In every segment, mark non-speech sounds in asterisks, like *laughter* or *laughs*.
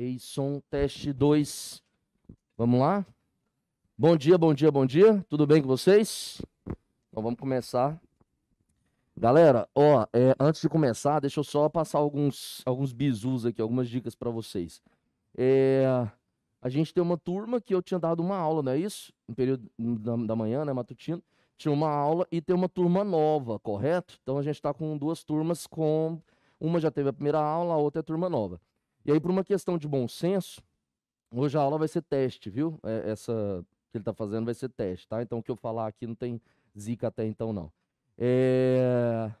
Ei, som, teste 2. Vamos lá? Bom dia, bom dia, bom dia. Tudo bem com vocês? Então vamos começar. Galera, ó, é, antes de começar, deixa eu só passar alguns, alguns bizus aqui, algumas dicas para vocês. É, a gente tem uma turma que eu tinha dado uma aula, não é isso? No período da, da manhã, né, matutino. Tinha uma aula e tem uma turma nova, correto? Então a gente está com duas turmas com... Uma já teve a primeira aula, a outra é a turma nova. E aí, por uma questão de bom senso, hoje a aula vai ser teste, viu? É, essa que ele está fazendo vai ser teste, tá? Então, o que eu falar aqui não tem zica até então, não. É...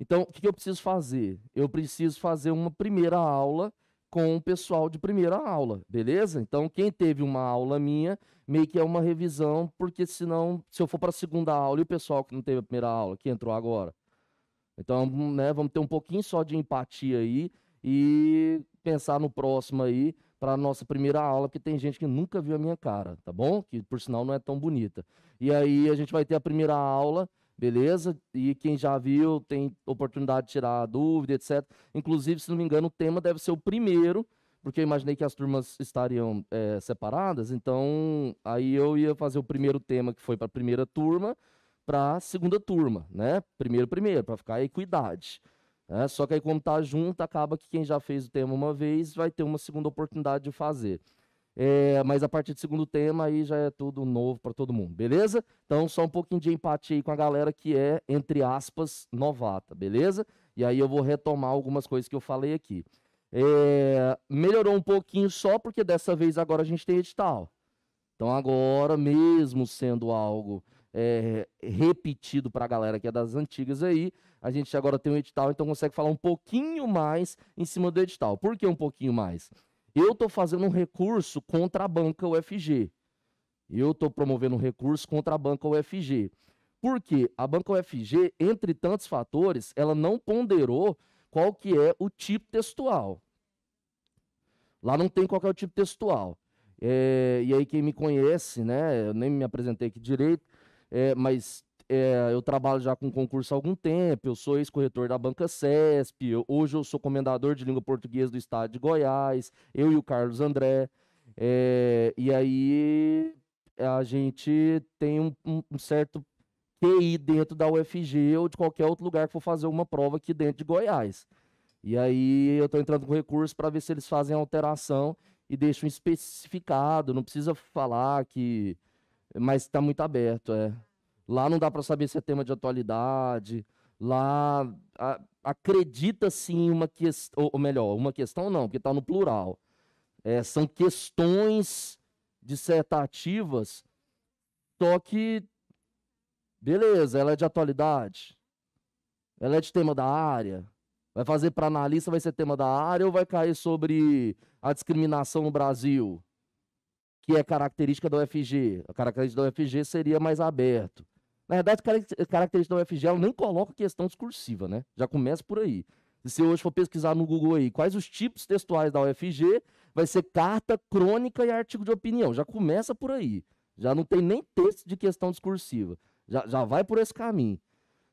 Então, o que eu preciso fazer? Eu preciso fazer uma primeira aula com o pessoal de primeira aula, beleza? Então, quem teve uma aula minha, meio que é uma revisão, porque senão, se eu for para a segunda aula e o pessoal que não teve a primeira aula, que entrou agora. Então, né, vamos ter um pouquinho só de empatia aí e pensar no próximo aí para nossa primeira aula, porque tem gente que nunca viu a minha cara, tá bom? Que por sinal não é tão bonita. E aí a gente vai ter a primeira aula, beleza? E quem já viu tem oportunidade de tirar dúvida, etc. Inclusive, se não me engano, o tema deve ser o primeiro, porque eu imaginei que as turmas estariam é, separadas, então aí eu ia fazer o primeiro tema que foi para a primeira turma, para a segunda turma, né? Primeiro, primeiro, para ficar a equidade. Né? só que aí, quando tá junto, acaba que quem já fez o tema uma vez vai ter uma segunda oportunidade de fazer. É, mas a partir do segundo tema aí já é tudo novo para todo mundo, beleza? Então, só um pouquinho de empatia aí com a galera que é, entre aspas, novata, beleza? E aí eu vou retomar algumas coisas que eu falei aqui. É, melhorou um pouquinho só porque dessa vez agora a gente tem edital. Então, agora, mesmo sendo algo é, repetido para a galera que é das antigas aí, a gente agora tem um edital, então consegue falar um pouquinho mais em cima do edital. Por que um pouquinho mais? Eu estou fazendo um recurso contra a banca UFG. Eu estou promovendo um recurso contra a banca UFG. Por quê? A banca UFG, entre tantos fatores, ela não ponderou qual que é o tipo textual. Lá não tem qual é o tipo textual. É, e aí quem me conhece, né, eu nem me apresentei aqui direito, é, mas é, eu trabalho já com concurso há algum tempo, eu sou ex-corretor da Banca CESP, eu, hoje eu sou comendador de língua portuguesa do estado de Goiás, eu e o Carlos André. É, e aí a gente tem um, um certo QI dentro da UFG ou de qualquer outro lugar que for fazer uma prova aqui dentro de Goiás. E aí eu estou entrando com recurso para ver se eles fazem alteração e deixam especificado, não precisa falar que. Mas está muito aberto, é. Lá não dá para saber se é tema de atualidade. Lá acredita acredita sim uma questão, ou melhor, uma questão não, porque está no plural. É, são questões dissertativas, só que, beleza, ela é de atualidade, ela é de tema da área, vai fazer para analista, vai ser tema da área ou vai cair sobre a discriminação no Brasil, que é característica da UFG. A característica da UFG seria mais aberto. Na verdade, característica da UFG, ela nem coloca questão discursiva, né? Já começa por aí. Se se hoje for pesquisar no Google aí quais os tipos textuais da UFG, vai ser carta, crônica e artigo de opinião. Já começa por aí. Já não tem nem texto de questão discursiva. Já, já vai por esse caminho.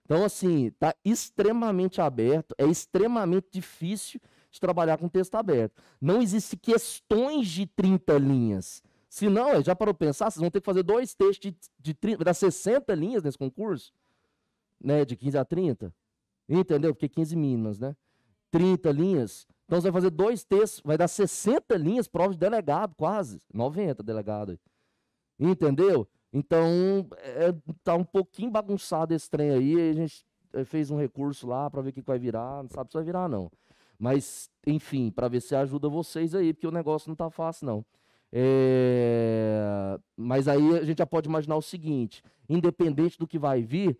Então, assim, está extremamente aberto, é extremamente difícil de trabalhar com texto aberto. Não existe questões de 30 linhas. Se não, é, já parou pensar, vocês vão ter que fazer dois textos de, de 30, vai dar 60 linhas nesse concurso, né, de 15 a 30. Entendeu? Porque 15 mínimas, né? 30 linhas. Então você vai fazer dois textos, vai dar 60 linhas, prova de delegado, quase. 90 delegado. Entendeu? Então, é, tá um pouquinho bagunçado esse trem aí. A gente é, fez um recurso lá para ver o que, que vai virar. Não sabe se vai virar, não. Mas, enfim, para ver se ajuda vocês aí, porque o negócio não tá fácil, não. É... Mas aí a gente já pode imaginar o seguinte: independente do que vai vir,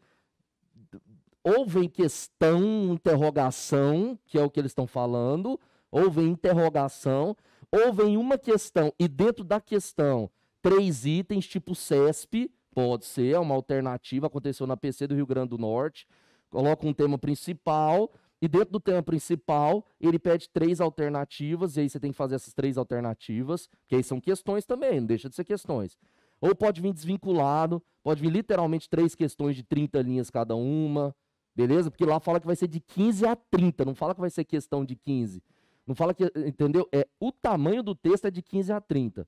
ou vem questão, interrogação, que é o que eles estão falando, ou vem interrogação, houve em uma questão, e dentro da questão, três itens, tipo CESP, pode ser, é uma alternativa, aconteceu na PC do Rio Grande do Norte, coloca um tema principal, e dentro do tema principal, ele pede três alternativas, e aí você tem que fazer essas três alternativas, que aí são questões também, não deixa de ser questões. Ou pode vir desvinculado, pode vir literalmente três questões de 30 linhas cada uma, beleza? Porque lá fala que vai ser de 15 a 30, não fala que vai ser questão de 15. Não fala que, entendeu? É o tamanho do texto é de 15 a 30.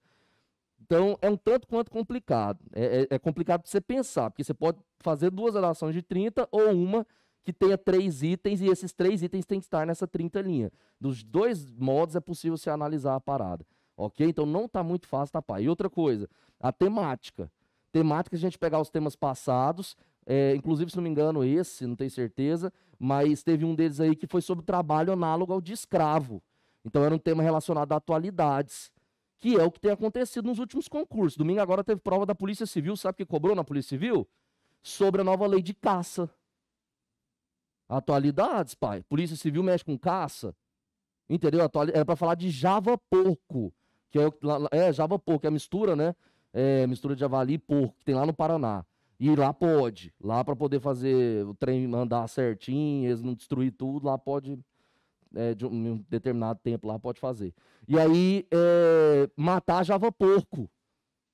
Então, é um tanto quanto complicado. É, é, é complicado para você pensar, porque você pode fazer duas relações de 30 ou uma que tenha três itens e esses três itens têm que estar nessa 30 linha. Dos dois modos é possível se analisar a parada, ok? Então não está muito fácil tapar. E outra coisa, a temática. Temática, a gente pegar os temas passados, é, inclusive, se não me engano, esse, não tenho certeza, mas teve um deles aí que foi sobre trabalho análogo ao de escravo. Então era um tema relacionado a atualidades, que é o que tem acontecido nos últimos concursos. Domingo agora teve prova da Polícia Civil, sabe o que cobrou na Polícia Civil? Sobre a nova lei de caça. Atualidades, pai. Polícia Civil mexe com caça. Entendeu? Era para falar de Java Porco. Que é, é Java Porco, é a mistura, né? É, mistura de javali e porco, que tem lá no Paraná. E lá pode. Lá para poder fazer o trem mandar certinho, eles não destruir tudo, lá pode. É, de um determinado tempo lá pode fazer. E aí, é, matar Java Porco.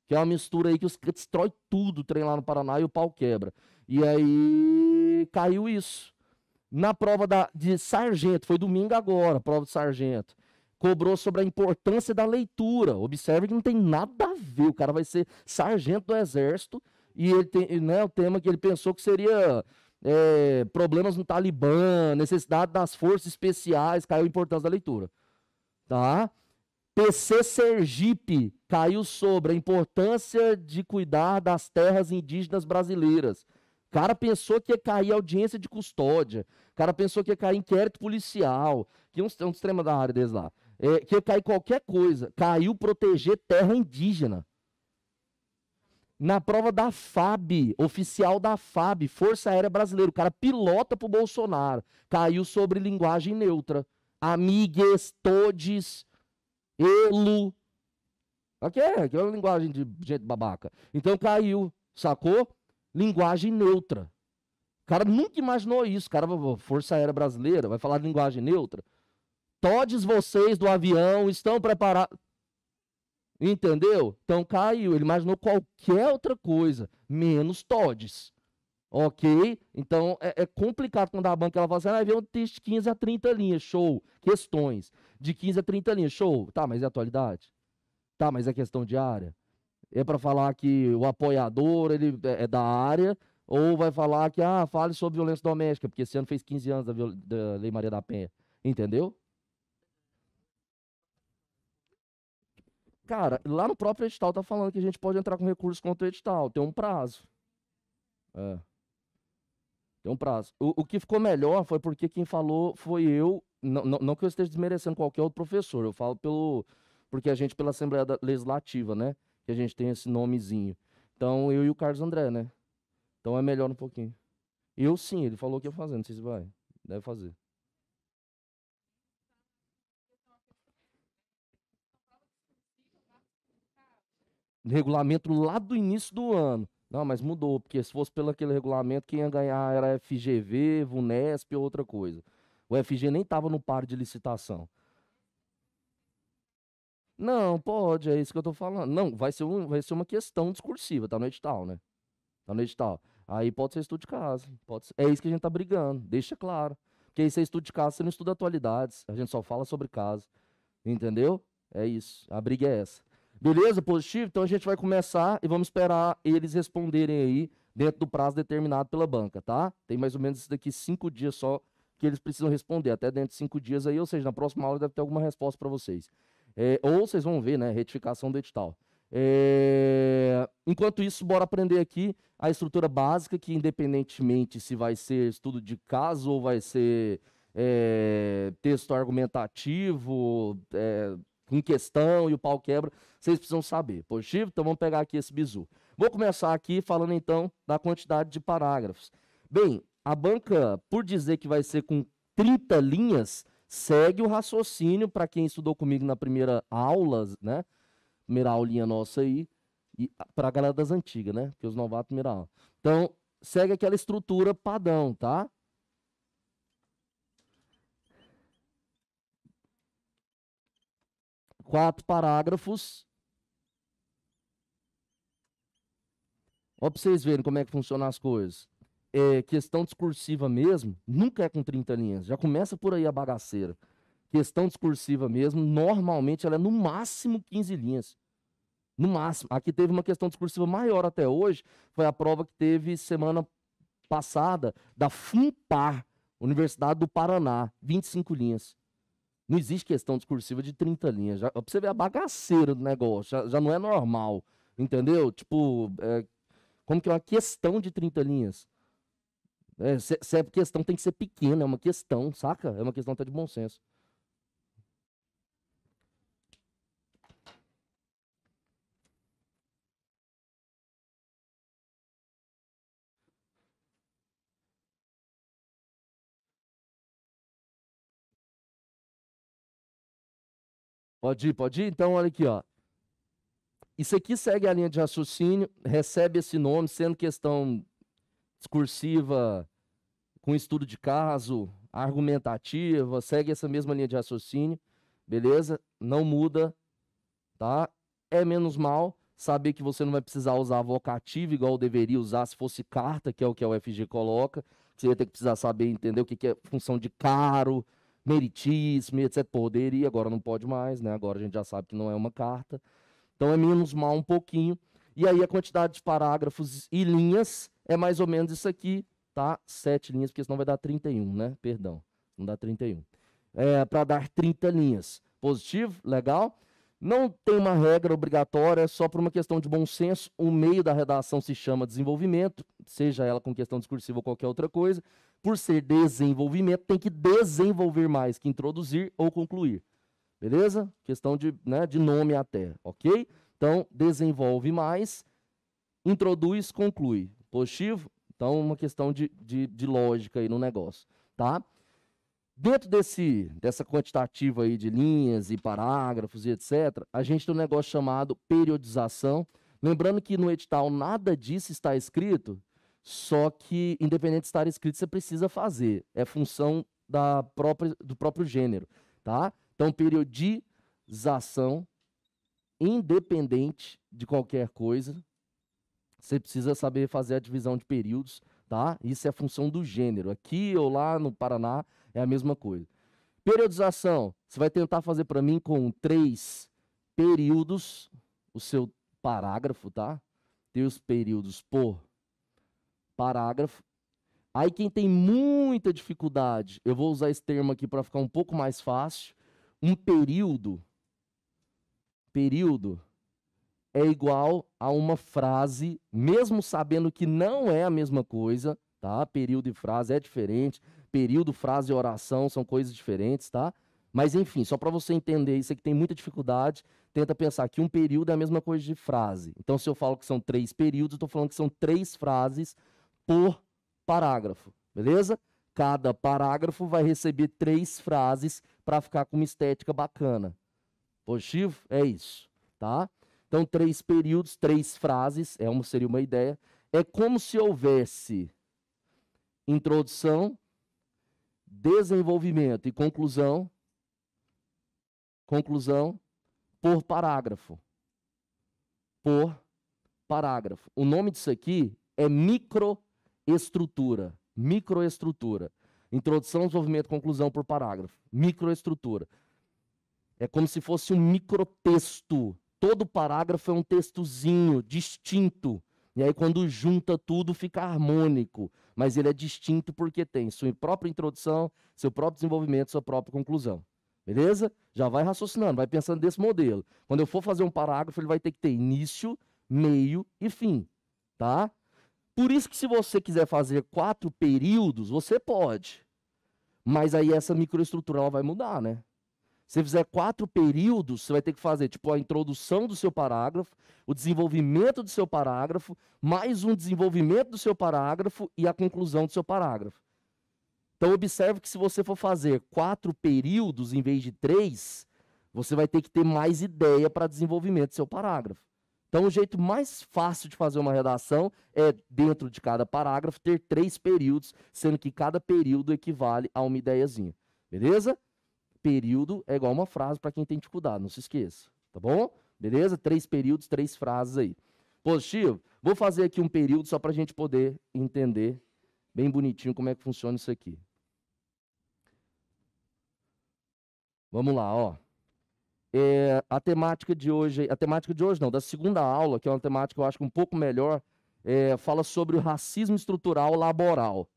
Que é uma mistura aí que os, destrói tudo o trem lá no Paraná e o pau quebra. E aí caiu isso. Na prova da, de sargento, foi domingo agora, prova de sargento. Cobrou sobre a importância da leitura. Observe que não tem nada a ver. O cara vai ser sargento do exército e ele tem, né, o tema que ele pensou que seria é, problemas no Talibã, necessidade das forças especiais, caiu a importância da leitura. Tá? PC Sergipe caiu sobre a importância de cuidar das terras indígenas brasileiras cara pensou que ia cair audiência de custódia, cara pensou que ia cair inquérito policial, que é um, é um extremo da área deles lá, é, que ia cair qualquer coisa. Caiu proteger terra indígena. Na prova da FAB, oficial da FAB, Força Aérea Brasileira, o cara pilota pro Bolsonaro, caiu sobre linguagem neutra. Amigues, todes, elo. Aqui é, aqui é uma linguagem de gente babaca. Então caiu, sacou? linguagem neutra. O cara nunca imaginou isso. O cara, Força Aérea Brasileira, vai falar de linguagem neutra. Todos vocês do avião estão preparados. Entendeu? Então caiu. Ele imaginou qualquer outra coisa, menos todes. Ok? Então é, é, complicado quando a banca ela fala assim: ah, um texto de 15 a 30 linhas, show. Questões. De 15 a 30 linhas, show. Tá, mas é atualidade? Tá, mas é questão diária? é para falar que o apoiador ele é, é da área, ou vai falar que, ah, fale sobre violência doméstica, porque esse ano fez 15 anos da, da Lei Maria da Penha. Entendeu? Cara, lá no próprio edital tá falando que a gente pode entrar com recurso contra o edital, tem um prazo. É. Tem um prazo. O, o que ficou melhor foi porque quem falou foi eu, não, não que eu esteja desmerecendo qualquer outro professor, eu falo pelo. Porque a gente, pela Assembleia Legislativa, né? que a gente tem esse nomezinho. Então, eu e o Carlos André, né? Então é melhor um pouquinho. Eu sim, ele falou que ia fazer, não sei se vai. Deve fazer. Regulamento lá do início do ano. Não, mas mudou, porque se fosse pelo aquele regulamento, quem ia ganhar era FGV, VUNESP ou outra coisa. O FG nem estava no par de licitação. Não, pode, é isso que eu tô falando. Não, vai ser, um, vai ser uma questão discursiva, tá no edital, né? Tá no edital. Aí pode ser estudo de casa. Pode ser, é isso que a gente tá brigando, deixa claro. Porque aí você estuda de casa, você não estuda atualidades. A gente só fala sobre casa. Entendeu? É isso. A briga é essa. Beleza? Positivo? Então a gente vai começar e vamos esperar eles responderem aí dentro do prazo determinado pela banca, tá? Tem mais ou menos daqui cinco dias só que eles precisam responder. Até dentro de cinco dias aí, ou seja, na próxima aula deve ter alguma resposta para vocês. É, ou vocês vão ver, né? Retificação do edital. É... Enquanto isso, bora aprender aqui a estrutura básica, que independentemente se vai ser estudo de caso ou vai ser é, texto argumentativo, é, com questão e o pau quebra, vocês precisam saber. Positivo? Então vamos pegar aqui esse bizu. Vou começar aqui falando então da quantidade de parágrafos. Bem, a banca, por dizer que vai ser com 30 linhas, segue o raciocínio para quem estudou comigo na primeira aula, né? Primeira aulinha nossa aí, e para a galera das antigas, né? Porque os novatos, primeira aula. Então, segue aquela estrutura padrão, tá? Quatro parágrafos. Ó, para vocês verem como é que funcionam as coisas é, questão discursiva mesmo, nunca é com 30 linhas. Já começa por aí a bagaceira. Questão discursiva mesmo, normalmente ela é no máximo 15 linhas. No máximo. Aqui teve uma questão discursiva maior até hoje, foi a prova que teve semana passada da FUNPAR, Universidade do Paraná, 25 linhas. Não existe questão discursiva de 30 linhas. Já, pra você ver a bagaceira do negócio, já, já não é normal. Entendeu? Tipo, é, como que é uma questão de 30 linhas? É, se, se é questão tem que ser pequena, é uma questão, saca? É uma questão até de bom senso. Pode ir, pode ir? Então, olha aqui, ó. Isso aqui segue a linha de raciocínio, recebe esse nome, sendo questão discursiva um estudo de caso, argumentativa, segue essa mesma linha de raciocínio, beleza? Não muda, tá? É menos mal saber que você não vai precisar usar vocativo igual deveria usar se fosse carta, que é o que a UFG coloca. Você ia ter que precisar saber entender o que é função de caro, meritíssimo, etc. Poderia, agora não pode mais, né? Agora a gente já sabe que não é uma carta. Então é menos mal um pouquinho. E aí a quantidade de parágrafos e linhas é mais ou menos isso aqui, Tá sete linhas, porque senão vai dar 31, né? Perdão, não dá 31. É, para dar 30 linhas. Positivo? Legal? Não tem uma regra obrigatória, só por uma questão de bom senso. O meio da redação se chama desenvolvimento, seja ela com questão discursiva ou qualquer outra coisa. Por ser desenvolvimento, tem que desenvolver mais que introduzir ou concluir. Beleza? Questão de, né, de nome até, ok? Então, desenvolve mais, introduz, conclui. Positivo? Então, uma questão de, de, de lógica aí no negócio, tá? Dentro desse, dessa quantitativa aí de linhas e parágrafos e etc., a gente tem um negócio chamado periodização. Lembrando que no edital nada disso está escrito, só que, independente de estar escrito, você precisa fazer. É função da própria, do próprio gênero, tá? Então, periodização, independente de qualquer coisa, você precisa saber fazer a divisão de períodos, tá? Isso é função do gênero. Aqui ou lá no Paraná é a mesma coisa. Periodização, você vai tentar fazer para mim com três períodos o seu parágrafo, tá? Tem os períodos por parágrafo. Aí quem tem muita dificuldade, eu vou usar esse termo aqui para ficar um pouco mais fácil, um período período é igual a uma frase, mesmo sabendo que não é a mesma coisa, tá? Período e frase é diferente, período, frase e oração são coisas diferentes, tá? Mas enfim, só para você entender isso aqui tem muita dificuldade, tenta pensar que um período é a mesma coisa de frase. Então se eu falo que são três períodos, estou falando que são três frases por parágrafo, beleza? Cada parágrafo vai receber três frases para ficar com uma estética bacana. Positivo? É isso, tá? Então, três períodos, três frases, é uma, seria uma ideia. É como se houvesse introdução, desenvolvimento e conclusão, conclusão por parágrafo. Por parágrafo. O nome disso aqui é microestrutura. Microestrutura. Introdução, desenvolvimento, conclusão por parágrafo. Microestrutura. É como se fosse um microtexto Todo parágrafo é um textozinho distinto. E aí, quando junta tudo, fica harmônico. Mas ele é distinto porque tem sua própria introdução, seu próprio desenvolvimento, sua própria conclusão. Beleza? Já vai raciocinando, vai pensando desse modelo. Quando eu for fazer um parágrafo, ele vai ter que ter início, meio e fim. Tá? Por isso que se você quiser fazer quatro períodos, você pode. Mas aí essa microestrutura ela vai mudar, né? você fizer quatro períodos, você vai ter que fazer tipo a introdução do seu parágrafo, o desenvolvimento do seu parágrafo, mais um desenvolvimento do seu parágrafo e a conclusão do seu parágrafo. Então observe que se você for fazer quatro períodos em vez de três, você vai ter que ter mais ideia para desenvolvimento do seu parágrafo. Então o jeito mais fácil de fazer uma redação é dentro de cada parágrafo ter três períodos, sendo que cada período equivale a uma ideiazinha. Beleza? Período é igual uma frase para quem tem dificuldade, não se esqueça, tá bom? Beleza? Três períodos, três frases aí. Positivo? Vou fazer aqui um período só para a gente poder entender bem bonitinho como é que funciona isso aqui. Vamos lá, ó. É, a temática de hoje, a temática de hoje não, da segunda aula, que é uma temática que eu acho é um pouco melhor, é, fala sobre o racismo estrutural laboral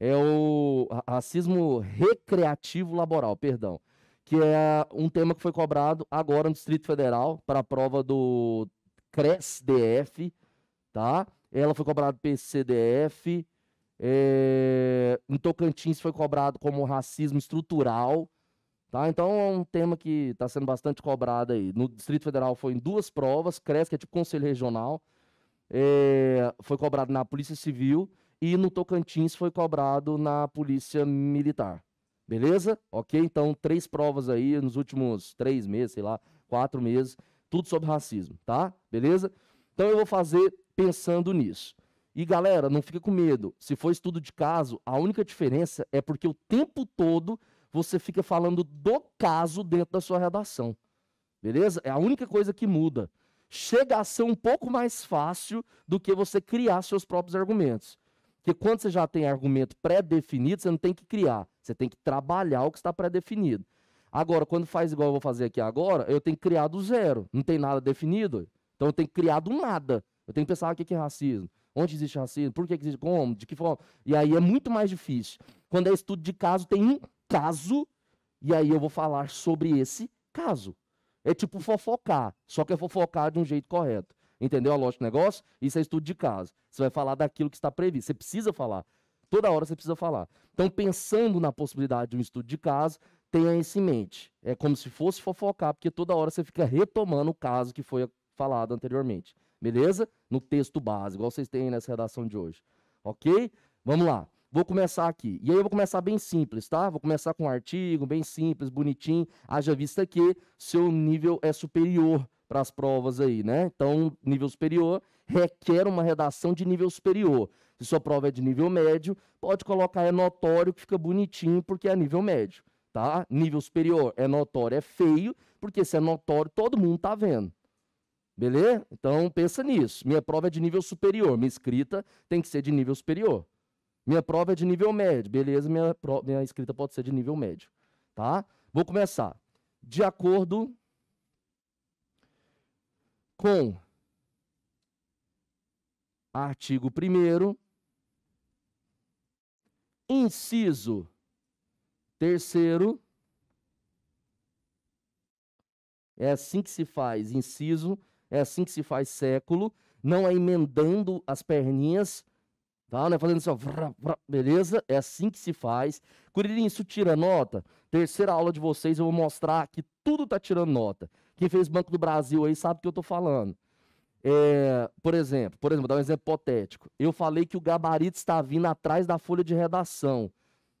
é o racismo recreativo laboral, perdão, que é um tema que foi cobrado agora no Distrito Federal para a prova do CRES-DF, tá? Ela foi cobrada PCDF, é... em Tocantins foi cobrado como racismo estrutural, Tá? Então é um tema que está sendo bastante cobrado aí. No Distrito Federal foi em duas provas, CRES, que é tipo Conselho Regional, é, foi cobrado na Polícia Civil e no Tocantins foi cobrado na Polícia Militar. Beleza? Ok? Então, três provas aí nos últimos três meses, sei lá, quatro meses, tudo sobre racismo, tá? Beleza? Então, eu vou fazer pensando nisso. E galera, não fica com medo. Se for estudo de caso, a única diferença é porque o tempo todo você fica falando do caso dentro da sua redação. Beleza? É a única coisa que muda. Chega a ser um pouco mais fácil do que você criar seus próprios argumentos. Porque quando você já tem argumento pré-definido, você não tem que criar. Você tem que trabalhar o que está pré-definido. Agora, quando faz igual eu vou fazer aqui agora, eu tenho que criar do zero. Não tem nada definido. Então eu tenho que criar do nada. Eu tenho que pensar ah, o que é racismo. Onde existe racismo? Por que existe? Como? De que forma? E aí é muito mais difícil. Quando é estudo de caso, tem um caso, e aí eu vou falar sobre esse caso. É tipo fofocar, só que é fofocar de um jeito correto. Entendeu a lógica do negócio? Isso é estudo de caso. Você vai falar daquilo que está previsto. Você precisa falar. Toda hora você precisa falar. Então, pensando na possibilidade de um estudo de caso, tenha isso em mente. É como se fosse fofocar, porque toda hora você fica retomando o caso que foi falado anteriormente. Beleza? No texto base, igual vocês têm nessa redação de hoje. Ok? Vamos lá. Vou começar aqui. E aí eu vou começar bem simples, tá? Vou começar com um artigo bem simples, bonitinho. Haja vista que seu nível é superior para as provas aí, né? Então, nível superior requer uma redação de nível superior. Se sua prova é de nível médio, pode colocar é notório que fica bonitinho porque é nível médio, tá? Nível superior é notório, é feio, porque se é notório todo mundo tá vendo. Beleza? Então pensa nisso. Minha prova é de nível superior, minha escrita tem que ser de nível superior. Minha prova é de nível médio, beleza? Minha, minha escrita pode ser de nível médio, tá? Vou começar. De acordo com artigo 1 inciso 3 é assim que se faz inciso, é assim que se faz século, não é emendando as perninhas, tá? Não é fazendo só, assim, beleza? É assim que se faz. Curirinho, isso tira nota. Terceira aula de vocês eu vou mostrar que tudo tá tirando nota. Quem fez Banco do Brasil aí sabe o que eu estou falando. É, por exemplo, por exemplo, vou dar um exemplo hipotético. Eu falei que o gabarito está vindo atrás da folha de redação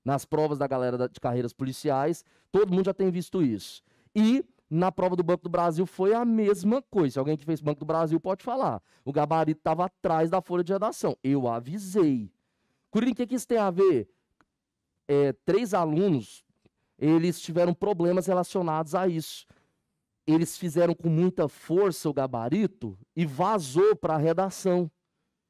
nas provas da galera de carreiras policiais. Todo mundo já tem visto isso. E na prova do Banco do Brasil foi a mesma coisa. Se alguém que fez Banco do Brasil pode falar. O gabarito estava atrás da folha de redação. Eu avisei. Curinho, o que, que isso tem a ver? É, três alunos, eles tiveram problemas relacionados a isso eles fizeram com muita força o gabarito e vazou para a redação.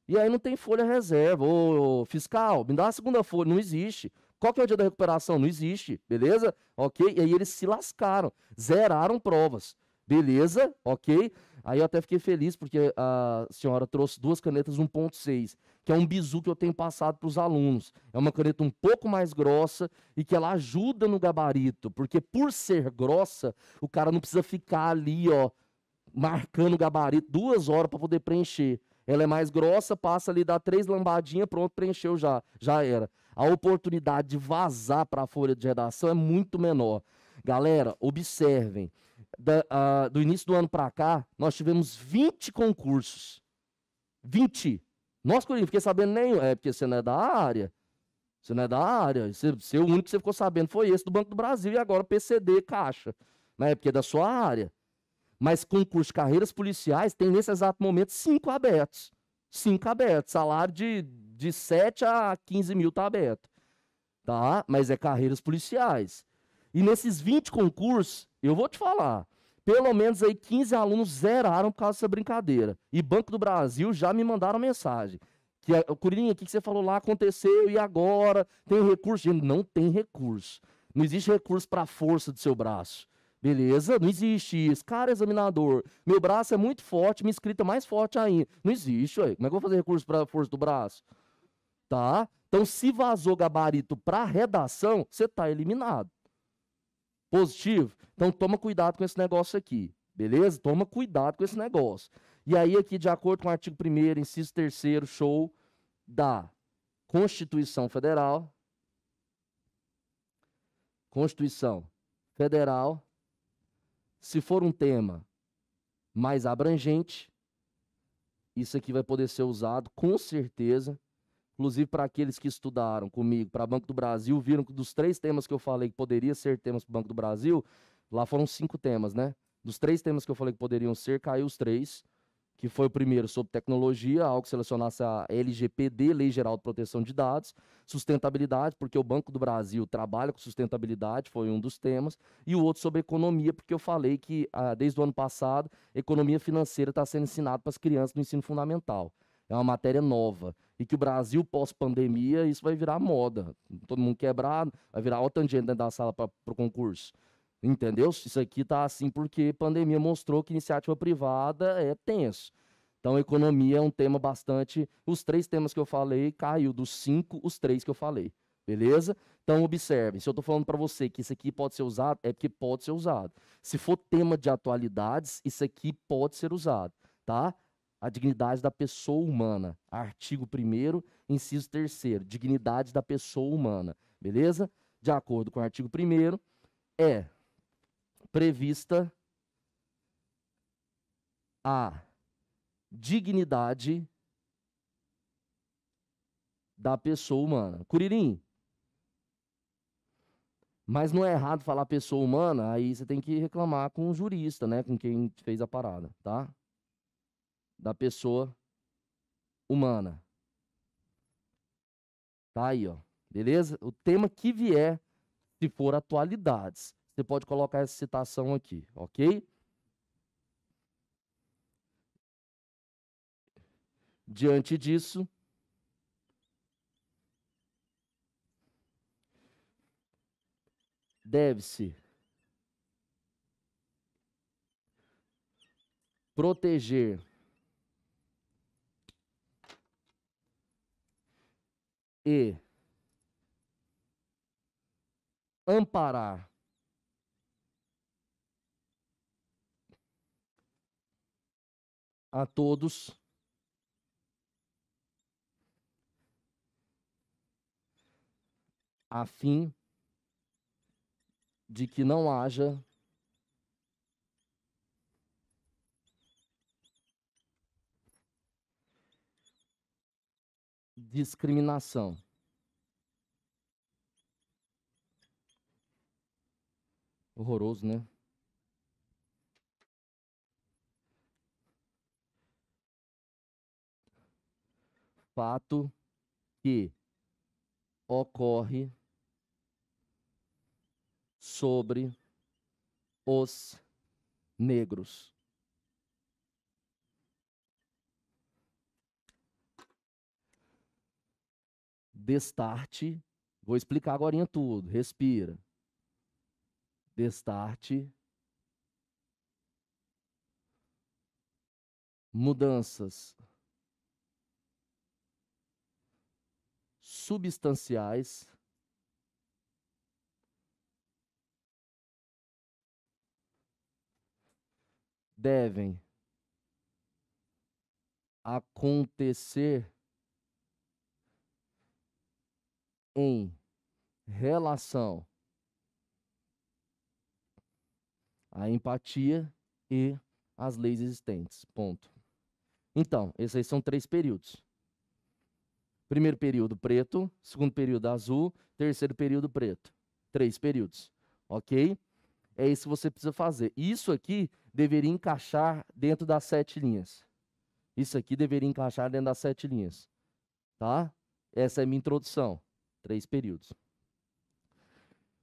E aí não tem folha reserva. Ô, fiscal, me dá a segunda folha. Não existe. Qual que é o dia da recuperação? Não existe. Beleza? Ok? E aí eles se lascaram. Zeraram provas. Beleza? Ok? Aí eu até fiquei feliz porque a senhora trouxe duas canetas 1.6, que é um bizu que eu tenho passado para os alunos. É uma caneta um pouco mais grossa e que ela ajuda no gabarito, porque por ser grossa, o cara não precisa ficar ali, ó, marcando o gabarito duas horas para poder preencher. Ela é mais grossa, passa ali, dá três lambadinhas, pronto, preencheu já, já era. A oportunidade de vazar para a folha de redação é muito menor. Galera, observem da, ah, do início do ano para cá, nós tivemos 20 concursos. 20. Nós, Corinthians, fiquei sabendo nem. É porque você não é da área. Você não é da área. Você, você, é o único que você ficou sabendo foi esse do Banco do Brasil e agora PCD, Caixa. é Porque é da sua área. Mas concurso de carreiras policiais tem nesse exato momento cinco abertos. Cinco abertos. Salário de, de 7 a 15 mil tá aberto. Tá? Mas é carreiras policiais. E nesses 20 concursos, eu vou te falar, pelo menos aí 15 alunos zeraram por causa dessa brincadeira. E Banco do Brasil já me mandaram mensagem. Que, é, Curinha, o que você falou lá aconteceu e agora? Tem recurso? Gente, não tem recurso. Não existe recurso para a força do seu braço. Beleza? Não existe isso. Cara, examinador, meu braço é muito forte, minha escrita é mais forte ainda. Não existe, ué. Como é que eu vou fazer recurso para a força do braço? Tá? Então, se vazou gabarito para redação, você está eliminado. Positivo? Então toma cuidado com esse negócio aqui, beleza? Toma cuidado com esse negócio. E aí aqui, de acordo com o artigo 1 inciso 3 show da Constituição Federal, Constituição Federal, se for um tema mais abrangente, isso aqui vai poder ser usado com certeza inclusive para aqueles que estudaram comigo para Banco do Brasil, viram que dos três temas que eu falei que poderia ser temas para Banco do Brasil, lá foram cinco temas, né? Dos três temas que eu falei que poderiam ser, caiu os três, que foi o primeiro sobre tecnologia, algo que selecionasse a LGPD, Lei Geral de Proteção de Dados, sustentabilidade, porque o Banco do Brasil trabalha com sustentabilidade, foi um dos temas, e o outro sobre economia, porque eu falei que ah, desde o ano passado, economia financeira está sendo ensinada para as crianças no ensino fundamental é uma matéria nova. E que o Brasil pós-pandemia, isso vai virar moda. Todo mundo quebrado, vai virar outra gente dentro da sala para o concurso. Entendeu? Isso aqui tá assim porque pandemia mostrou que iniciativa privada é tenso. Então, economia é um tema bastante. Os três temas que eu falei caiu dos cinco, os três que eu falei. Beleza? Então, observe. Se eu estou falando para você que isso aqui pode ser usado, é porque pode ser usado. Se for tema de atualidades, isso aqui pode ser usado, tá? a dignidade da pessoa humana. Artigo 1 inciso 3 dignidade da pessoa humana, beleza? De acordo com o artigo 1 é prevista a dignidade da pessoa humana. Curirim, mas não é errado falar pessoa humana, aí você tem que reclamar com o jurista, né? Com quem fez a parada, tá? da pessoa humana. Tá aí, ó. Beleza? O tema que vier, se for atualidades, você pode colocar essa citação aqui, ok? Diante disso, deve-se proteger e amparar. A todos a fim de que não haja discriminação. Horroroso, né? Fato que ocorre sobre os negros. destarte, vou explicar agora tudo, respira. Destarte. Mudanças substanciais devem acontecer em relação à empatia e às leis existentes. Ponto. Então, esses aí são três períodos. Primeiro período preto, segundo período azul, terceiro período preto. Três períodos, ok? É isso que você precisa fazer. Isso aqui deveria encaixar dentro das sete linhas. Isso aqui deveria encaixar dentro das sete linhas, tá? Essa é a minha introdução. Três períodos.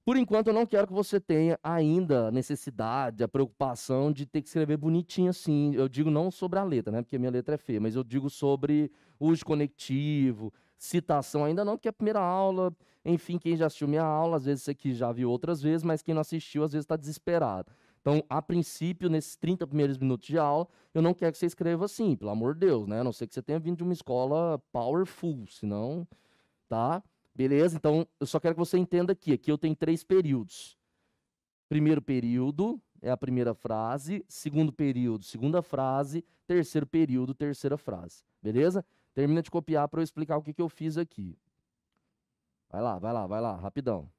Por enquanto, eu não quero que você tenha ainda a necessidade, a preocupação de ter que escrever bonitinho assim. Eu digo não sobre a letra, né? Porque a minha letra é feia, mas eu digo sobre uso conectivo, citação ainda não, porque é a primeira aula. Enfim, quem já assistiu minha aula, às vezes você aqui já viu outras vezes, mas quem não assistiu, às vezes está desesperado. Então, a princípio, nesses 30 primeiros minutos de aula, eu não quero que você escreva assim, pelo amor de Deus, né? A não ser que você tenha vindo de uma escola powerful, senão, tá? Beleza? Então, eu só quero que você entenda aqui. Aqui eu tenho três períodos. Primeiro período é a primeira frase. Segundo período, segunda frase. Terceiro período, terceira frase. Beleza? Termina de copiar para eu explicar o que, que eu fiz aqui. Vai lá, vai lá, vai lá, rapidão.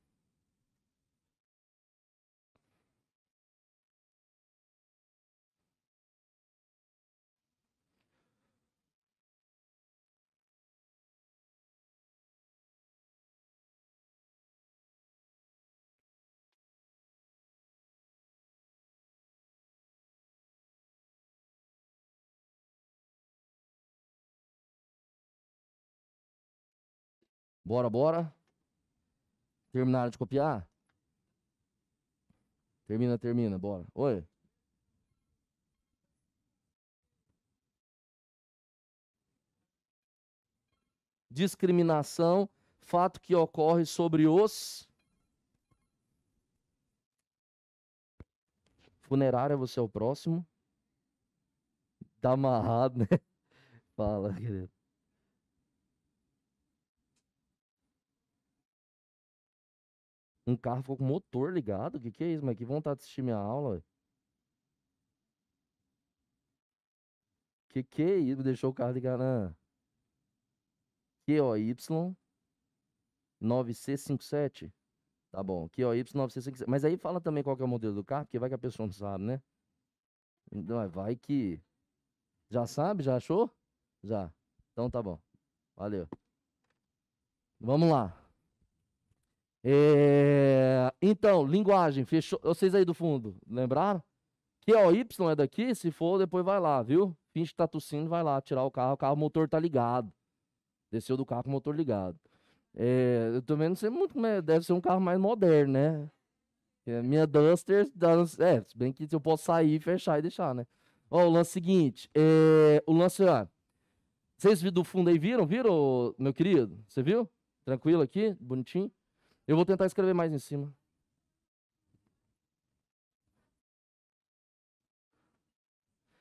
Bora, bora. Terminaram de copiar? Termina, termina, bora. Oi. Discriminação, fato que ocorre sobre os. Funerária, você é o próximo. Tá amarrado, né? *laughs* Fala, querido. Um carro ficou com motor ligado? O que, que é isso, mas que vontade de assistir minha aula? Que que é isso? Deixou o carro ligado. Né? QOY 9C57. Tá bom, QOY 9C57. Mas aí fala também qual é o modelo do carro, porque vai que a pessoa não sabe, né? Então, é, vai que. Já sabe? Já achou? Já. Então tá bom. Valeu. Vamos lá. É... Então, linguagem, fechou. Vocês aí do fundo, lembraram? Que o Y é daqui, se for, depois vai lá, viu? Finge que tá tossindo, vai lá tirar o carro, o carro, o motor tá ligado. Desceu do carro com o motor ligado. É... eu também não sei muito como é, deve ser um carro mais moderno, né? É, minha Duster, é, se bem que eu posso sair, fechar e deixar, né? Ó, o lance seguinte, é... o lance, ó, vocês do fundo aí viram, viram, meu querido? Você viu? Tranquilo aqui, bonitinho? Eu vou tentar escrever mais em cima.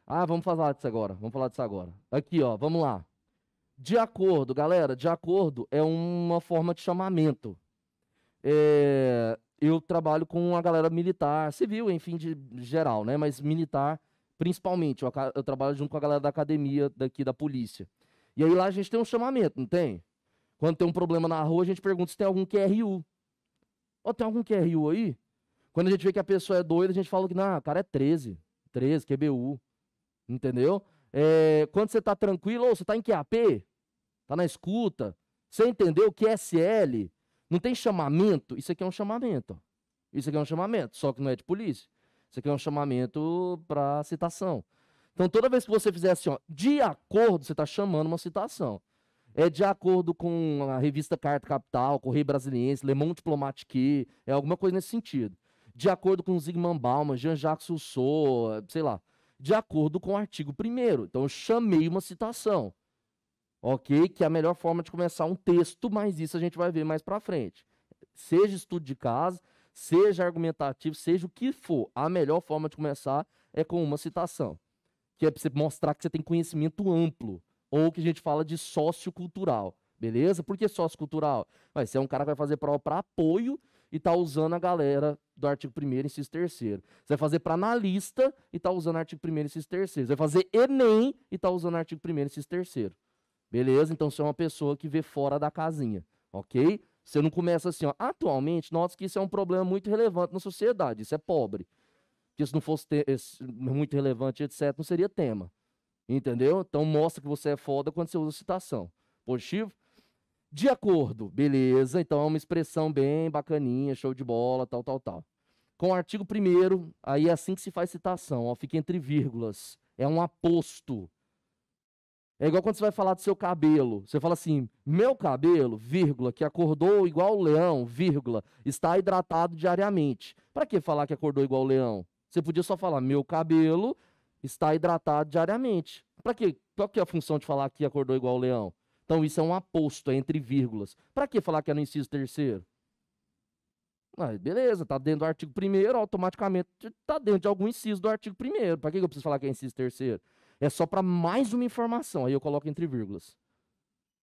Ah, vamos falar disso agora. Vamos falar disso agora. Aqui, ó, vamos lá. De acordo, galera, de acordo é uma forma de chamamento. É, eu trabalho com a galera militar, civil, enfim, de geral, né? Mas militar, principalmente. Eu, eu, trabalho junto com a galera da academia daqui da polícia. E aí lá a gente tem um chamamento, não tem? Quando tem um problema na rua, a gente pergunta se tem algum QRU. Ó, tem algum QRU é aí? Quando a gente vê que a pessoa é doida, a gente fala que, não, cara, é 13. 13, QBU. Entendeu? É, quando você tá tranquilo, ou você tá em QAP, tá na escuta, você entendeu que é SL não tem chamamento? Isso aqui é um chamamento. Isso aqui é um chamamento, só que não é de polícia. Isso aqui é um chamamento para citação. Então, toda vez que você fizer assim, ó, de acordo, você está chamando uma citação é de acordo com a revista Carta Capital, Correio Brasiliense, Le Monde Diplomatique, é alguma coisa nesse sentido. De acordo com Zygmunt Bauman, Jean-Jacques Rousseau, sei lá. De acordo com o artigo 1 Então eu chamei uma citação. OK? Que é a melhor forma de começar um texto, mas isso a gente vai ver mais para frente. Seja estudo de caso, seja argumentativo, seja o que for, a melhor forma de começar é com uma citação, que é para você mostrar que você tem conhecimento amplo ou que a gente fala de sociocultural, beleza? Por que sociocultural? Vai ser é um cara que vai fazer prova para apoio e tá usando a galera do artigo 1 e inciso 3 Você vai fazer para analista e tá usando artigo 1 e inciso 3 Você vai fazer ENEM e tá usando artigo 1 e inciso 3 Beleza? Então você é uma pessoa que vê fora da casinha, OK? Você não começa assim, ó. Atualmente, nota que isso é um problema muito relevante na sociedade, isso é pobre. Que se não fosse eh, muito relevante, etc, não seria tema. Entendeu? Então mostra que você é foda quando você usa citação. Positivo? De acordo, beleza. Então é uma expressão bem bacaninha, show de bola, tal, tal, tal. Com o artigo 1 aí é assim que se faz citação, ó, fica entre vírgulas. É um aposto. É igual quando você vai falar do seu cabelo. Você fala assim, meu cabelo, vírgula, que acordou igual o leão, vírgula, está hidratado diariamente. Para que falar que acordou igual o leão? Você podia só falar, meu cabelo estar hidratado diariamente. Para quê? Qual que é a função de falar que acordou igual o leão? Então isso é um aposto, é entre vírgulas. Para que falar que é no inciso terceiro? Ah, beleza, tá dentro do artigo primeiro automaticamente tá dentro de algum inciso do artigo primeiro. Para que eu preciso falar que é inciso terceiro? É só para mais uma informação, aí eu coloco entre vírgulas.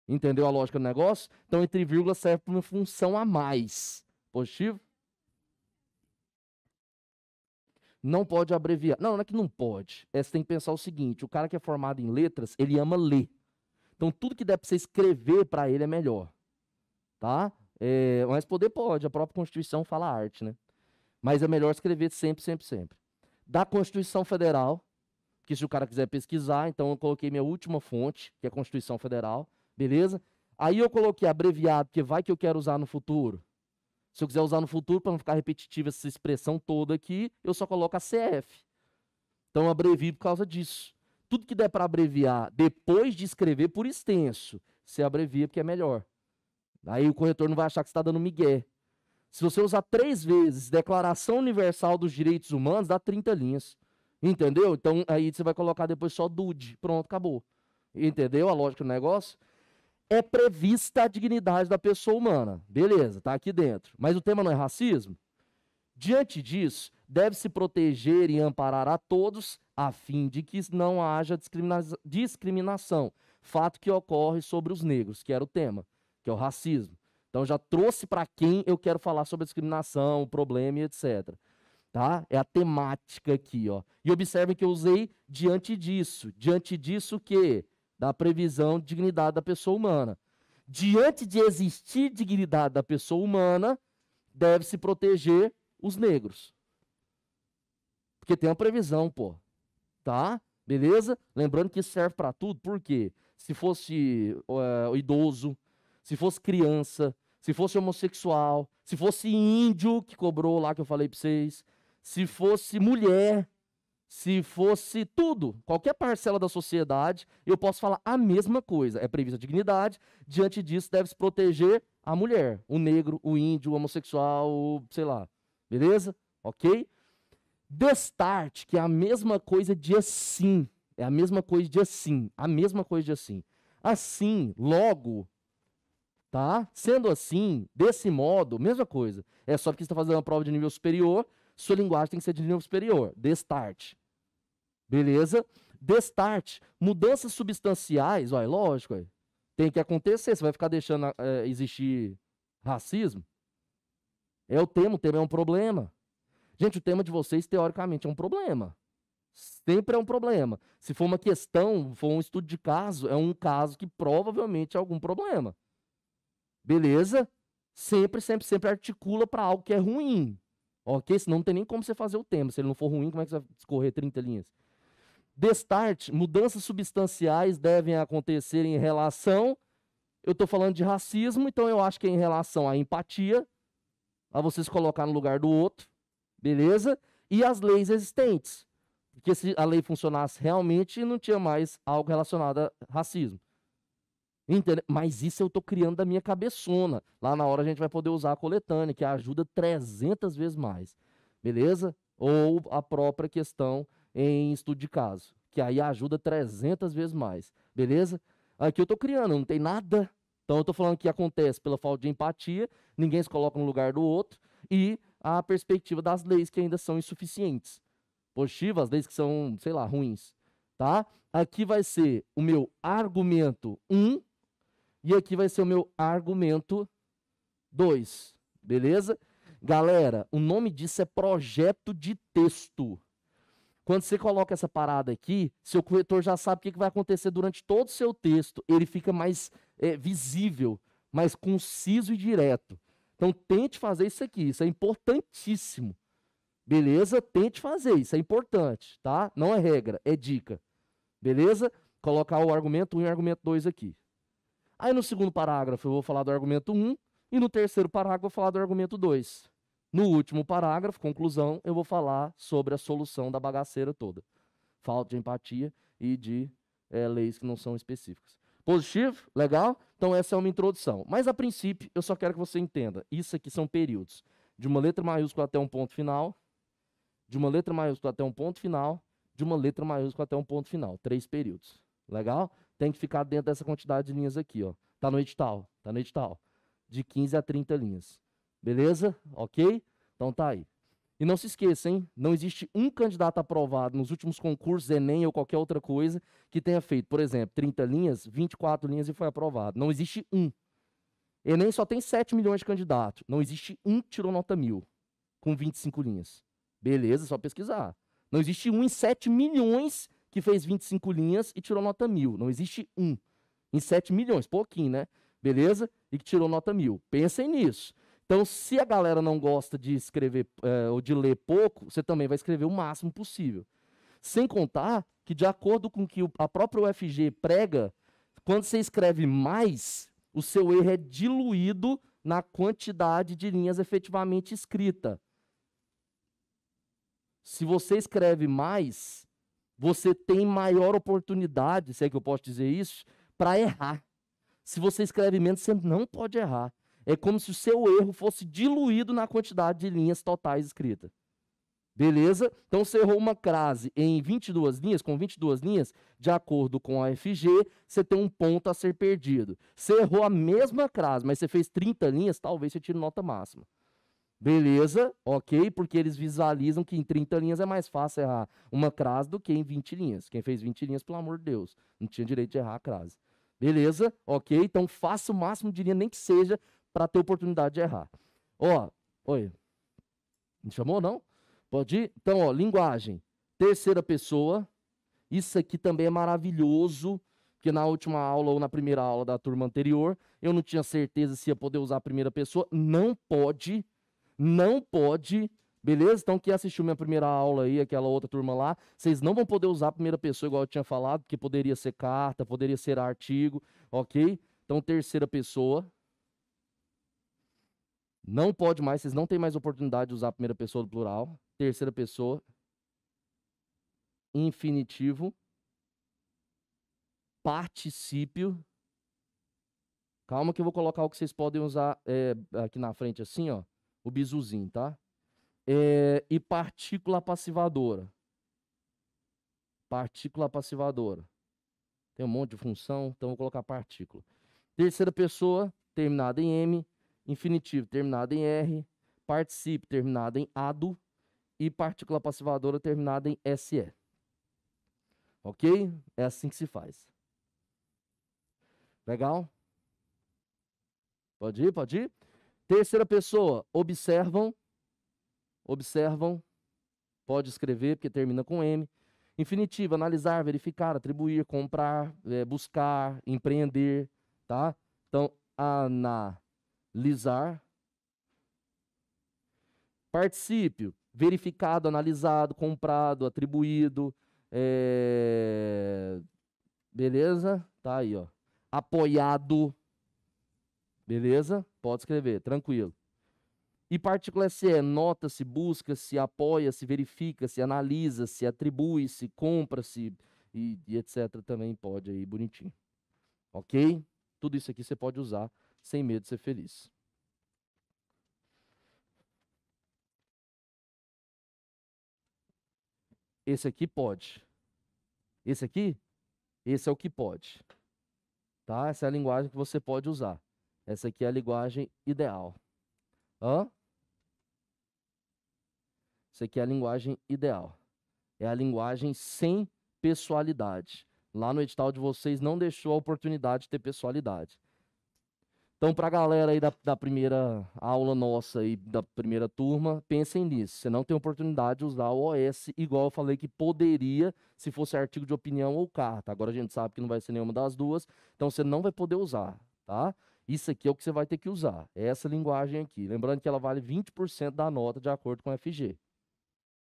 Entendeu a lógica do negócio? Então, entre vírgulas serve para uma função a mais. Positivo? não pode abreviar. Não, não é que não pode. É, você tem que pensar o seguinte: o cara que é formado em letras, ele ama ler. Então, tudo que der para você escrever para ele é melhor. Tá? É, mas poder pode, a própria Constituição fala arte, né? Mas é melhor escrever sempre, sempre, sempre. Da Constituição Federal, que se o cara quiser pesquisar, então eu coloquei minha última fonte, que é a Constituição Federal, beleza? Aí eu coloquei abreviado, porque vai que eu quero usar no futuro. Se eu quiser usar no futuro, para não ficar repetitiva essa expressão toda aqui, eu só coloco a CF. Então eu abrevio por causa disso. Tudo que der para abreviar depois de escrever por extenso, você abrevia porque é melhor. Aí o corretor não vai achar que você está dando migué. Se você usar três vezes Declaração Universal dos Direitos Humanos, dá 30 linhas. Entendeu? Então aí você vai colocar depois só DUD. Pronto, acabou. Entendeu a lógica do negócio? é prevista a dignidade da pessoa humana. Beleza, tá aqui dentro. Mas o tema não é racismo? Diante disso, deve-se proteger e amparar a todos, a fim de que não haja discrimina discriminação, fato que ocorre sobre os negros, que era o tema, que é o racismo. Então já trouxe para quem eu quero falar sobre a discriminação, o problema e etc. Tá? É a temática aqui, ó. E observem que eu usei diante disso. Diante disso o quê? da previsão de dignidade da pessoa humana. Diante de existir dignidade da pessoa humana, deve-se proteger os negros. Porque tem uma previsão, pô. Tá? Beleza? Lembrando que isso serve para tudo, porque se fosse uh, idoso, se fosse criança, se fosse homossexual, se fosse índio que cobrou lá que eu falei para vocês, se fosse mulher, se fosse tudo, qualquer parcela da sociedade, eu posso falar a mesma coisa. É prevista a dignidade, diante disso deve-se proteger a mulher, o negro, o índio, o homossexual, o, sei lá. Beleza? Ok? Destarte, que é a mesma coisa de assim. É a mesma coisa de assim. A mesma coisa de assim. Assim, logo, tá? Sendo assim, desse modo, mesma coisa. É só porque você está fazendo uma prova de nível superior, sua linguagem tem que ser de nível superior. Destarte. Beleza? Destarte. Mudanças substanciais, ó, é lógico, ó, é. tem que acontecer. Você vai ficar deixando ah, é, existir racismo? É o tema, o tema é um problema. Gente, o tema de vocês, teoricamente, é um problema. Sempre é um problema. Se for uma questão, for um estudo de caso, é um caso que provavelmente é algum problema. Beleza? Sempre, sempre, sempre articula para algo que é ruim. Ok? Senão não tem nem como você fazer o tema. Se ele não for ruim, como é que você vai discorrer 30 linhas? Destarte, mudanças substanciais devem acontecer em relação. Eu estou falando de racismo, então eu acho que é em relação à empatia, a vocês colocar no lugar do outro, beleza? E as leis existentes. Porque se a lei funcionasse realmente, não tinha mais algo relacionado a racismo. Entendeu? Mas isso eu estou criando da minha cabeçona. Lá na hora a gente vai poder usar a coletânea, que ajuda 300 vezes mais. Beleza? Ou a própria questão em estudo de caso, que aí ajuda 300 vezes mais, beleza? Aqui eu estou criando, não tem nada. Então eu estou falando que acontece pela falta de empatia, ninguém se coloca no lugar do outro e a perspectiva das leis que ainda são insuficientes. Positivas, as leis que são, sei lá, ruins, tá? Aqui vai ser o meu argumento 1 e aqui vai ser o meu argumento 2, beleza? Galera, o nome disso é projeto de texto. Quando você coloca essa parada aqui, seu corretor já sabe o que, vai acontecer durante todo o seu texto. Ele fica mais é, visível, mais conciso e direto. Então tente fazer isso aqui, isso é importantíssimo. Beleza? Tente fazer, isso é importante, tá? Não é regra, é dica. Beleza? Colocar o argumento 1 e o argumento 2 aqui. Aí no segundo parágrafo eu vou falar do argumento 1 e no terceiro parágrafo eu vou falar do argumento 2. No último parágrafo, conclusão, eu vou falar sobre a solução da bagaceira toda. Falta de empatia e de é, leis que não são específicas. Positivo? Legal? Então essa é uma introdução. Mas a princípio, eu só quero que você entenda. Isso aqui são períodos. De uma letra maiúscula até um ponto final. De uma letra maiúscula até um ponto final. De uma letra maiúscula até um ponto final. Três períodos. Legal? Tem que ficar dentro dessa quantidade de linhas aqui. Ó. Tá no edital. Tá no edital. De 15 a 30 linhas. Beleza? Ok? Então tá aí. E não se esqueça, hein? Não existe um candidato aprovado nos últimos concursos, Enem ou qualquer outra coisa, que tenha feito, por exemplo, 30 linhas, 24 linhas e foi aprovado. Não existe um. Enem só tem 7 milhões de candidatos. Não existe um que tirou nota mil com 25 linhas. Beleza, só pesquisar. Não existe um em 7 milhões que fez 25 linhas e tirou nota mil. Não existe um. Em 7 milhões, pouquinho, né? Beleza? E que tirou nota mil. Pensem nisso. Então, se a galera não gosta de escrever é, ou de ler pouco, você também vai escrever o máximo possível. Sem contar que, de acordo com o que a própria UFG prega, quando você escreve mais, o seu erro é diluído na quantidade de linhas efetivamente escrita. Se você escreve mais, você tem maior oportunidade, se é que eu posso dizer isso, para errar. Se você escreve menos, você não pode errar. É como se o seu erro fosse diluído na quantidade de linhas totais escritas. Beleza? Então você errou uma crase em 22 linhas, com 22 linhas, de acordo com a FG, você tem um ponto a ser perdido. Você errou a mesma crase, mas você fez 30 linhas, talvez você tire nota máxima. Beleza? Ok? Porque eles visualizam que em 30 linhas é mais fácil errar uma crase do que em 20 linhas. Quem fez 20 linhas, pelo amor de Deus, não tinha direito de errar a crase. Beleza? Ok? Então faça o máximo de linha, nem que seja para ter oportunidade de errar. Ó, oi. Me chamou não? Pode ir? Então, ó, linguagem. Terceira pessoa. Isso aqui também é maravilhoso, porque na última aula ou na primeira aula da turma anterior, eu não tinha certeza se ia poder usar a primeira pessoa. Não pode. Não pode. Beleza? Então, quem assistiu minha primeira aula aí, aquela outra turma lá, vocês não vão poder usar a primeira pessoa, igual eu tinha falado, porque poderia ser carta, poderia ser artigo, ok? Então, terceira pessoa, não pode mais, vocês não têm mais oportunidade de usar a primeira pessoa do plural, terceira pessoa, infinitivo, particípio. Calma que eu vou colocar o que vocês podem usar é, aqui na frente, assim, ó. O bizuzinho, tá? É, e partícula passivadora. Partícula passivadora. Tem um monte de função, então vou colocar partícula. Terceira pessoa, terminada em M infinitivo terminado em R, particípio terminado em ado e partícula passivadora terminada em SE. Ok? É assim que se faz. Legal? Pode ir, pode ir. Terceira pessoa, observam. Observam. Pode escrever, porque termina com M. Infinitivo, analisar, verificar, atribuir, comprar, é, buscar, empreender, tá? Então, ana lisar. Particípio, verificado, analisado, comprado, atribuído. É... Beleza? Tá aí, ó. Apoiado. Beleza? Pode escrever, tranquilo. E partícula SE, é nota-se, busca-se, apoia-se, verifica-se, analisa-se, atribui-se, compra-se e, e etc. Também pode aí, bonitinho. Ok? Tudo isso aqui você pode usar sem medo de ser feliz. Esse aqui pode. Esse aqui, esse é o que pode. Tá? Essa é a linguagem que você pode usar. Essa aqui é a linguagem ideal. Hã? Essa aqui é a linguagem ideal. É a linguagem sem pessoalidade. Lá no edital de vocês não deixou a oportunidade de ter pessoalidade. Então, para a galera aí da, da primeira aula nossa aí, da primeira turma, pensem nisso. Você não tem oportunidade de usar o OS igual eu falei que poderia se fosse artigo de opinião ou carta. Agora a gente sabe que não vai ser nenhuma das duas, então você não vai poder usar, tá? Isso aqui é o que você vai ter que usar, é essa linguagem aqui. Lembrando que ela vale 20% da nota de acordo com o FG.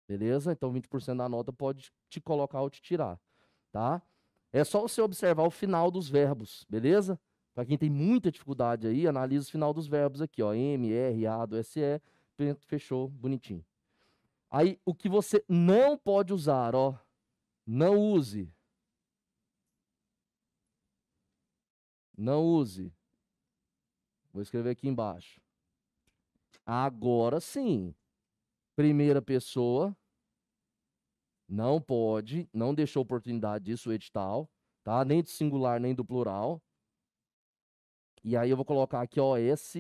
Beleza? Então 20% da nota pode te colocar ou te tirar, tá? É só você observar o final dos verbos, beleza? Para quem tem muita dificuldade aí, analisa o final dos verbos aqui, ó, M, R, A, do e, fechou, bonitinho. Aí, o que você não pode usar, ó, não use. Não use. Vou escrever aqui embaixo. Agora sim. Primeira pessoa não pode, não deixou oportunidade disso o edital, tá? Nem do singular, nem do plural. E aí eu vou colocar aqui OS,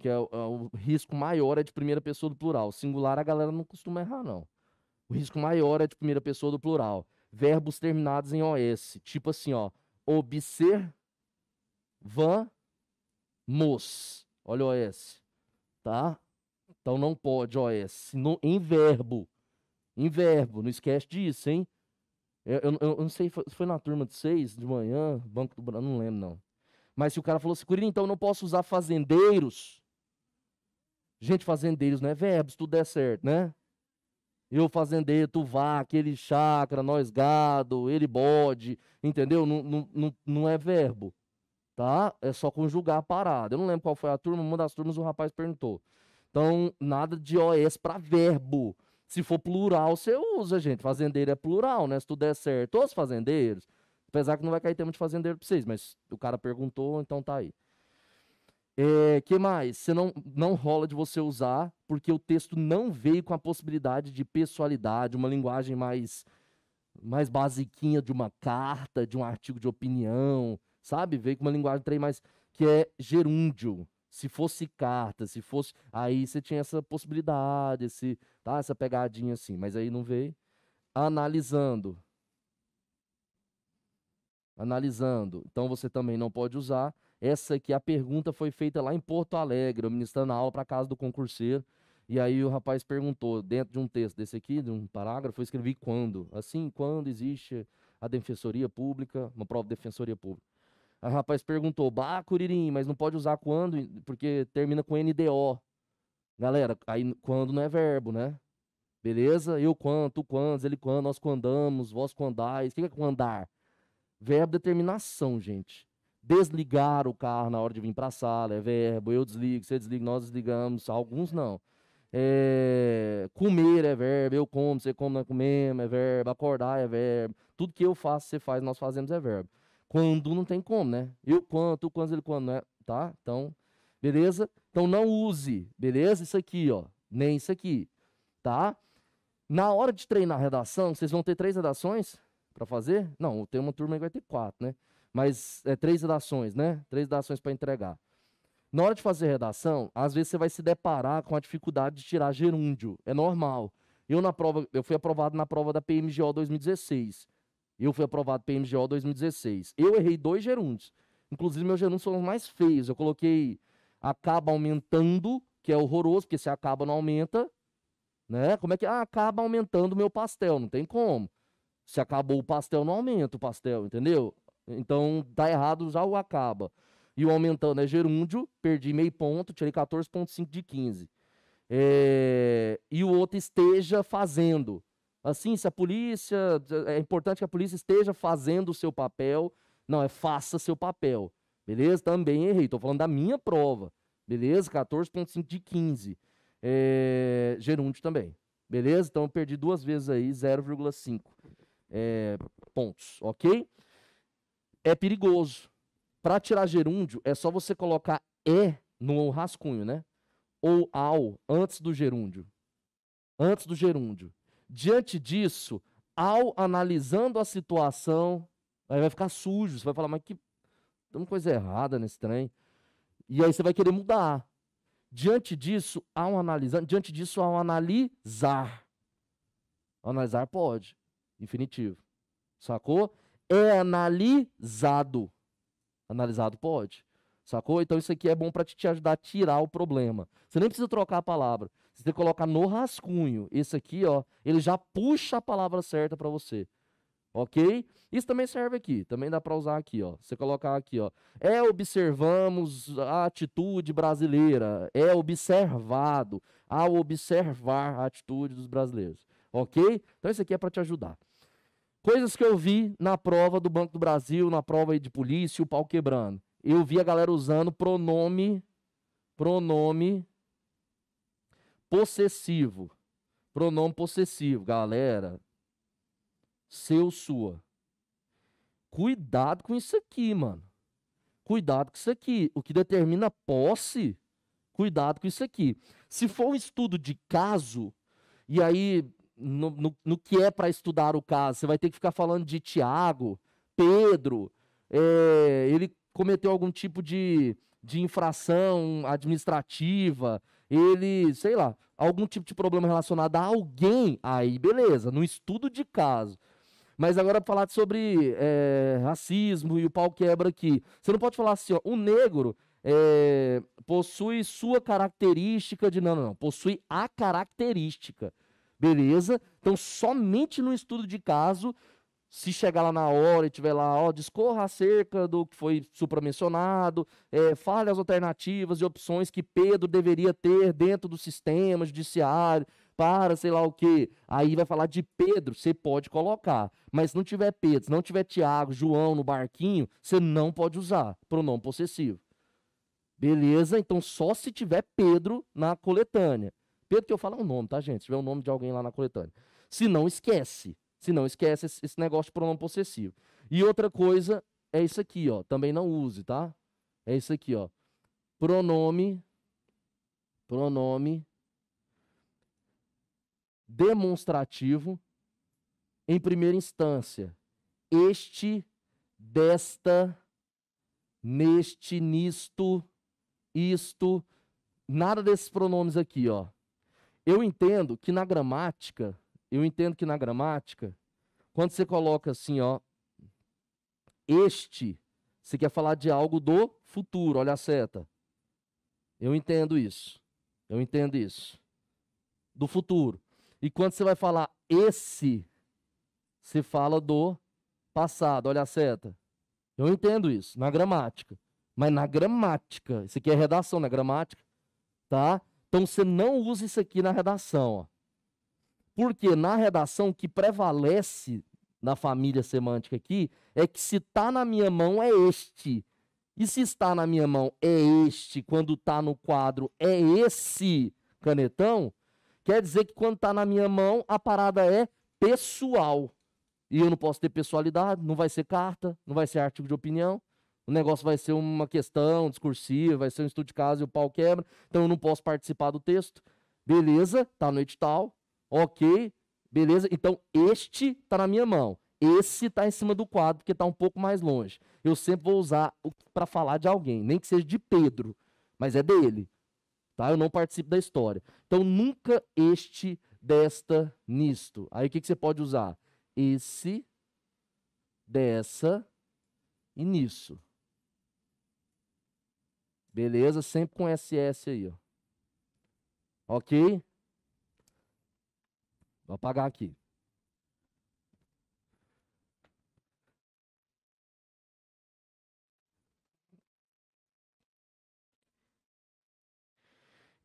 que é o, é o risco maior é de primeira pessoa do plural. Singular a galera não costuma errar, não. O risco maior é de primeira pessoa do plural. Verbos terminados em OS. Tipo assim, ó. Observamos. Olha o OS. Tá? Então não pode OS. No, em verbo. Em verbo. Não esquece disso, hein? Eu, eu, eu não sei, foi na turma de seis de manhã, Banco do Brasil, não lembro não. Mas se o cara falou assim, Curina, então não posso usar fazendeiros. Gente, fazendeiros, né? Verbos, tudo é certo, né? Eu fazendeiro, tu vá, aquele chakra, nós gado, ele bode, entendeu? Não, não, não, é verbo, tá? É só conjugar a parada. Eu não lembro qual foi a turma, uma das turmas o rapaz perguntou. Então, nada de OS para verbo. Se for plural, você usa, gente. Fazendeiro é plural, né? Se tudo der certo, os fazendeiros. Apesar que não vai cair tema de fazendeiro pra vocês, mas o cara perguntou, então tá aí. É, que mais? Você não, não rola de você usar, porque o texto não veio com a possibilidade de pessoalidade, uma linguagem mais mais basiquinha de uma carta, de um artigo de opinião, sabe? Veio com uma linguagem trem mais que é gerúndio. Se fosse carta, se fosse, aí você tinha essa possibilidade, esse, tá, essa pegadinha assim, mas aí não veio. Analisando, analisando. Então você também não pode usar. Essa aqui, a pergunta foi feita lá em Porto Alegre, ministrando a aula para casa do concurseiro. E aí o rapaz perguntou, dentro de um texto desse aqui, de um parágrafo, eu escrevi quando. Assim, quando existe a defensoria pública, uma prova de defensoria pública. Aí o rapaz perguntou, bah, Curirim, mas não pode usar quando, porque termina com NDO. Galera, aí quando não é verbo, né? Beleza? Eu quanto, tu quantos, ele quando, nós quandamos, vós quandais. O que é quandar? Verbo é determinação, gente. Desligar o carro na hora de vir para a sala é verbo. Eu desligo, você desliga, nós desligamos. Alguns não. É, comer é verbo. Eu como, você come, nós comemos é verbo. Acordar é verbo. Tudo que eu faço, você faz, nós fazemos é verbo. Quando não tem como, né? Eu quanto, quando quanto, ele quando, né? Tá? Então, beleza? Então não use, beleza? Isso aqui, ó. Nem isso aqui, tá? Na hora de treinar a redação, vocês vão ter três redações? para fazer? Não, tem uma turma que vai ter quatro, né? Mas é três redações, né? Três redações para entregar. Na hora de fazer redação, às vezes você vai se deparar com a dificuldade de tirar gerúndio. É normal. Eu na prova, eu fui aprovado na prova da PMGO 2016. Eu fui aprovado PMGO 2016. Eu errei dois gerúndios. Inclusive meus gerúndios foram os mais feios. Eu coloquei acaba aumentando, que é horroroso, porque se acaba não aumenta, né? Como é que ah, acaba aumentando meu pastel? Não tem como. Se acabou o pastel, não aumenta o pastel, entendeu? Então tá errado já o acaba. E o aumentando é gerúndio, perdi meio ponto, tirei 14,5 de 15. É... E o outro esteja fazendo. Assim, se a polícia. É importante que a polícia esteja fazendo o seu papel. Não, é faça seu papel. Beleza? Também errei. Tô falando da minha prova. Beleza? 14,5 de 15. É... Gerúndio também. Beleza? Então eu perdi duas vezes aí, 0,5 é, pontos, ok? É perigoso. Para tirar gerúndio, é só você colocar é no rascunho, né? Ou ao antes do gerúndio. Antes do gerúndio. Diante disso, ao analisando a situação, aí vai ficar sujo. Você vai falar, mas que. Tem uma coisa errada nesse trem. E aí você vai querer mudar. Diante disso, ao analisando, diante disso, ao analisar. Analisar pode. Infinitivo. Sacou? É analisado. Analisado pode. Sacou? Então isso aqui é bom para te ajudar a tirar o problema. Você nem precisa trocar a palavra. Você coloca no rascunho. Esse aqui, ó, ele já puxa a palavra certa para você. OK? Isso também serve aqui, também dá para usar aqui, ó. Você colocar aqui, ó. É observamos a atitude brasileira, é observado ao observar a atitude dos brasileiros ok? Então isso aqui é para te ajudar. Coisas que eu vi na prova do Banco do Brasil, na prova de polícia, o pau quebrando. Eu vi a galera usando pronome, pronome possessivo. Pronome possessivo, galera. Seu, sua. Cuidado com isso aqui, mano. Cuidado com isso aqui. O que determina posse, cuidado com isso aqui. Se for um estudo de caso, e aí no, no, no que é para estudar o caso. Você vai ter que ficar falando de Tiago, Pedro, é, ele cometeu algum tipo de, de infração administrativa, ele, sei lá, algum tipo de problema relacionado a alguém, aí beleza, no estudo de caso. Mas agora falar sobre é, racismo e o pau quebra aqui. Você não pode falar assim, ó, o negro é, possui sua característica de. Não, não, não. Possui a característica. Beleza? Então, somente no estudo de caso, se chegar lá na hora e tiver lá, ó, discorra acerca do que foi supramencionado, é, fale as alternativas e opções que Pedro deveria ter dentro do sistema judiciário para sei lá o quê. Aí vai falar de Pedro, você pode colocar. Mas se não tiver Pedro, se não tiver Tiago, João no barquinho, você não pode usar pronome possessivo. Beleza? Então só se tiver Pedro na coletânea. Pedro que eu falo é um nome, tá, gente? Se tiver o um nome de alguém lá na coletânea. Se não esquece. Se não esquece esse negócio de pronome possessivo. E outra coisa é isso aqui, ó. Também não use, tá? É isso aqui, ó. Pronome. Pronome. Demonstrativo. Em primeira instância. Este, desta, neste, nisto, isto. Nada desses pronomes aqui, ó. Eu entendo que na gramática, eu entendo que na gramática, quando você coloca assim, ó, este, você quer falar de algo do futuro, olha a seta. Eu entendo isso. Eu entendo isso. Do futuro. E quando você vai falar esse, você fala do passado, olha a seta. Eu entendo isso na gramática. Mas na gramática, isso aqui é redação na gramática, tá? Então você não usa isso aqui na redação. Ó. Porque na redação o que prevalece na família semântica aqui é que se está na minha mão é este. E se está na minha mão é este, quando está no quadro é esse canetão, quer dizer que quando está na minha mão a parada é pessoal. E eu não posso ter pessoalidade, não vai ser carta, não vai ser artigo de opinião. O negócio vai ser uma questão discursiva, vai ser um estudo de caso e o pau quebra, então eu não posso participar do texto. Beleza, tá no edital. Ok, beleza. Então este tá na minha mão. Esse tá em cima do quadro, porque tá um pouco mais longe. Eu sempre vou usar para falar de alguém, nem que seja de Pedro, mas é dele. Tá? Eu não participo da história. Então nunca este, desta, nisto. Aí o que, que você pode usar? Esse, dessa e nisso. Beleza? Sempre com SS aí, ó. Ok? Vou apagar aqui.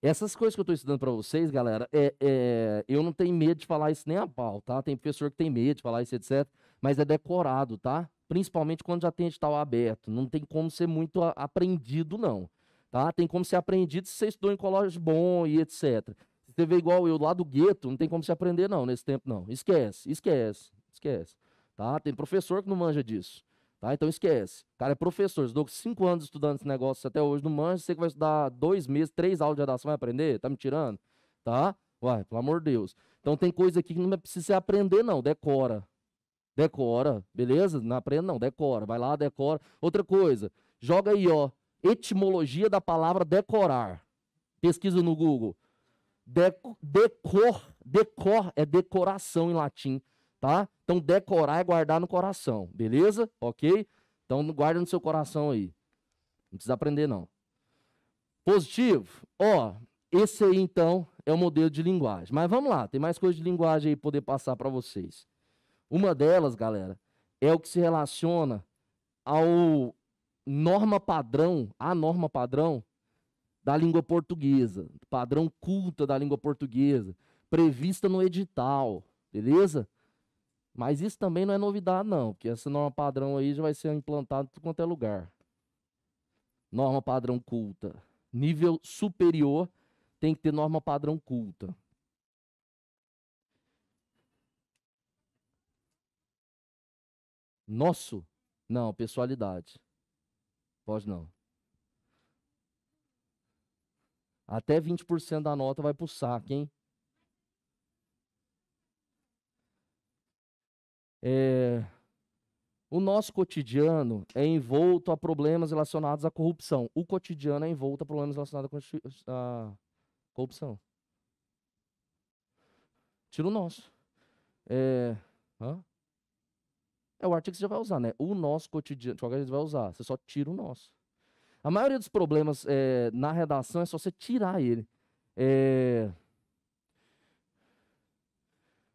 Essas coisas que eu estou estudando para vocês, galera, é, é, eu não tenho medo de falar isso nem a pau, tá? Tem professor que tem medo de falar isso, etc. Mas é decorado, tá? Principalmente quando já tem edital aberto. Não tem como ser muito aprendido, não tá? Tem como ser aprendido se você estudou em colégio bom e etc. Se você vê igual eu lá do gueto, não tem como se aprender não nesse tempo não. Esquece, esquece, esquece, tá? Tem professor que não manja disso, tá? Então esquece. Cara, é professor, estudou cinco anos estudando esse negócio até hoje, não manja, você que vai estudar dois meses, três aulas de redação, vai aprender? Tá me tirando? Tá? Vai, pelo amor de Deus. Então tem coisa aqui que não é precisa aprender não, decora. Decora, beleza? Não aprende não, decora. Vai lá, decora. Outra coisa, joga aí, ó, Etimologia da palavra decorar. Pesquisa no Google. Deco, decor, decor é decoração em latim, tá? Então decorar é guardar no coração, beleza? Ok? Então guarda no seu coração aí. Não precisa aprender não. Positivo. Ó, esse aí então é o modelo de linguagem. Mas vamos lá, tem mais coisas de linguagem aí poder passar para vocês. Uma delas, galera, é o que se relaciona ao norma padrão, a norma padrão da língua portuguesa, padrão culta da língua portuguesa, prevista no edital, beleza? Mas isso também não é novidade, não, porque essa norma padrão aí já vai ser implantada em tudo quanto é lugar. Norma padrão culta. Nível superior tem que ter norma padrão culta. Nosso? Não, pessoalidade. Pode não. Até 20% da nota vai para o saco, hein? É... O nosso cotidiano é envolto a problemas relacionados à corrupção. O cotidiano é envolto a problemas relacionados à corrupção. Tira o nosso. É... Hã? É o artigo que você já vai usar, né? O nosso cotidiano, de qualquer jeito, vai usar. Você só tira o nosso. A maioria dos problemas é, na redação é só você tirar ele. É...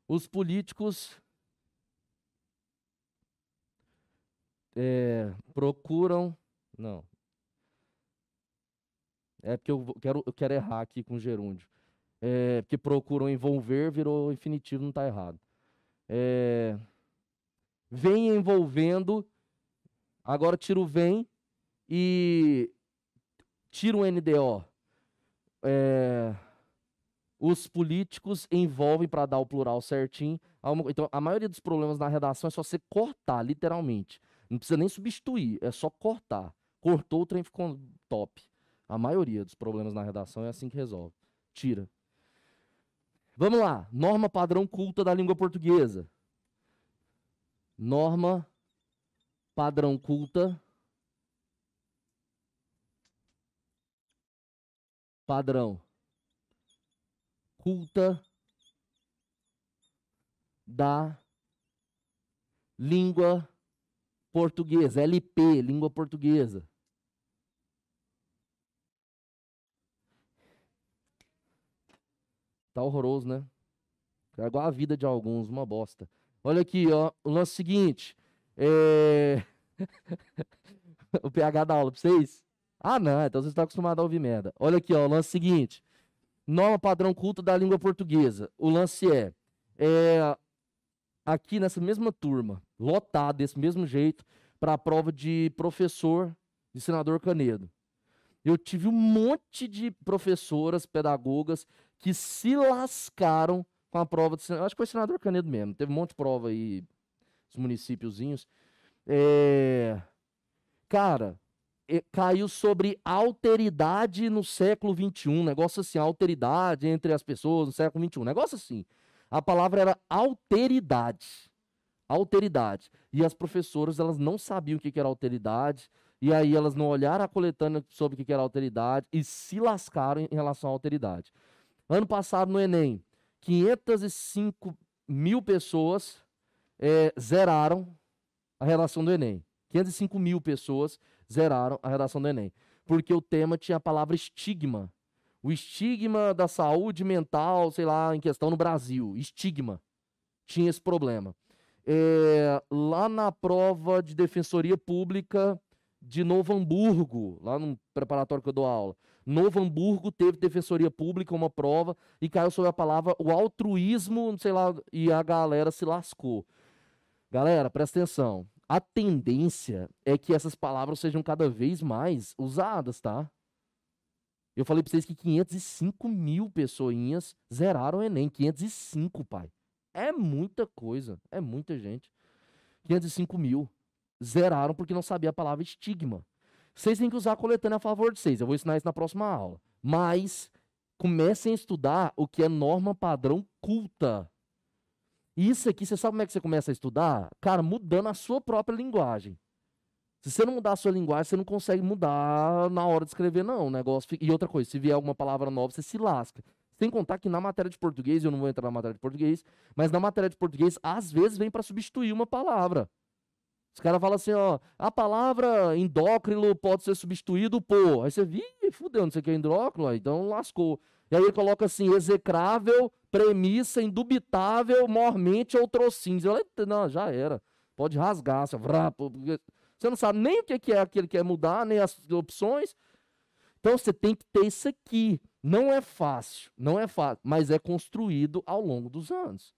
Os políticos é, procuram. Não. É porque eu quero, eu quero errar aqui com o gerúndio. É, porque procuram envolver, virou infinitivo, não está errado. É vem envolvendo. Agora tira o vem e tira o NDO. É, os políticos envolvem para dar o plural certinho. Então, a maioria dos problemas na redação é só você cortar, literalmente. Não precisa nem substituir, é só cortar. Cortou, o trem ficou top. A maioria dos problemas na redação é assim que resolve. Tira. Vamos lá. Norma padrão culta da língua portuguesa norma, padrão culta, padrão culta da língua portuguesa, LP, língua portuguesa. Tá horroroso, né? É igual a vida de alguns, uma bosta. Olha aqui, ó, o lance seguinte. É... *laughs* o PH da aula pra vocês? Ah, não, então vocês estão acostumados a ouvir merda. Olha aqui, ó, o lance seguinte. Norma padrão culto da língua portuguesa. O lance é, é aqui nessa mesma turma, lotado desse mesmo jeito, para a prova de professor de senador Canedo. Eu tive um monte de professoras, pedagogas, que se lascaram com a prova, de, acho que foi o senador Canedo mesmo, teve um monte de prova aí, os municípiozinhos. É, cara, caiu sobre alteridade no século XXI, negócio assim, alteridade entre as pessoas no século XXI, negócio assim. A palavra era alteridade. Alteridade. E as professoras, elas não sabiam o que era alteridade, e aí elas não olharam a coletânea sobre o que era alteridade e se lascaram em relação à alteridade. Ano passado no Enem, 505 mil pessoas é, zeraram a relação do Enem. 505 mil pessoas zeraram a redação do Enem. Porque o tema tinha a palavra estigma. O estigma da saúde mental, sei lá, em questão no Brasil. Estigma. Tinha esse problema. É, lá na prova de Defensoria Pública de Novo Hamburgo, lá no preparatório que eu dou aula, Novo Hamburgo teve defensoria pública, uma prova, e caiu sobre a palavra o altruísmo, sei lá, e a galera se lascou. Galera, presta atenção. A tendência é que essas palavras sejam cada vez mais usadas, tá? Eu falei pra vocês que 505 mil pessoinhas zeraram o Enem. 505, pai. É muita coisa. É muita gente. 505 mil zeraram porque não sabia a palavra estigma. Vocês têm que usar a coletânea a favor de vocês. Eu vou ensinar isso na próxima aula. Mas comecem a estudar o que é norma padrão culta. Isso aqui, você sabe como é que você começa a estudar? Cara, mudando a sua própria linguagem. Se você não mudar a sua linguagem, você não consegue mudar na hora de escrever, não. O negócio fica... E outra coisa, se vier alguma palavra nova, você se lasca. Sem contar que na matéria de português, eu não vou entrar na matéria de português, mas na matéria de português, às vezes vem para substituir uma palavra. Os caras falam assim, ó, a palavra endócrino pode ser substituído por. Aí você, ih, fudeu, não sei o que é endócrino, então lascou. E aí ele coloca assim, execrável, premissa, indubitável, mormente ou trouxins. não, já era. Pode rasgar, você, vrá, você não sabe nem o que é aquele que quer é mudar, nem as opções. Então você tem que ter isso aqui. Não é fácil, não é fácil, mas é construído ao longo dos anos.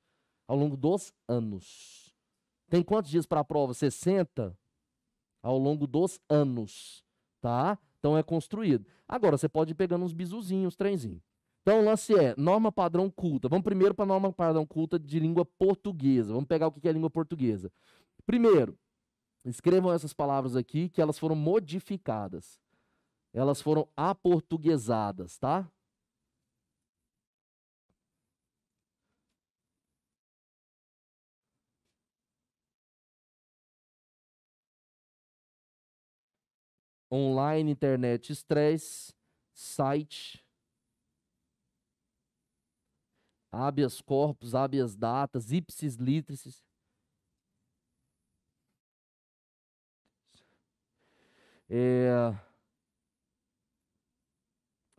Ao longo dos anos. Tem quantos dias para a prova? 60 ao longo dos anos, tá? Então é construído. Agora você pode ir pegando uns bizuzinhos, uns trenzinhos. Então o lance é norma padrão culta. Vamos primeiro para norma padrão culta de língua portuguesa. Vamos pegar o que é língua portuguesa. Primeiro, escrevam essas palavras aqui que elas foram modificadas. Elas foram aportuguesadas, tá? online, internet, estresse, site, habeas corpus, habeas datas, ipsis litrices. É...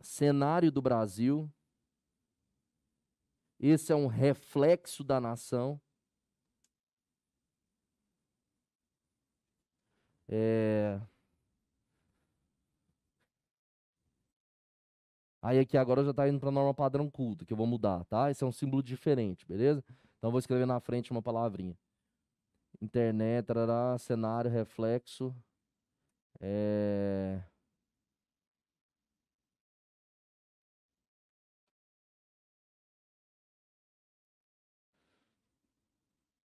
Cenário do Brasil. Esse é um reflexo da nação. É... Aí aqui agora já tá indo pra norma padrão culto, que eu vou mudar, tá? Esse é um símbolo diferente, beleza? Então eu vou escrever na frente uma palavrinha. Internet, tarará, cenário, reflexo. É...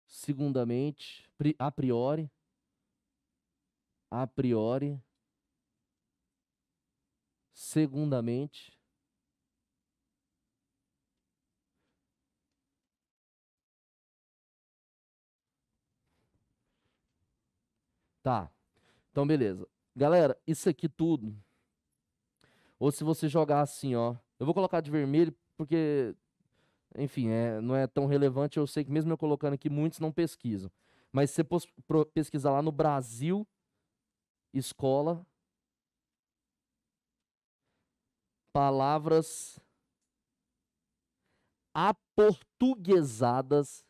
Segundamente, a priori. A priori. Segundamente. Tá. Então, beleza. Galera, isso aqui tudo. Ou se você jogar assim, ó. Eu vou colocar de vermelho porque, enfim, é, não é tão relevante. Eu sei que mesmo eu colocando aqui, muitos não pesquisam. Mas se você pesquisar lá no Brasil, escola, palavras aportuguesadas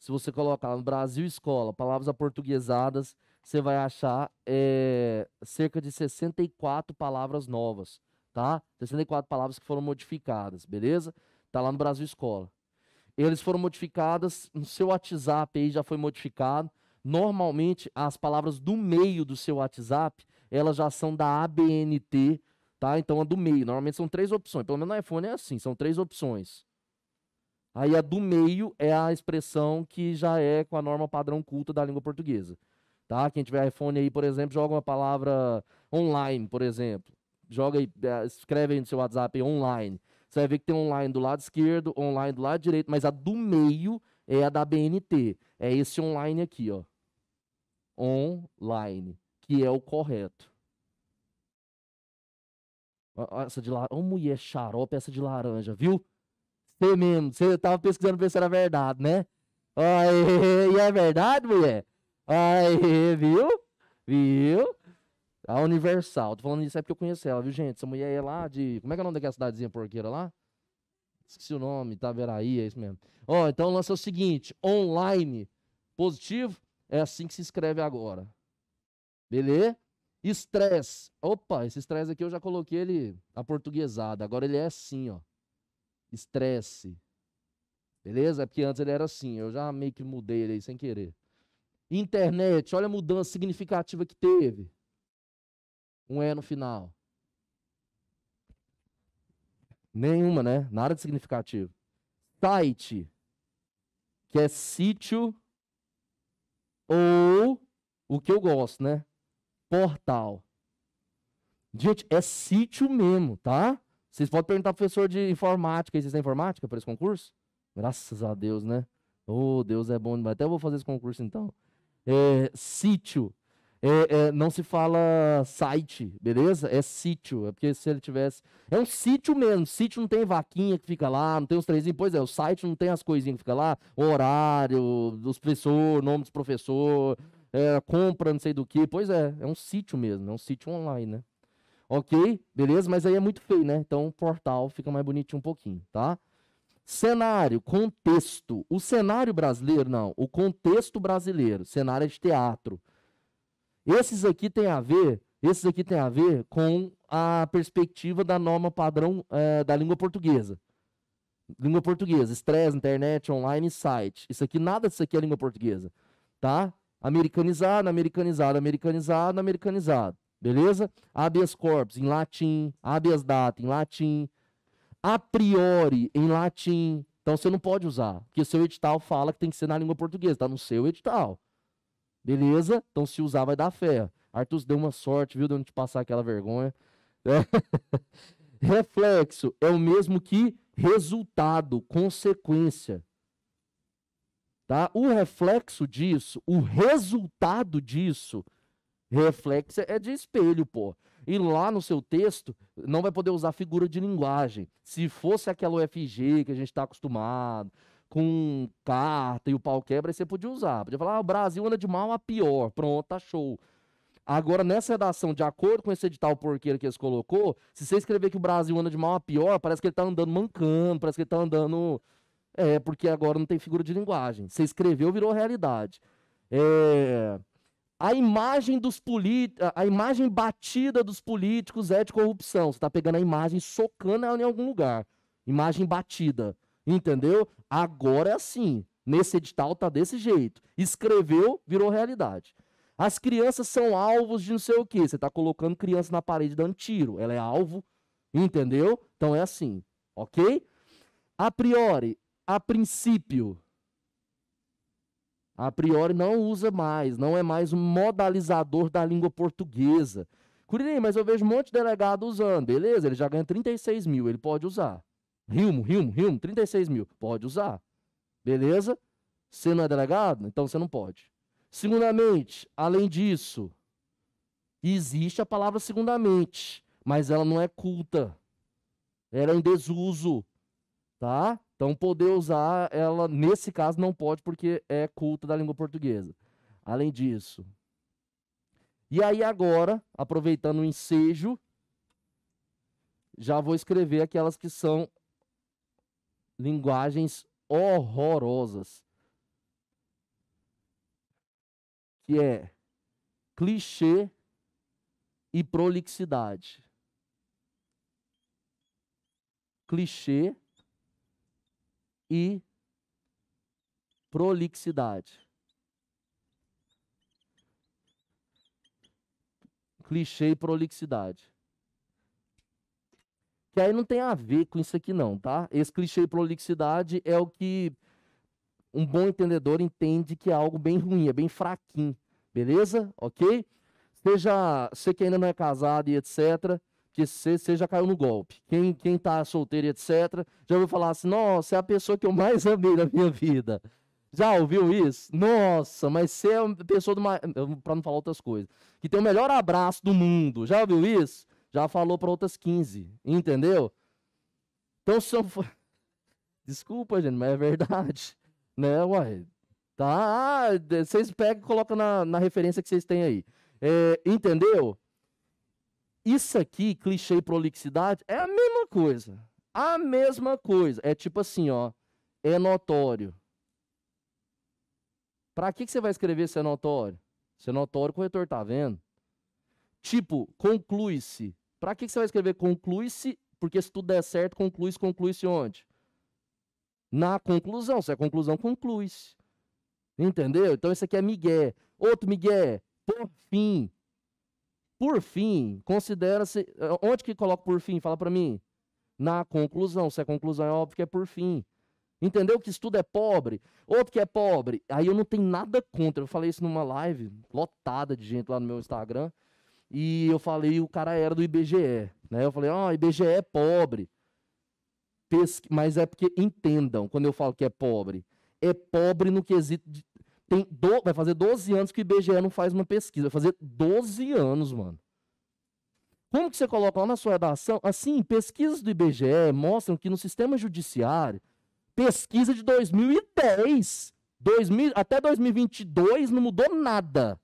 se você colocar no Brasil Escola, palavras aportuguesadas, você vai achar é, cerca de 64 palavras novas, tá? 64 palavras que foram modificadas, beleza? Tá lá no Brasil Escola. Eles foram modificadas, no seu WhatsApp aí já foi modificado. Normalmente, as palavras do meio do seu WhatsApp, elas já são da ABNT, tá? Então, a do meio. Normalmente são três opções. Pelo menos no iPhone é assim, são três opções. Aí a do meio é a expressão que já é com a norma padrão culta da língua portuguesa. Tá? Quem tiver iPhone aí, por exemplo, joga uma palavra online, por exemplo. Joga aí, é, escreve aí no seu WhatsApp aí, online. Você vai ver que tem online do lado esquerdo, online do lado direito, mas a do meio é a da BNT. É esse online aqui, ó. Online, que é o correto. Essa de laranja. Ô, oh, mulher xarope, essa de laranja, viu? Você mesmo, você tava pesquisando pra ver se era verdade, né? Aê, *laughs* e é verdade, mulher? Aê, *laughs* viu? Viu? A Universal. Tô falando isso é porque eu conheço ela, viu, gente? Essa mulher é lá de. Como é que é o nome daquela cidadezinha porqueira lá? Esqueci o nome, Taveraí, tá, é isso mesmo. Ó, então o lance é o seguinte: online positivo é assim que se escreve agora. Beleza? Estresse. Opa, esse estresse aqui eu já coloquei ele aportuguesado. Agora ele é assim, ó estresse. Beleza? É porque antes ele era assim, eu já meio que mudei ele aí sem querer. Internet, olha a mudança significativa que teve. Um é no final. Nenhuma, né? Nada de significativo. Site, que é sítio ou o que eu gosto, né? Portal. Gente, é sítio mesmo, tá? Vocês podem perguntar pro professor de informática. Existe informática para esse concurso? Graças a Deus, né? Oh, Deus é bom Até eu vou fazer esse concurso então. É, sítio. É, é, não se fala site, beleza? É sítio. É porque se ele tivesse. É um sítio mesmo. Sítio não tem vaquinha que fica lá, não tem os três. Pois é, o site não tem as coisinhas que fica lá. O horário, dos professores, nome dos professor, é, compra, não sei do que. Pois é, é um sítio mesmo. É um sítio online, né? Ok, beleza? Mas aí é muito feio, né? Então, portal fica mais bonitinho um pouquinho, tá? Cenário, contexto. O cenário brasileiro, não. O contexto brasileiro, cenário de teatro. Esses aqui tem a ver, esses aqui tem a ver com a perspectiva da norma padrão é, da língua portuguesa. Língua portuguesa, estresse, internet, online, site. Isso aqui, nada disso aqui é língua portuguesa, tá? Americanizado, americanizado, americanizado, americanizado. Beleza? Habeas corpus em latim, habeas data em latim, a priori em latim. Então você não pode usar, porque seu edital fala que tem que ser na língua portuguesa, está no seu edital. Beleza? Então se usar vai dar fé. Arthur deu uma sorte, viu, de não te passar aquela vergonha. É. *laughs* Reflexo é o mesmo que resultado, consequência. Tá? O reflexo disso, o resultado disso, Reflexo é de espelho, pô. E lá no seu texto, não vai poder usar figura de linguagem. Se fosse aquela UFG que a gente está acostumado, com carta e o pau quebra, você podia usar. Podia falar, ah, o Brasil anda de mal a pior. Pronto, tá show. Agora, nessa redação, de acordo com esse edital porqueiro que eles colocou, se você escrever que o Brasil anda de mal a pior, parece que ele tá andando mancando, parece que ele tá andando. É, porque agora não tem figura de linguagem. Você escreveu, virou realidade. É a imagem, dos a imagem batida dos políticos é de corrupção. Você está pegando a imagem, socando ela em algum lugar. Imagem batida. Entendeu? Agora é assim. Nesse edital tá desse jeito. Escreveu, virou realidade. As crianças são alvos de não sei o que. Você está colocando criança na parede dando tiro. Ela é alvo. Entendeu? Então é assim. Ok? A priori, a princípio, a priori não usa mais, não é mais um modalizador da língua portuguesa. Curinei, mas eu vejo um monte de delegado usando. Beleza, ele já ganha 36 mil, ele pode usar. Rilmo, Rilmo, Rilmo, 36 mil, pode usar. Beleza? Você não é delegado? Então você não pode. Segundamente, além disso, existe a palavra segundamente, mas ela não é culta. era é em desuso, tá? Então, poder usar ela, nesse caso, não pode, porque é culto da língua portuguesa. Além disso. E aí, agora, aproveitando o ensejo, já vou escrever aquelas que são linguagens horrorosas. Que é clichê e prolixidade. Clichê e prolixidade. Clichê e prolixidade. Que aí não tem a ver com isso aqui, não, tá? Esse clichê e prolixidade é o que um bom entendedor entende que é algo bem ruim, é bem fraquinho. Beleza? Ok? Seja você que ainda não é casado e etc que você, você já caiu no golpe. Quem, quem tá solteiro, etc., já ouviu falar assim, nossa, é a pessoa que eu mais *laughs* amei na minha vida. Já ouviu isso? Nossa, mas você é a pessoa do mais... Pra não falar outras coisas. Que tem o melhor abraço do mundo. Já ouviu isso? Já falou para outras 15, entendeu? Então são... *laughs* Desculpa, gente, mas é verdade. *laughs* Né, uai? Tá, vocês ah, pegam e colocam na, na referência que vocês têm aí. É, entendeu? Isso aqui, clichê e prolixidade, é a mesma coisa. A mesma coisa. É tipo assim, ó. É notório. Para que, que você vai escrever se é notório? Se é notório, o corretor tá vendo. Tipo, conclui-se. Para que, que você vai escrever conclui-se? Porque se tudo der certo, conclui-se, conclui-se onde? Na conclusão. Se é conclusão, conclui-se. Entendeu? Então isso aqui é migué. Outro migué. Por fim. Por fim, considera-se. Eh, onde que coloca por fim? Fala para mim. Na conclusão. Se a é conclusão é óbvia, que é por fim. Entendeu que estudo é pobre? Outro que é pobre. Aí eu não tenho nada contra. Eu falei isso numa live lotada de gente lá no meu Instagram. E eu falei, o cara era do IBGE. Né? Eu falei, ó, ah, oh, IBGE é pobre. Pesqu... Mas é porque entendam quando eu falo que é pobre. É pobre no quesito de tem do, vai fazer 12 anos que o IBGE não faz uma pesquisa. Vai fazer 12 anos, mano. Como que você coloca lá na sua redação? Assim, pesquisas do IBGE mostram que no sistema judiciário, pesquisa de 2010, 2000, até 2022 não mudou nada.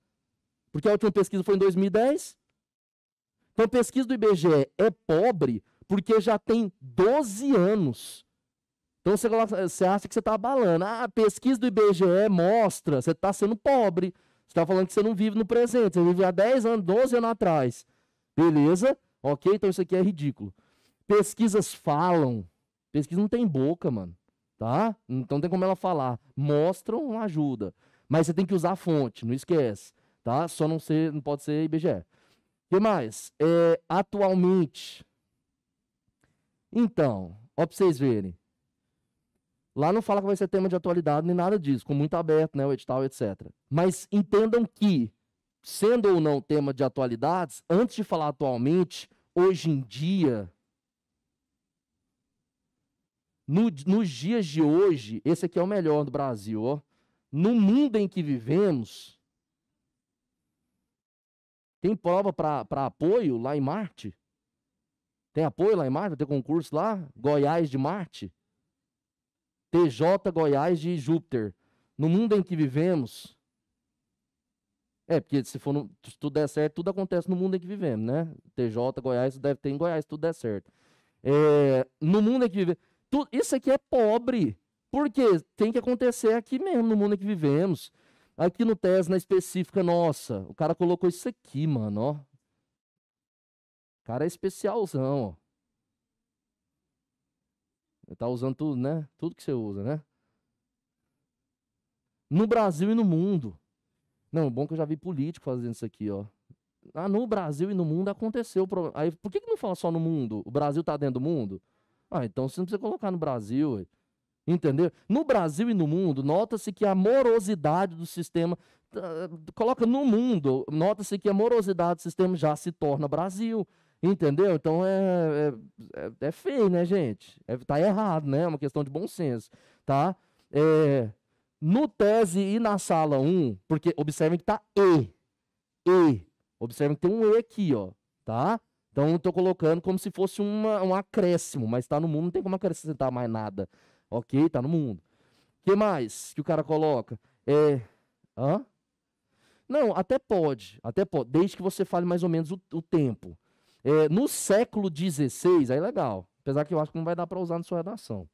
Porque a última pesquisa foi em 2010. Então, pesquisa do IBGE é pobre porque já tem 12 anos então você, você acha que você está abalando. Ah, a pesquisa do IBGE mostra, você está sendo pobre. Você está falando que você não vive no presente, você vive há 10 anos, 12 anos atrás. Beleza? Ok? Então isso aqui é ridículo. Pesquisas falam. Pesquisa não tem boca, mano. Tá? Então tem como ela falar. Mostram ajuda. Mas você tem que usar a fonte, não esquece. Tá? Só não, ser, não pode ser IBGE. O que mais? É, atualmente. Então, ó pra vocês verem. Lá não fala que vai ser tema de atualidade nem nada disso, com muito aberto, né, o edital, etc. Mas entendam que, sendo ou não tema de atualidades, antes de falar atualmente, hoje em dia, no, nos dias de hoje, esse aqui é o melhor do Brasil, ó. No mundo em que vivemos, tem prova para apoio lá em Marte? Tem apoio lá em Marte? Tem concurso lá? Goiás de Marte? PJ Goiás de Júpiter. No mundo em que vivemos. É, porque se, for no, se tudo der certo, tudo acontece no mundo em que vivemos, né? TJ Goiás deve ter em Goiás, tudo der certo. É, no mundo em que vivemos. Tu, isso aqui é pobre. Porque tem que acontecer aqui mesmo, no mundo em que vivemos. Aqui no Tesla específica, nossa, o cara colocou isso aqui, mano, ó. O cara é especialzão, ó. Tá usando tudo, né? Tudo que você usa, né? No Brasil e no mundo. Não, bom é que eu já vi político fazendo isso aqui, ó. Ah, no Brasil e no mundo aconteceu. Aí, por que, que não fala só no mundo? O Brasil tá dentro do mundo? Ah, então você não precisa colocar no Brasil. Entendeu? No Brasil e no mundo, nota-se que a morosidade do sistema. Ah, coloca no mundo, nota-se que a morosidade do sistema já se torna Brasil. Entendeu? Então é, é, é, é, feio, né, gente? É, tá errado, né? É uma questão de bom senso, tá? É, no tese e na sala 1, porque observem que tá E. E. Observem que tem um E aqui, ó, tá? Então eu tô colocando como se fosse uma, um acréscimo, mas tá no mundo, não tem como acrescentar mais nada. Ok? Tá no mundo. que mais que o cara coloca? É. Hã? Não, até pode. Até pode. Desde que você fale mais ou menos o, o tempo. É, no século XVI, aí legal. Apesar que eu acho que não vai dar para usar na sua redação.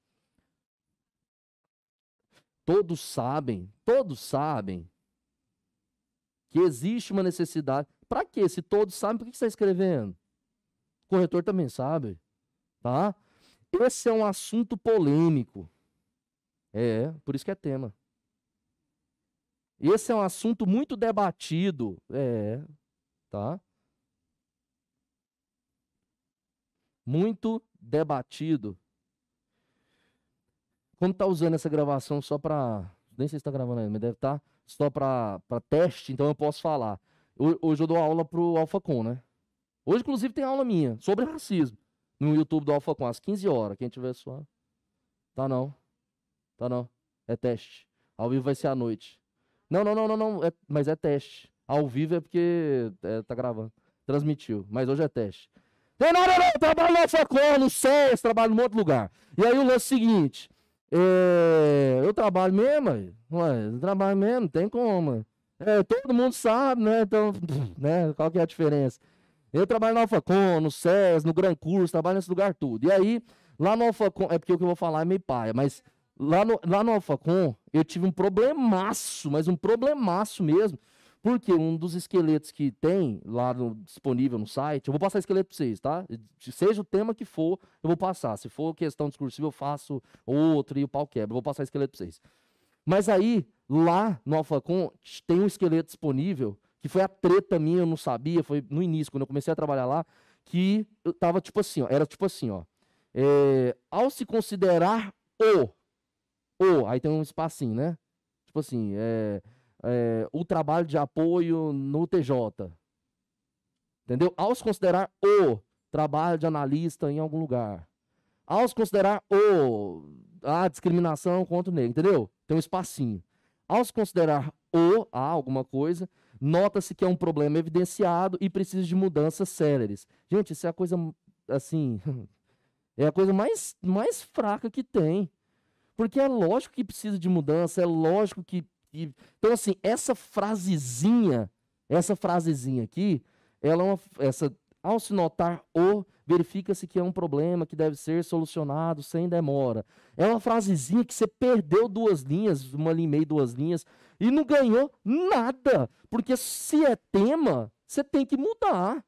Todos sabem, todos sabem que existe uma necessidade. Para quê? Se todos sabem, por que está escrevendo? O corretor também sabe, tá? Esse é um assunto polêmico. É, por isso que é tema. Esse é um assunto muito debatido. É, tá? muito debatido. Como tá usando essa gravação só para, nem sei se está gravando ainda, mas deve estar tá só para teste, então eu posso falar. Hoje eu dou aula pro AlphaCon, né? Hoje inclusive tem aula minha sobre racismo no YouTube do AlphaCon às 15 horas, quem tiver só. Tá não. Tá não. É teste. Ao vivo vai ser à noite. Não, não, não, não, não, é... mas é teste. Ao vivo é porque é, tá gravando. Transmitiu, mas hoje é teste. Não, não, não, trabalho no Alfacor, no SES, trabalho em outro lugar. E aí o lance é seguinte, é, eu trabalho mesmo, ué, eu trabalho mesmo, não tem como. É, todo mundo sabe, né? Então, *laughs* né? Qual que é a diferença? Eu trabalho na Alfacon, no SES, no Gran Curso, trabalho nesse lugar tudo. E aí, lá no Alfacon, é porque o que eu vou falar é meio paia, mas lá no, lá no eu tive um problemaço, mas um problemaço mesmo, porque um dos esqueletos que tem lá no, disponível no site, eu vou passar esqueleto para vocês, tá? Seja o tema que for, eu vou passar. Se for questão discursiva, eu faço outro e o pau quebra. Eu vou passar esqueleto para vocês. Mas aí, lá no AlphaCon, tem um esqueleto disponível, que foi a treta minha, eu não sabia, foi no início, quando eu comecei a trabalhar lá, que eu tava tipo assim, ó, era tipo assim, ó. É, ao se considerar o, o, aí tem um espacinho, né? Tipo assim, é é, o trabalho de apoio no TJ. Entendeu? Ao se considerar o trabalho de analista em algum lugar. Ao se considerar o a discriminação contra o negro, entendeu? Tem um espacinho. Ao se considerar o a alguma coisa, nota-se que é um problema evidenciado e precisa de mudanças céleres. Gente, isso é a coisa assim, *laughs* é a coisa mais mais fraca que tem. Porque é lógico que precisa de mudança, é lógico que então, assim, essa frasezinha, essa frasezinha aqui, ela é uma, essa, ao se notar o, verifica-se que é um problema que deve ser solucionado sem demora. É uma frasezinha que você perdeu duas linhas, uma linha e meia, duas linhas, e não ganhou nada. Porque se é tema, você tem que mudar.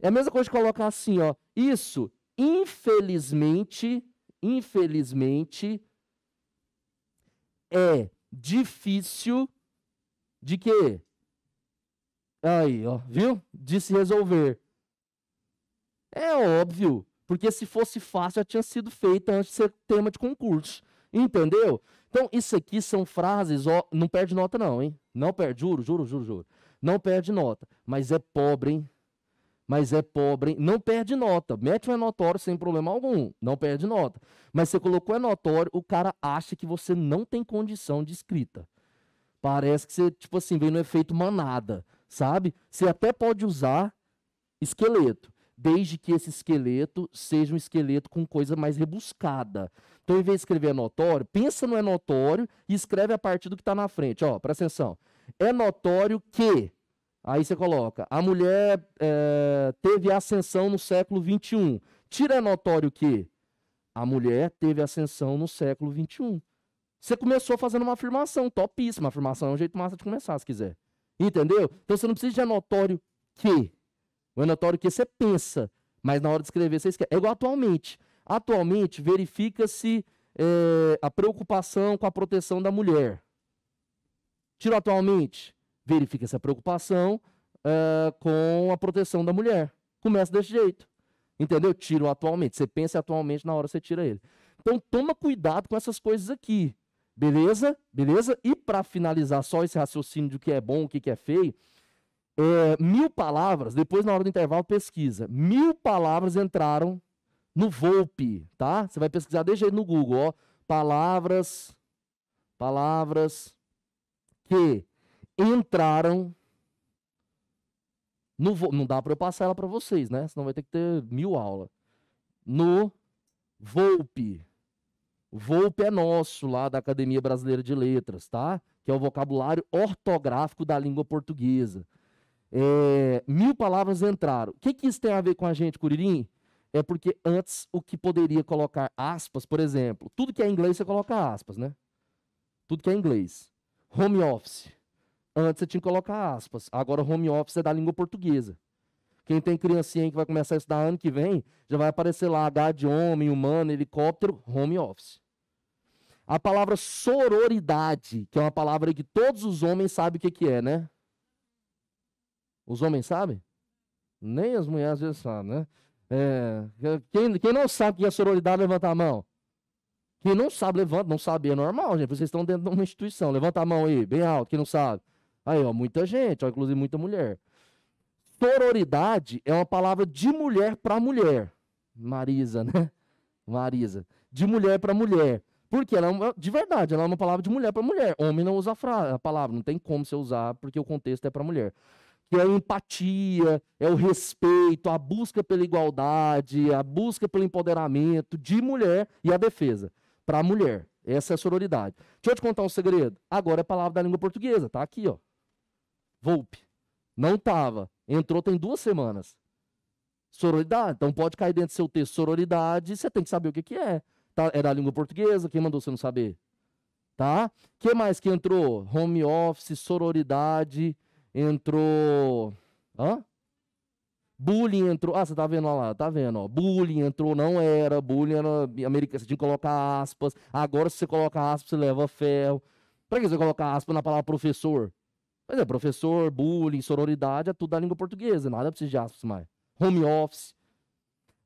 É a mesma coisa de colocar assim, ó. Isso, infelizmente, infelizmente, é difícil de quê? Aí, ó, viu? De se resolver. É óbvio, porque se fosse fácil já tinha sido feita antes de ser tema de concurso. Entendeu? Então, isso aqui são frases, ó, não perde nota não, hein? Não perde, juro, juro, juro, juro. Não perde nota, mas é pobre, hein? mas é pobre, não perde nota. Mete um notório sem problema algum, não perde nota. Mas você colocou é notório, o cara acha que você não tem condição de escrita. Parece que você, tipo assim, vem no efeito manada, sabe? Você até pode usar esqueleto, desde que esse esqueleto seja um esqueleto com coisa mais rebuscada. Então, em vez de escrever notório, pensa no é notório e escreve a partir do que está na frente. Ó, presta atenção. É notório que Aí você coloca, a mulher é, teve ascensão no século XXI. Tira notório que a mulher teve ascensão no século XXI. Você começou fazendo uma afirmação, topíssima. Afirmação é um jeito massa de começar, se quiser. Entendeu? Então você não precisa de anotório que. O anotório é que você pensa, mas na hora de escrever você esquece. É igual atualmente. Atualmente verifica-se é, a preocupação com a proteção da mulher. Tira atualmente verifica essa preocupação uh, com a proteção da mulher. Começa desse jeito. Entendeu? Tira atualmente. Você pensa atualmente, na hora você tira ele. Então toma cuidado com essas coisas aqui. Beleza? Beleza? E para finalizar só esse raciocínio do que é bom, o que, que é feio, é, mil palavras, depois na hora do intervalo pesquisa, mil palavras entraram no Volpe, tá? Você vai pesquisar, desde no Google, ó, palavras, palavras que entraram no vo... não dá para eu passar ela para vocês, né? Senão vai ter que ter mil aulas. No Volpe. Volpe é nosso lá da Academia Brasileira de Letras, tá? Que é o vocabulário ortográfico da língua portuguesa. É... mil palavras entraram. O que, que isso tem a ver com a gente, Curirim? É porque antes o que poderia colocar aspas, por exemplo, tudo que é inglês você coloca aspas, né? Tudo que é inglês. Home office Antes você tinha que colocar aspas. Agora home office é da língua portuguesa. Quem tem criancinha que vai começar a estudar ano que vem, já vai aparecer lá H de homem, humano, helicóptero, home office. A palavra sororidade, que é uma palavra que todos os homens sabem o que, que é, né? Os homens sabem? Nem as mulheres às vezes sabem, né? É, quem, quem, não sabe o que é sororidade, levanta a mão. Quem não sabe, levanta. Não sabe é normal, gente. Vocês estão dentro de uma instituição. Levanta a mão aí, bem alto, quem não sabe. Aí, ó, muita gente, ó, inclusive muita mulher. Sororidade é uma palavra de mulher para mulher. Marisa, né? Marisa. De mulher para mulher. Porque ela é uma, de verdade, ela é uma palavra de mulher para mulher. Homem não usa a, a palavra, não tem como você usar, porque o contexto é para mulher que é a empatia, é o respeito, a busca pela igualdade, a busca pelo empoderamento de mulher e a defesa para mulher. Essa é a sororidade. Deixa eu te contar um segredo. Agora é a palavra da língua portuguesa, tá aqui, ó. Volpe. Não tava. Entrou tem duas semanas. Sororidade. Então pode cair dentro do seu texto sororidade, você tem que saber o que, que é. Tá? É da língua portuguesa, quem mandou você não saber? Tá? que mais que entrou? Home office, sororidade, entrou. Hã? Bullying entrou. Ah, você tá vendo lá, tá vendo, ó. Bullying entrou, não era. Bullying era americano. Você tinha que colocar aspas. Agora, se você coloca aspas, você leva ferro. Pra que você colocar aspas na palavra professor? Mas é professor, bullying, sororidade, é tudo da língua portuguesa, nada precisa de aspas mais. Home office.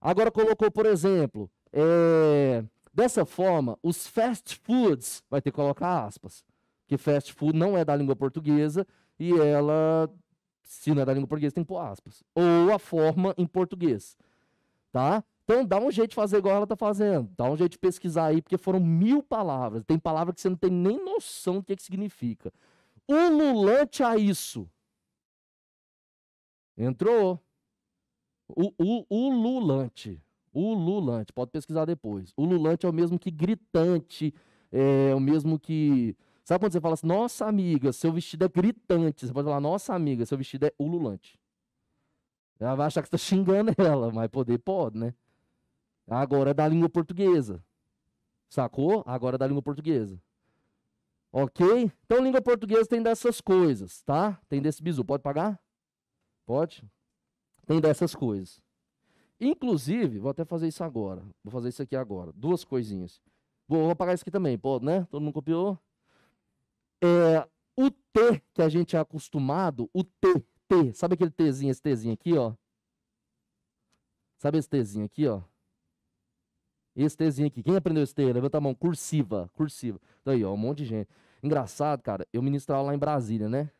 Agora colocou, por exemplo, é, dessa forma, os fast foods, vai ter que colocar aspas, que fast food não é da língua portuguesa e ela, se não é da língua portuguesa, tem que pôr aspas. Ou a forma em português, tá? Então dá um jeito de fazer igual ela tá fazendo, dá um jeito de pesquisar aí, porque foram mil palavras, tem palavra que você não tem nem noção do que, que significa ululante a isso. Entrou. O, o, ululante. Ululante. Pode pesquisar depois. Ululante é o mesmo que gritante. É o mesmo que. Sabe quando você fala assim, nossa amiga, seu vestido é gritante? Você pode falar, nossa amiga, seu vestido é ululante. Ela vai achar que você está xingando *laughs* ela, mas poder pode, né? Agora é da língua portuguesa. Sacou? Agora é da língua portuguesa. Ok? Então, língua portuguesa tem dessas coisas, tá? Tem desse bizu. Pode pagar? Pode? Tem dessas coisas. Inclusive, vou até fazer isso agora. Vou fazer isso aqui agora. Duas coisinhas. Vou, vou apagar isso aqui também, pode, né? Todo mundo copiou? É, o T que a gente é acostumado, o T, T. Sabe aquele Tzinho, esse Tzinho aqui, ó? Sabe esse Tzinho aqui, ó? Esse Tzinho aqui. Quem aprendeu esse T? Levanta a mão. Cursiva. Cursiva. Daí, tá ó, um monte de gente. Engraçado, cara, eu ministrava lá em Brasília, né?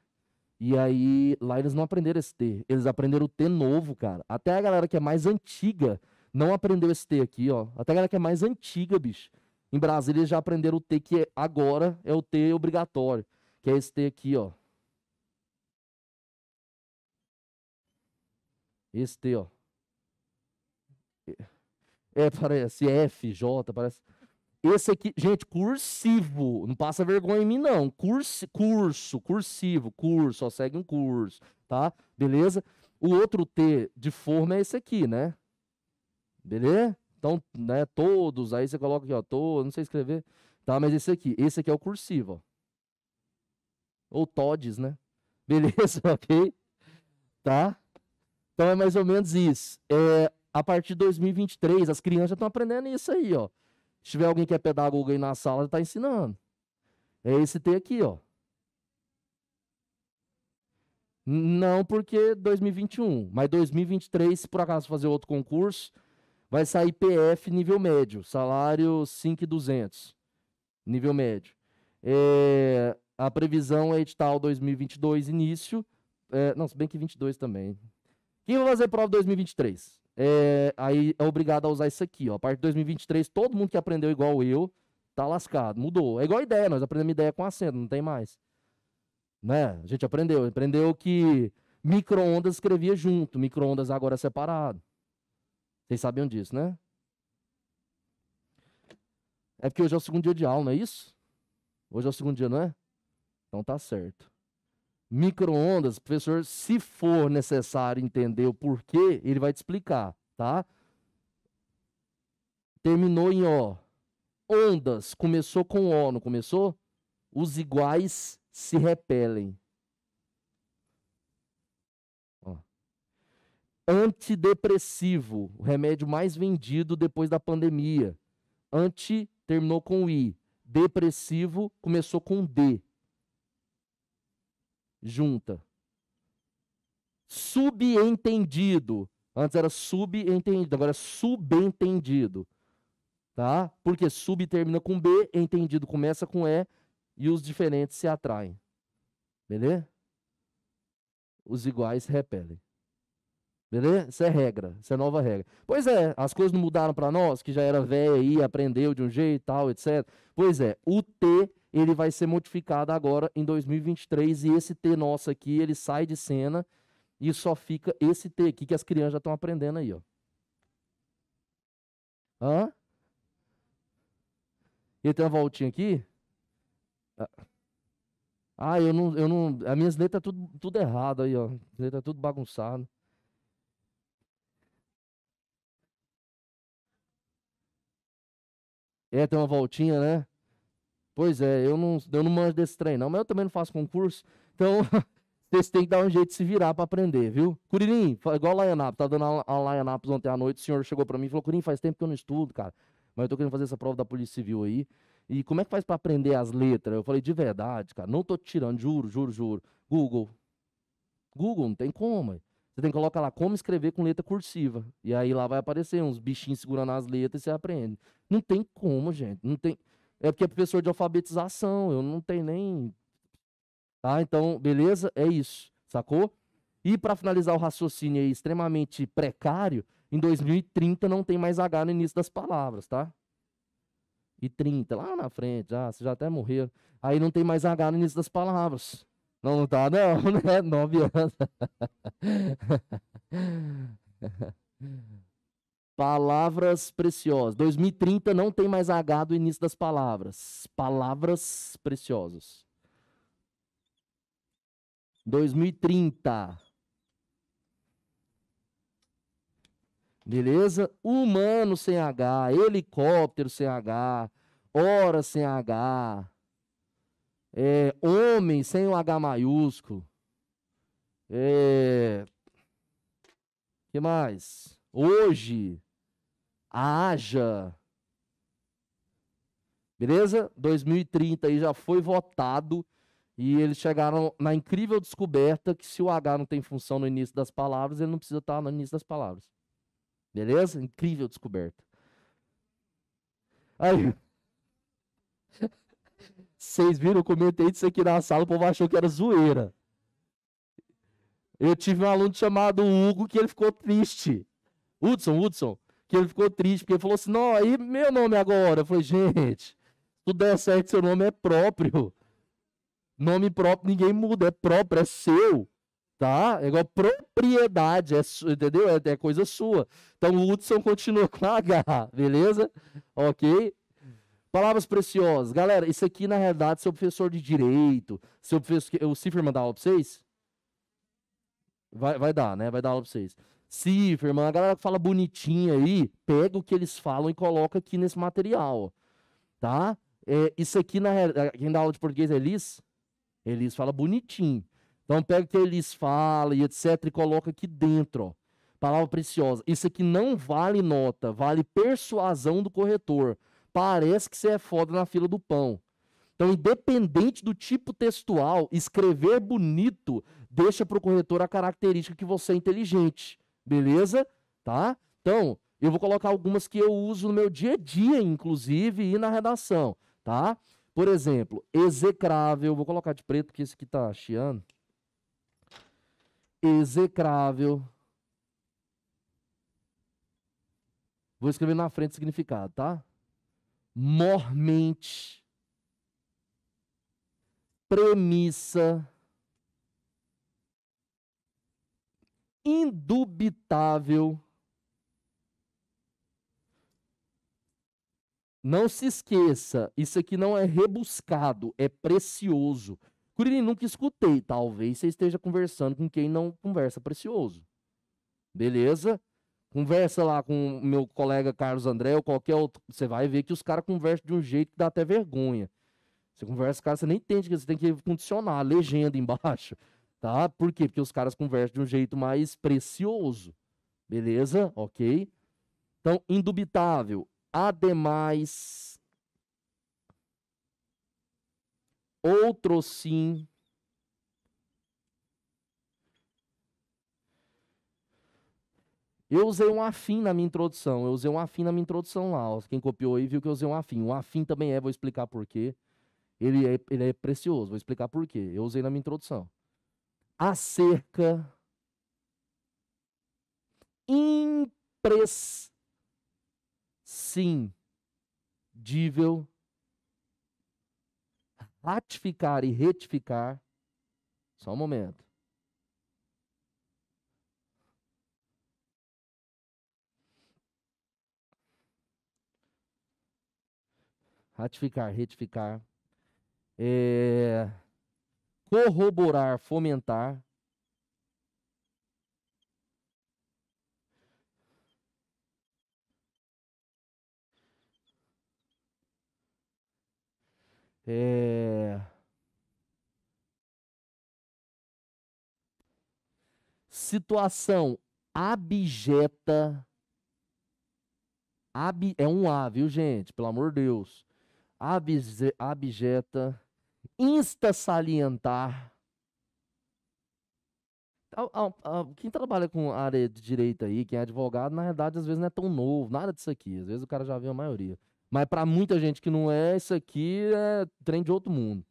E aí, lá eles não aprenderam esse T. Eles aprenderam o T novo, cara. Até a galera que é mais antiga não aprendeu esse T aqui, ó. Até a galera que é mais antiga, bicho. Em Brasília eles já aprenderam o T que é, agora é o T obrigatório. Que é esse T aqui, ó. Esse T, ó. É, parece F, J, parece. Esse aqui, gente, cursivo. Não passa vergonha em mim, não. Curso, curso, cursivo, curso, só segue um curso, tá? Beleza? O outro T de forma é esse aqui, né? Beleza? Então, né, todos, aí você coloca aqui, ó, todos, não sei escrever, tá? Mas esse aqui, esse aqui é o cursivo, ó. Ou todes, né? *laughs* Beleza, *laughs* ok? Tá? Então é mais ou menos isso. É, a partir de 2023, as crianças já estão aprendendo isso aí, ó. Se tiver alguém que é pedagogo aí na sala, está ensinando. É esse T aqui, ó. Não porque 2021, mas 2023, se por acaso fazer outro concurso, vai sair PF nível médio, salário 5.200, nível médio. É, a previsão é edital 2022 início, é, não, se bem que 22 também. Quem vai fazer prova 2023? é, aí é obrigado a usar isso aqui, ó. A partir de 2023, todo mundo que aprendeu igual eu tá lascado, mudou. É igual ideia, nós aprendemos ideia com acento, não tem mais. Né? A gente aprendeu, aprendeu que micro-ondas escrevia junto, micro-ondas agora é separado. Vocês sabiam disso, né? É porque hoje é o segundo dia de aula, não é isso? Hoje é o segundo dia, não é? Então tá certo microondas, professor, se for necessário entender o porquê, ele vai te explicar, tá? Terminou em O. Ondas começou com O, não começou? Os iguais se repelem. Ó. Antidepressivo, o remédio mais vendido depois da pandemia. Anti terminou com I. Depressivo começou com D junta. Subentendido. Antes era subentendido, agora é subentendido. Tá? Porque sub termina com B, entendido começa com E e os diferentes se atraem. Beleza? Os iguais se repelem. Beleza? Isso é regra, isso é nova regra. Pois é, as coisas não mudaram para nós, que já era velho aí, aprendeu de um jeito e tal, etc. Pois é, o T ele vai ser modificado agora em 2023 e esse T nosso aqui, ele sai de cena e só fica esse T aqui que as crianças já estão aprendendo aí, ó. Hã? Ele tem uma voltinha aqui? Ah, ah eu não, eu não, as minhas letras tudo, tudo errado aí, ó. Letra tudo bagunçado. É, tem uma voltinha, né? Pois é, eu não, eu não manjo desse trem, não, mas eu também não faço concurso. Então, *laughs* vocês têm que dar um jeito de se virar para aprender, viu? Curirim, igual a Laianapos, tá dando a em ontem à noite, o senhor chegou para mim e falou, Curirim, faz tempo que eu não estudo, cara, mas eu tô querendo fazer essa prova da Polícia Civil aí, e como é que faz para aprender as letras? Eu falei, de verdade, cara, não tô tirando, juro, juro, juro. Google. Google, não tem como. Você tem que colocar lá como escrever com letra cursiva. E aí lá vai aparecer uns bichinhos segurando as letras e você aprende. Não tem como, gente. Não tem é porque é professor de alfabetização, eu não tenho nem. Tá? Então, beleza? É isso, sacou? E para finalizar o raciocínio aí, extremamente precário, em 2030 não tem mais H no início das palavras, tá? E 30, lá na frente, já, você já até morreu. Aí não tem mais H no início das palavras. Não, não tá, não, *laughs* né? Nove anos. *laughs* Palavras preciosas. 2030 não tem mais H do início das palavras. Palavras preciosas. 2030. Beleza? Humano sem H, helicóptero sem H, hora sem H, é, homem sem o H maiúsculo. É, que mais? Hoje haja. Beleza? 2030 aí já foi votado e eles chegaram na incrível descoberta que se o H não tem função no início das palavras, ele não precisa estar no início das palavras. Beleza? Incrível descoberta. Aí. *laughs* Vocês viram, eu comentei disso aqui na sala, o povo achou que era zoeira. Eu tive um aluno chamado Hugo que ele ficou triste. Hudson, Hudson, que ele ficou triste, porque ele falou assim: não, aí meu nome agora. Eu falei, gente, tudo der certo, seu nome é próprio. Nome próprio, ninguém muda, é próprio, é seu. Tá? É igual propriedade, é, entendeu? É, é coisa sua. Então o Hudson continua *laughs* com a H, beleza? Ok? Palavras preciosas. Galera, isso aqui, na realidade, seu professor de direito, seu professor. O Cifre mandar aula pra vocês? Vai, vai dar, né? Vai dar aula pra vocês. Cifra, irmão. a galera que fala bonitinha aí, pega o que eles falam e coloca aqui nesse material, tá? É, isso aqui, na quem dá aula de português é Elis? Elis fala bonitinho. Então pega o que Elis fala e etc e coloca aqui dentro, ó. Palavra preciosa. Isso aqui não vale nota, vale persuasão do corretor. Parece que você é foda na fila do pão. Então, independente do tipo textual, escrever bonito deixa para o corretor a característica que você é inteligente beleza? Tá? Então, eu vou colocar algumas que eu uso no meu dia a dia, inclusive, e na redação, tá? Por exemplo, execrável, vou colocar de preto que esse aqui tá chiando. Execrável. Vou escrever na frente o significado, tá? Mormente. Premissa indubitável. Não se esqueça, isso aqui não é rebuscado, é precioso. Curirim, nunca escutei. Talvez você esteja conversando com quem não conversa precioso. Beleza? Conversa lá com meu colega Carlos André ou qualquer outro. Você vai ver que os caras conversam de um jeito que dá até vergonha. Você conversa com cara, você nem entende que você tem que condicionar a legenda *laughs* embaixo tá? Por quê? Porque os caras conversam de um jeito mais precioso. Beleza? OK? Então, indubitável. Ademais, outro sim. Eu usei um afim na minha introdução. Eu usei um afim na minha introdução lá. Quem copiou aí viu que eu usei um afim. Um afim também é, vou explicar por quê. Ele é, ele é precioso, vou explicar por quê. Eu usei na minha introdução acerca imprescindível ratificar e retificar. Só um momento. Ratificar, retificar. É corroborar, fomentar. É... Situação abjeta. Ab... É um A, viu, gente? Pelo amor de Deus. Abze... Abjeta insta salientar. Então, quem trabalha com área de direito aí, quem é advogado, na verdade, às vezes não é tão novo, nada disso aqui. Às vezes o cara já vê a maioria. Mas para muita gente que não é, isso aqui é trem de outro mundo.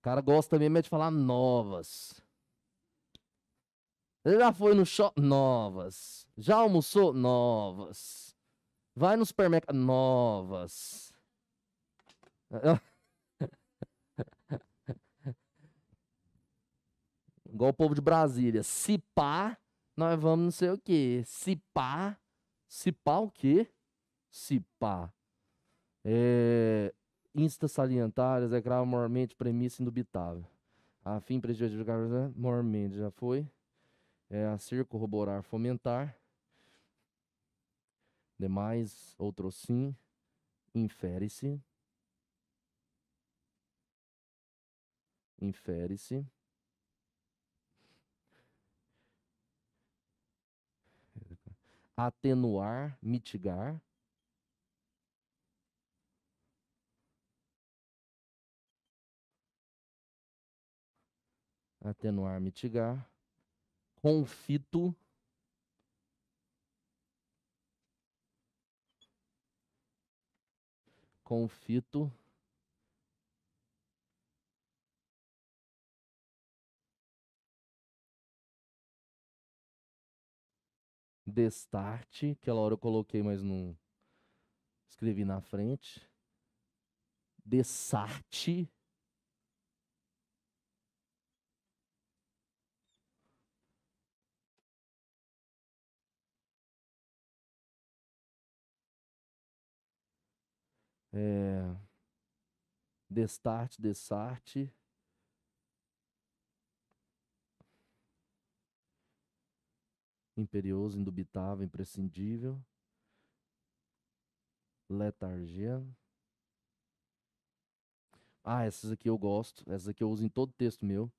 O cara gosta mesmo é de falar novas. Ele já foi no shopping? Novas. Já almoçou? Novas. Vai no supermercado? Novas. Igual o povo de Brasília. Se pá, nós vamos não sei o quê. Se pá, se pá o quê? Se pá. É, insta salientárias é grave mormente premissa indubitável. A fim prejudicar né? mormente já foi. É, a circo corroborar, fomentar. Demais, outro sim, infere-se infere-se atenuar, mitigar. Atenuar, mitigar. Confito. Confito. Destarte, aquela hora eu coloquei, mas não escrevi na frente. Desarte. É, destarte, desarte. imperioso, indubitável, imprescindível, letargia. Ah, essas aqui eu gosto, essas aqui eu uso em todo texto meu.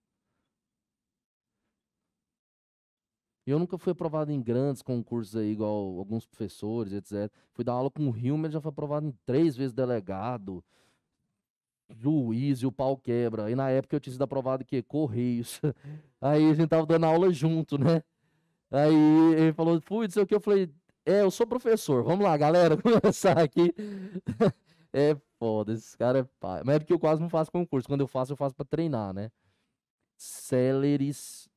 Eu nunca fui aprovado em grandes concursos aí, igual alguns professores, etc. Fui dar aula com o Hilmer, já foi aprovado em três vezes delegado, juiz e o pau quebra. E na época eu tinha sido aprovado que quê? Correios. *laughs* Aí a gente tava dando aula junto, né? Aí ele falou, fui, não sei o que. Eu falei, é, eu sou professor. Vamos lá, galera, *laughs* começar aqui. *laughs* é foda, esses caras é pai. Mas é porque eu quase não faço concurso. Quando eu faço, eu faço pra treinar, né? Celeris.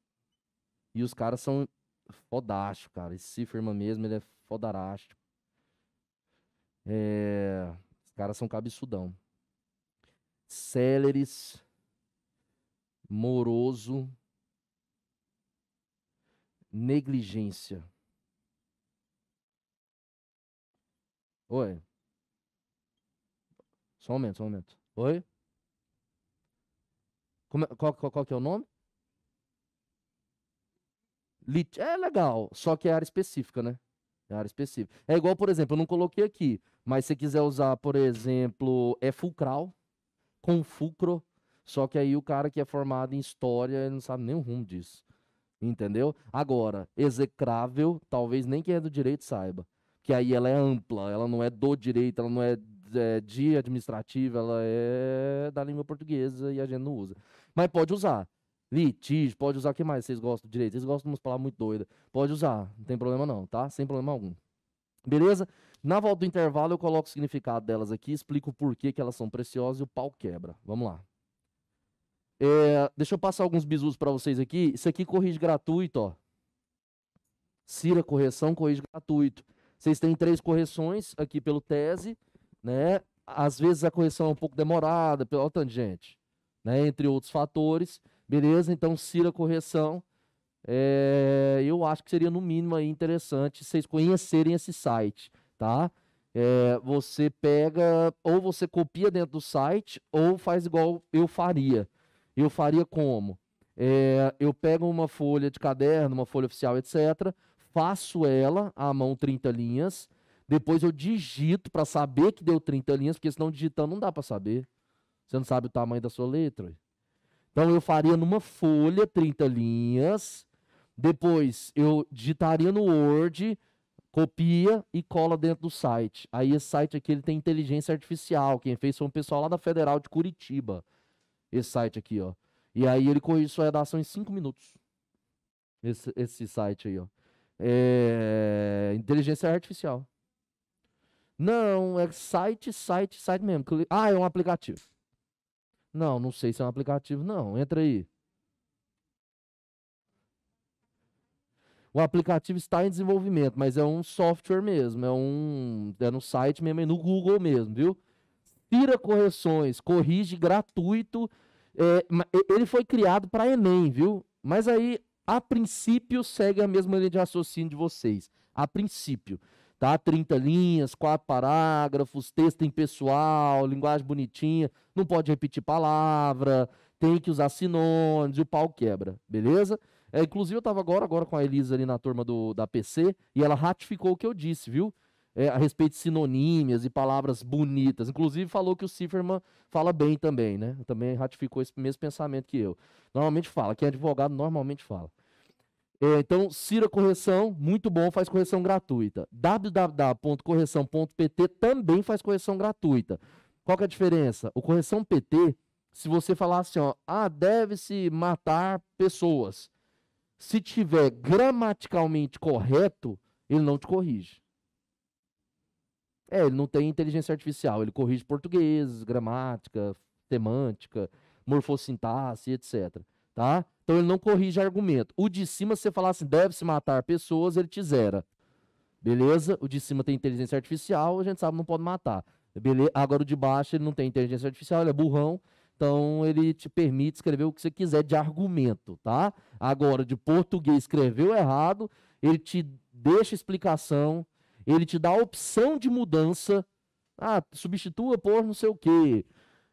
E os caras são fodásticos, cara. Esse Cifirma mesmo, ele é fodarástico. É... Os caras são cabeçudão. Celeris. Moroso negligência. Oi. Só um momento, só um momento. Oi? Como, é, qual, qual, qual que é o nome? Lit é legal, só que é área específica, né? É área específica. É igual, por exemplo, eu não coloquei aqui, mas se quiser usar, por exemplo, é fulcral com fulcro, só que aí o cara que é formado em história, ele não sabe nem o rumo disso entendeu? Agora, execrável, talvez nem quem é do direito saiba, que aí ela é ampla, ela não é do direito, ela não é, é de administrativa, ela é da língua portuguesa e a gente não usa. Mas pode usar. Litígio, pode usar o que mais vocês gostam do direito? Vocês gostam de umas palavras muito doidas. Pode usar, não tem problema não, tá? Sem problema algum. Beleza? Na volta do intervalo eu coloco o significado delas aqui, explico o porquê que elas são preciosas e o pau quebra. Vamos lá. É, deixa eu passar alguns bisus para vocês aqui. Isso aqui corrige gratuito, ó. Cira correção, corrige gratuito. Vocês têm três correções aqui pelo tese, né? Às vezes a correção é um pouco demorada, pelo tanto de gente, né? Entre outros fatores, beleza? Então Cira correção, é, eu acho que seria no mínimo interessante vocês conhecerem esse site, tá? É, você pega ou você copia dentro do site ou faz igual eu faria. Eu faria como? É, eu pego uma folha de caderno, uma folha oficial, etc., faço ela à mão 30 linhas, depois eu digito para saber que deu 30 linhas, porque senão digitando não dá para saber. Você não sabe o tamanho da sua letra. Então eu faria numa folha 30 linhas, depois eu digitaria no Word, copia e cola dentro do site. Aí esse site aqui ele tem inteligência artificial. Quem fez foi um pessoal lá da Federal de Curitiba esse site aqui, ó. E aí ele corrige sua redação em 5 minutos. Esse, esse site aí, ó. É... Inteligência artificial. Não, é site, site, site mesmo. Ah, é um aplicativo. Não, não sei se é um aplicativo, não. Entra aí. O aplicativo está em desenvolvimento, mas é um software mesmo, é um é no site mesmo, é no Google mesmo, viu? Tira correções, corrige gratuito é, ele foi criado para Enem, viu? Mas aí, a princípio, segue a mesma linha de raciocínio de vocês. A princípio. Tá? 30 linhas, quatro parágrafos, texto em pessoal, linguagem bonitinha, não pode repetir palavra, tem que usar sinônimos, e o pau quebra, beleza? É, inclusive, eu estava agora, agora com a Elisa ali na turma do, da PC e ela ratificou o que eu disse, viu? é, a respeito de sinonímias e palavras bonitas. Inclusive falou que o Ciferman fala bem também, né? Também ratificou esse mesmo pensamento que eu. Normalmente fala, quem é advogado normalmente fala. É, então, Cira Correção, muito bom, faz correção gratuita. www.correção.pt também faz correção gratuita. Qual que é a diferença? O Correção PT, se você falar assim, ó, ah, deve-se matar pessoas. Se tiver gramaticalmente correto, ele não te corrige. É, ele não tem inteligência artificial, ele corrige português, gramática, temática, morfossintaxe, etc. Tá? Então ele não corrige argumento. O de cima, se você falar assim, deve-se matar pessoas, ele te zera. Beleza? O de cima tem inteligência artificial, a gente sabe não pode matar. Beleza? Agora o de baixo, ele não tem inteligência artificial, ele é burrão. Então ele te permite escrever o que você quiser de argumento, tá? Agora, de português escreveu errado, ele te deixa explicação ele te dá a opção de mudança. Ah, substitua por não sei o quê.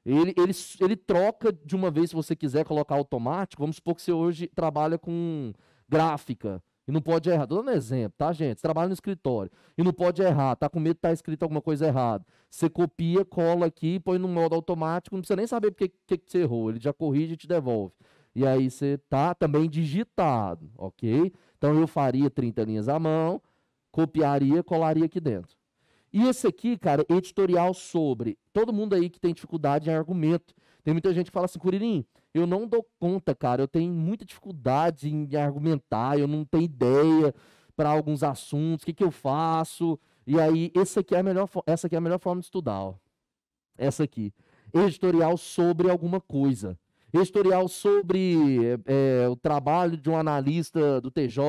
Ele, ele, ele troca de uma vez, se você quiser colocar automático. Vamos supor que você hoje trabalha com gráfica e não pode errar. Estou dando exemplo, tá, gente? Você trabalha no escritório e não pode errar, tá com medo de estar tá escrito alguma coisa errada. Você copia, cola aqui, põe no modo automático, não precisa nem saber o que, que você errou. Ele já corrige e te devolve. E aí você tá também digitado, ok? Então eu faria 30 linhas à mão, copiaria, colaria aqui dentro. E esse aqui, cara, editorial sobre. Todo mundo aí que tem dificuldade em argumento. Tem muita gente que fala assim, Curirim, eu não dou conta, cara. Eu tenho muita dificuldade em argumentar, eu não tenho ideia para alguns assuntos, o que, que eu faço. E aí, esse aqui é a melhor, essa aqui é a melhor forma de estudar, ó. Essa aqui. Editorial sobre alguma coisa. Editorial sobre é, é o trabalho de um analista do TJ,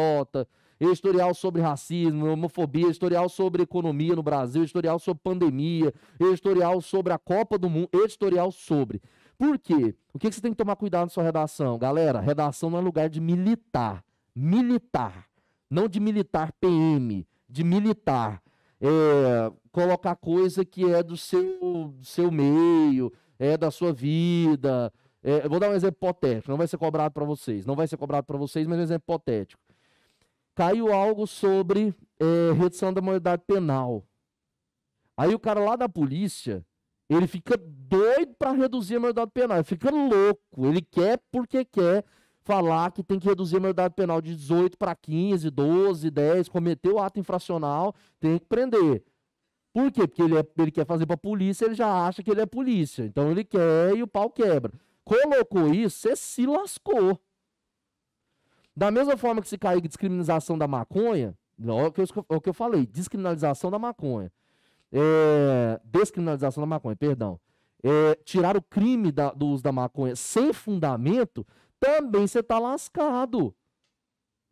editorial sobre racismo, homofobia, editorial sobre economia no Brasil, editorial sobre pandemia, editorial sobre a Copa do Mundo, editorial sobre. Por quê? O que, você tem que tomar cuidado na sua redação? Galera, redação não é lugar de militar. Militar. Não de militar PM, de militar. É, colocar coisa que é do seu, do seu meio, é da sua vida. É, vou dar um exemplo hipotético, não vai ser cobrado para vocês, não vai ser cobrado para vocês, mas um exemplo hipotético caiu algo sobre é, redução da maioridade penal. Aí o cara lá da polícia, ele fica doido para reduzir a maioridade penal, ele fica louco, ele quer porque quer falar que tem que reduzir a maioridade penal de 18 para 15, 12, 10, cometeu ato infracional, tem que prender. Por quê? Porque ele, é, ele quer fazer para polícia, ele já acha que ele é polícia. Então ele quer e o pau quebra. Colocou isso, você se lascou. Da mesma forma que se cair descriminalização da maconha, não, é, o que eu, é o que eu falei, descriminalização da maconha. É, descriminalização da maconha, perdão. É, tirar o crime da, do uso da maconha sem fundamento, também você está lascado.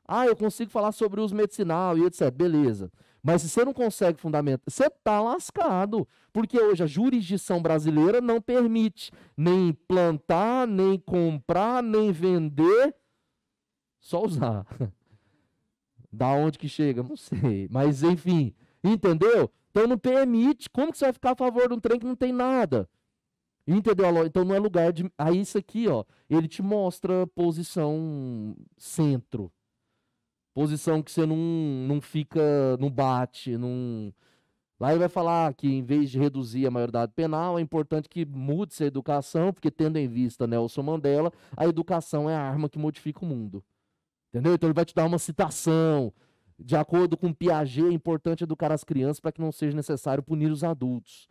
Ah, eu consigo falar sobre o uso medicinal e etc. Beleza. Mas se você não consegue fundamento, você está lascado. Porque hoje a jurisdição brasileira não permite nem plantar, nem comprar, nem vender só usar. *laughs* da onde que chega? Não sei. Mas, enfim, entendeu? Então não permite. Como que você vai ficar a favor de um trem que não tem nada? Entendeu? Então não é lugar de. Aí isso aqui, ó, ele te mostra posição centro. Posição que você não, não fica, não bate, não. Lá ele vai falar que em vez de reduzir a maioridade penal, é importante que mude-se a educação, porque tendo em vista Nelson Mandela, a educação é a arma que modifica o mundo. Entendeu? Então ele vai te dar uma citação. De acordo com Piaget, é importante educar as crianças para que não seja necessário punir os adultos.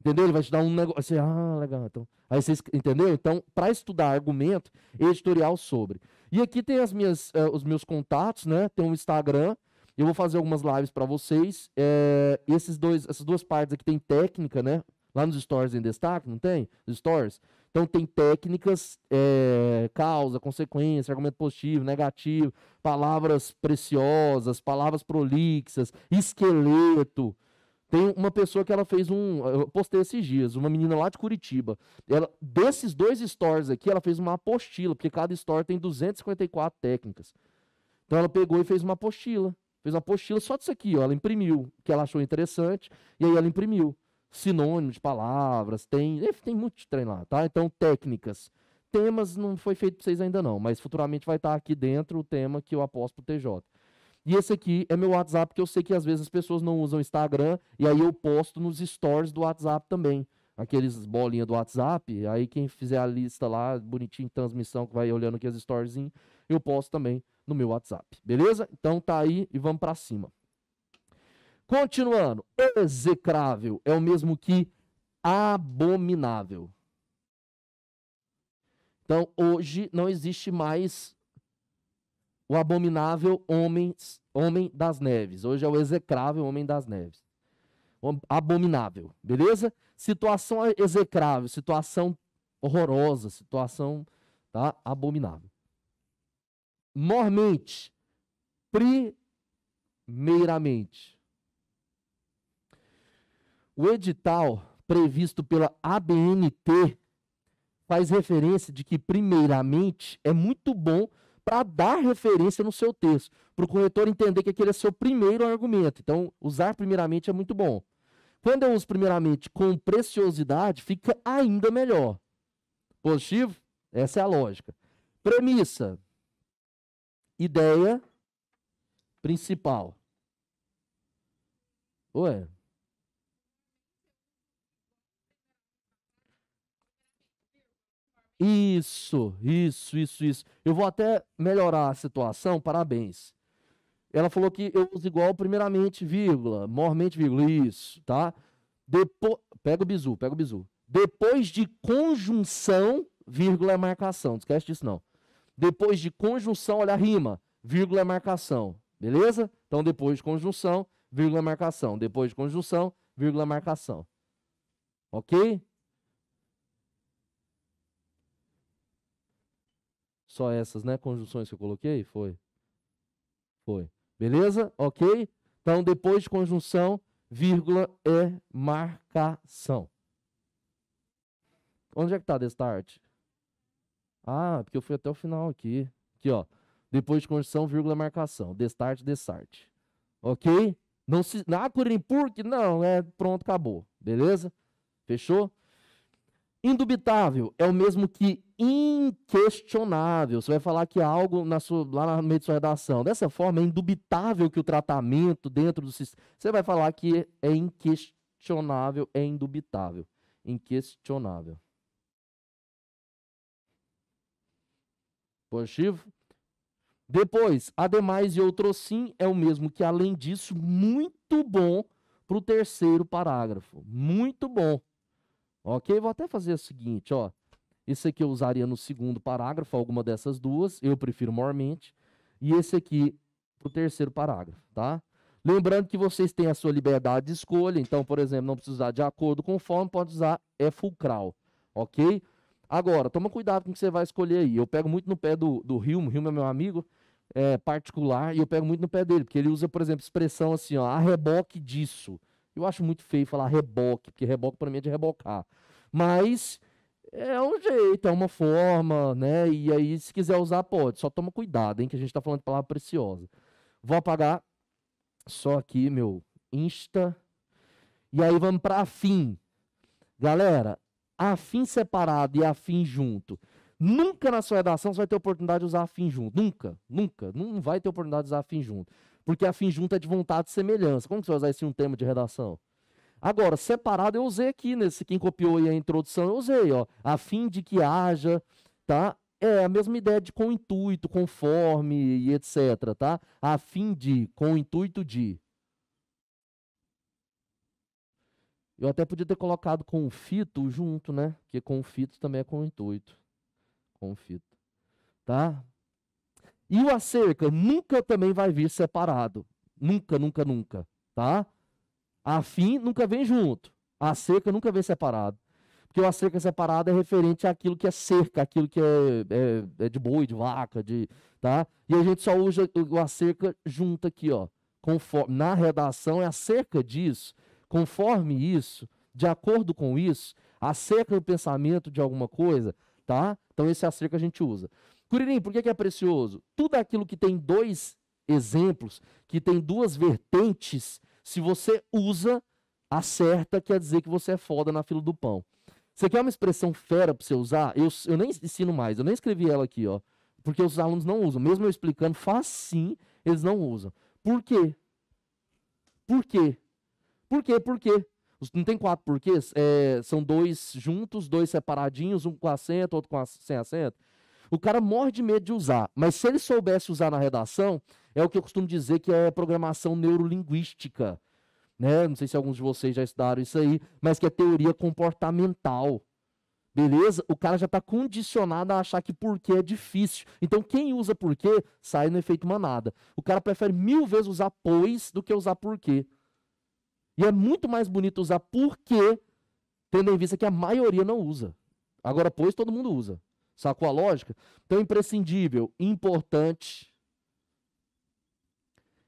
Entendeu? Ele vai te dar um negócio. ah, legal. Então, aí vocês, entendeu? Então, para estudar argumento, editorial sobre. E aqui tem as minhas, eh, os meus contatos, né? Tem um Instagram. Eu vou fazer algumas lives para vocês. É, esses dois, essas duas partes aqui tem técnica, né? Lá nos stories em destaque, não tem? Stories. Então tem técnicas, é, causa, consequência, argumento positivo, negativo, palavras preciosas, palavras prolixas, esqueleto. Tem uma pessoa que ela fez um. Eu postei esses dias, uma menina lá de Curitiba. Ela, desses dois stories aqui, ela fez uma apostila, porque cada story tem 254 técnicas. Então ela pegou e fez uma apostila. Fez uma apostila só disso aqui, ó. Ela imprimiu, que ela achou interessante, e aí ela imprimiu sinônimo de palavras, tem, tem muito treino lá, tá? Então, técnicas. Temas não foi feito para vocês ainda não, mas futuramente vai estar tá aqui dentro o tema que eu aposto pro TJ. E esse aqui é meu WhatsApp, que eu sei que às vezes as pessoas não usam Instagram, e aí eu posto nos stories do WhatsApp também. Aqueles bolinha do WhatsApp, aí quem fizer a lista lá, bonitinho, transmissão, que vai olhando aqui as stories, eu posto também no meu WhatsApp. Beleza? Então tá aí e vamos para cima. Continuando, execrável é o mesmo que abominável. Então, hoje não existe mais o abominável homem, homem das neves. Hoje é o execrável homem das neves. Abominável, beleza? Situação execrável, situação horrorosa, situação tá? abominável. Mormente, primeiramente. O edital previsto pela ABNT faz referência de que, primeiramente, é muito bom para dar referência no seu texto, para o corretor entender que aquele é seu primeiro argumento. Então, usar primeiramente é muito bom. Quando eu uso primeiramente com preciosidade, fica ainda melhor. Positivo? Essa é a lógica. Premissa. Ideia principal. Ué, Isso, isso, isso, isso. Eu vou até melhorar a situação, parabéns. Ela falou que eu uso igual primeiramente, vírgula, mormente, vírgula, isso, tá? Depo, pega o bizu, pega o bizu. Depois de conjunção, vírgula é marcação, não esquece disso não. Depois de conjunção, olha a rima, vírgula é marcação, beleza? Então depois de conjunção, vírgula é marcação, depois de conjunção, vírgula é marcação. OK? Só essas, né? Conjunções que eu coloquei? Foi. Foi. Beleza? Ok? Então, depois de conjunção, vírgula é marcação. Onde é que tá start? Ah, porque eu fui até o final aqui. Aqui, ó. Depois de conjunção, vírgula, marcação. Destart, start. Ok? Não se. Ah, por não, é. Pronto, acabou. Beleza? Fechou? Indubitável é o mesmo que inquestionável. Você vai falar que algo na sua, lá na meio de sua redação. Dessa forma, é indubitável que o tratamento dentro do sistema. Você vai falar que é inquestionável, é indubitável. Inquestionável. Positivo? Depois, ademais e outro sim é o mesmo que, além disso, muito bom para o terceiro parágrafo. Muito bom. Ok? Vou até fazer o seguinte, ó. Esse aqui eu usaria no segundo parágrafo, alguma dessas duas. Eu prefiro mormente. E esse aqui para o terceiro parágrafo, tá? Lembrando que vocês têm a sua liberdade de escolha. Então, por exemplo, não precisar de acordo com, conforme, pode usar é fulcral, ok? Agora, toma cuidado com o que você vai escolher aí. Eu pego muito no pé do, do o Hilmo é meu amigo é, particular, e eu pego muito no pé dele, porque ele usa, por exemplo, expressão assim, ó, a reboque disso. Eu acho muito feio falar reboque, porque reboque para mim é de rebocar. Mas é um jeito, é uma forma, né? E aí, se quiser usar, pode. Só toma cuidado, hein? Que a gente tá falando de palavra preciosa. Vou apagar só aqui meu Insta. E aí vamos para afim. Galera, afim separado e afim junto. Nunca na sua redação você vai ter oportunidade de usar afim junto. Nunca, nunca. Não vai ter oportunidade de usar afim junto porque a fim junta é de vontade e semelhança. Como que você vai usar isso em um tema de redação? Agora, separado eu usei aqui, nesse né? quem copiou aí a introdução, eu usei, ó, a fim de que haja, tá? É a mesma ideia de com intuito, conforme e etc, tá? A fim de, com intuito de. Eu até podia ter colocado com fito junto, né? Porque com fito também é com intuito. Com fito. Tá? E o acerca nunca também vai vir separado. Nunca, nunca, nunca. Tá? a fim nunca vem junto. A cerca nunca vem separado. Porque o acerca separado é referente àquilo que é cerca, aquilo que é, é, é, de boi, de vaca, de, tá? E a gente só usa o acerca junto aqui, ó. Conforme, na redação é acerca disso, conforme isso, de acordo com isso, acerca o pensamento de alguma coisa, tá? Então esse acerca a gente usa. Curirim, por que é precioso? Tudo aquilo que tem dois exemplos, que tem duas vertentes, se você usa, acerta, quer dizer que você é foda na fila do pão. Você quer uma expressão fera para você usar? Eu, eu nem ensino mais, eu nem escrevi ela aqui, ó. Porque os alunos não usam. Mesmo eu explicando, faz sim, eles não usam. Por quê? Por quê? Por quê? Por quê? Não tem quatro porquês? É, são dois juntos, dois separadinhos, um com acento, outro com sem acento. O cara morre de medo de usar, mas se ele soubesse usar na redação, é o que eu costumo dizer que é programação neurolinguística. Né? Não sei se alguns de vocês já estudaram isso aí, mas que é teoria comportamental. Beleza? O cara já está condicionado a achar que porquê é difícil. Então, quem usa porquê sai no efeito manada. O cara prefere mil vezes usar pois do que usar porquê. E é muito mais bonito usar porquê, tendo em vista que a maioria não usa. Agora, pois, todo mundo usa. Sacou a lógica? Então, imprescindível, importante.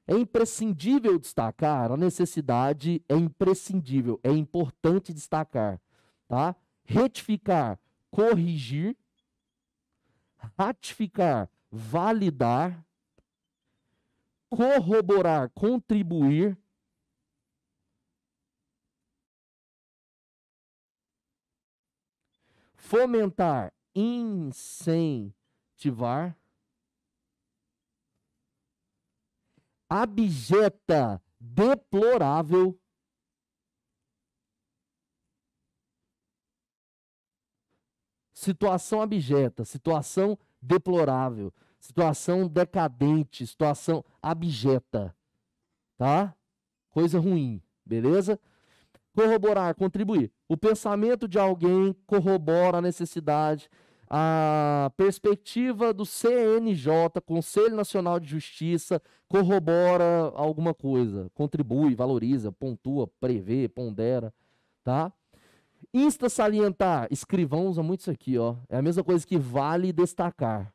É imprescindível destacar, a necessidade é imprescindível, é importante destacar, tá? Retificar, corrigir, ratificar, validar, corroborar, contribuir, fomentar, incentivar. Abjeta, deplorável. Situação abjeta, situação deplorável, situação decadente, situação abjeta, tá? Coisa ruim, beleza? corroborar, contribuir. O pensamento de alguém corrobora a necessidade. A perspectiva do CNJ, Conselho Nacional de Justiça, corrobora alguma coisa, contribui, valoriza, pontua, prevê, pondera, tá? Insta salientar, escrivão usa muito isso aqui, ó. É a mesma coisa que vale destacar.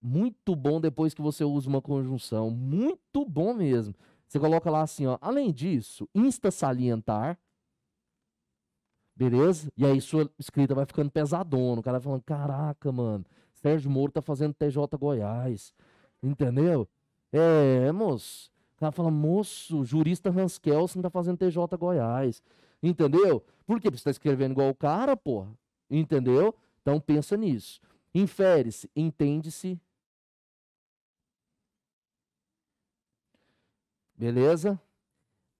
Muito bom depois que você usa uma conjunção, muito bom mesmo. Você coloca lá assim, ó. Além disso, insta salientar. Beleza? E aí sua escrita vai ficando pesadona. O cara vai falando, caraca, mano, Sérgio Moro tá fazendo TJ Goiás. Entendeu? É, é, moço. O cara fala, moço, jurista Hans Kelsen tá fazendo TJ Goiás. Entendeu? Por quê? Porque você tá escrevendo igual o cara, porra. Entendeu? Então pensa nisso. Infere-se, entende-se, Beleza?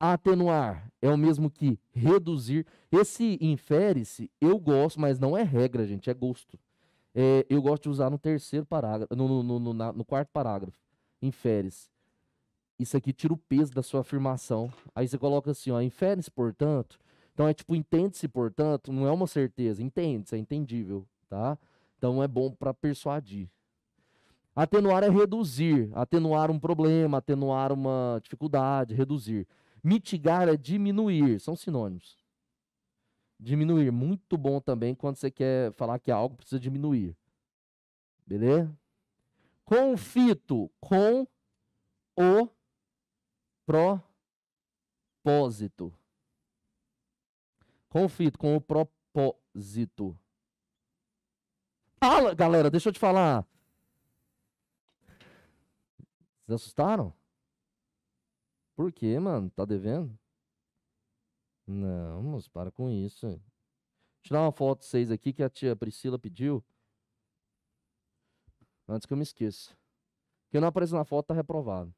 Atenuar é o mesmo que reduzir. Esse infere-se, eu gosto, mas não é regra, gente, é gosto. É, eu gosto de usar no terceiro parágrafo, no, no, no, no quarto parágrafo. Infere-se. Isso aqui tira o peso da sua afirmação. Aí você coloca assim, ó, infere-se, portanto. Então é tipo, entende-se, portanto, não é uma certeza, entende-se, é entendível, tá? Então é bom para persuadir. Atenuar é reduzir, atenuar um problema, atenuar uma dificuldade, reduzir. Mitigar é diminuir, são sinônimos. Diminuir, muito bom também quando você quer falar que algo precisa diminuir. Beleza? Conflito com o propósito. Conflito com o propósito. Fala, galera, deixa eu te falar. Vocês assustaram? Por quê, mano? Tá devendo? Não, moço, para com isso. Vou tirar uma foto de vocês aqui que a tia Priscila pediu. Antes que eu me esqueça. Quem não aparece na foto tá reprovado.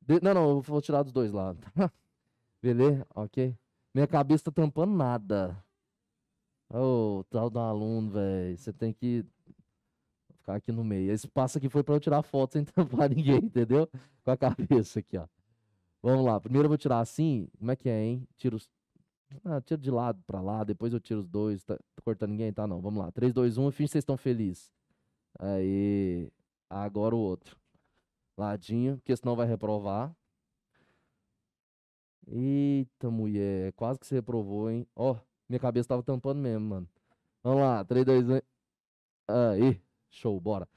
De... Não, não, eu vou tirar dos dois lados. Tá? *laughs* Beleza? Ok. Minha cabeça tá tampando nada. Ô, oh, tal do aluno, velho. Você tem que ficar aqui no meio. Esse passo aqui foi para eu tirar foto sem *laughs* tampar ninguém, entendeu? Com a cabeça aqui, ó. Vamos lá. Primeiro eu vou tirar assim. Como é que é, hein? Tiro, os... ah, tiro de lado para lá, depois eu tiro os dois. Tá Tô cortando ninguém? Tá, não. Vamos lá. 3, 2, 1. Finge que vocês estão felizes. Aí. Agora o outro. Ladinho, porque senão vai reprovar. Eita, mulher. Quase que você reprovou, hein? Ó, minha cabeça tava tampando mesmo, mano. Vamos lá. 3, 2, 1. Aí. Show, bora.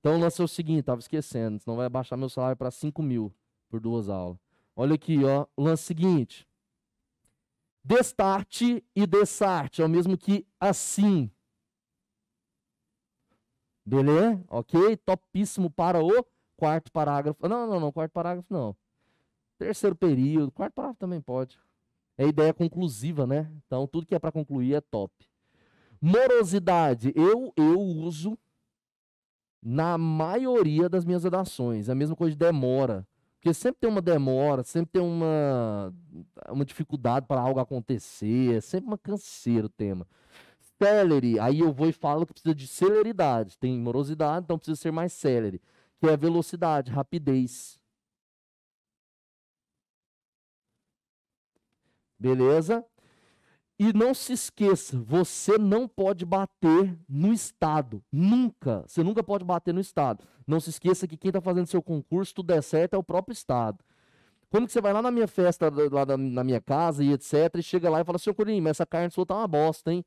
Então o lance é o seguinte, tava esquecendo, senão vai baixar meu salário para 5 mil por duas aulas. Olha aqui, ó, o lance seguinte. Destarte e desarte é o mesmo que assim. Beleza? Ok? Topíssimo para o quarto parágrafo. Não, não, não, quarto parágrafo não. Terceiro período, quarto parágrafo também pode. É ideia conclusiva, né? Então tudo que é para concluir é top. Morosidade, eu eu uso na maioria das minhas redações. A mesma coisa de demora. Porque sempre tem uma demora, sempre tem uma, uma dificuldade para algo acontecer, é sempre uma canseira o tema. Celery, aí eu vou e falo que precisa de celeridade. Tem morosidade, então precisa ser mais celery. Que é velocidade, rapidez. Beleza? E não se esqueça, você não pode bater no Estado. Nunca. Você nunca pode bater no Estado. Não se esqueça que quem está fazendo seu concurso, tudo é certo, é o próprio Estado. Quando você vai lá na minha festa, lá na, minha casa e etc, e chega lá e fala, senhor Curim, mas essa carne sua tá uma bosta, hein?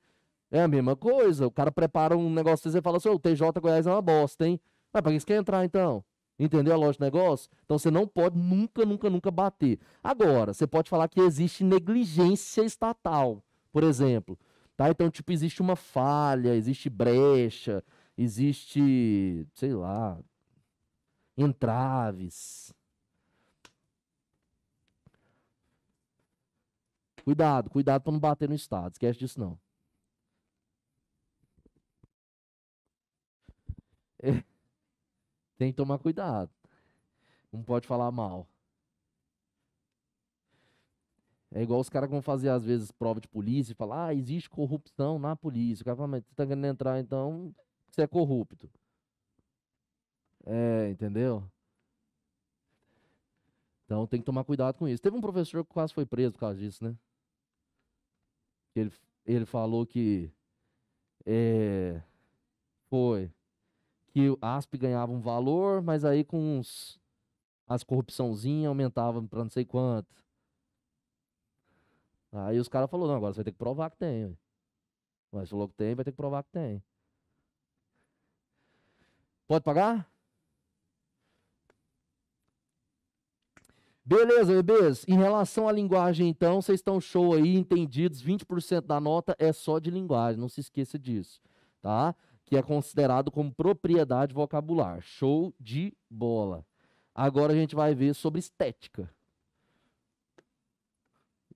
É a mesma coisa. O cara prepara um negócio e fala assim, o TJ Goiás é uma bosta, hein? Mas ah, pra que você quer entrar, então? Entendeu a loja de negócio? Então você não pode nunca, nunca, nunca bater. Agora, você pode falar que existe negligência estatal por exemplo. Tá? Então, tipo, existe uma falha, existe brecha, existe, sei lá, entraves. Cuidado, cuidado para não bater no Estado, esquece disso não. É. *laughs* Tem que tomar cuidado. Não pode falar mal. É igual os caras que vão fazer, às vezes, prova de polícia e falar, ah, existe corrupção na polícia. O cara fala, mas você tá querendo entrar, então, você é corrupto. É, entendeu? Então tem que tomar cuidado com isso. Teve um professor que quase foi preso por causa disso, né? Ele, ele falou que é, foi que o ASP ganhava um valor, mas aí com uns, as corrupçãozinhas aumentavam para não sei quanto. Aí os caras falaram, não, agora você vai ter que provar que tem. Mas falou que tem, vai ter que provar que tem. Pode pagar? Beleza, bebês. Em relação à linguagem, então, vocês estão show aí, entendidos. 20% da nota é só de linguagem, não se esqueça disso, tá? Que é considerado como propriedade vocabular. Show de bola. Agora a gente vai ver sobre estética.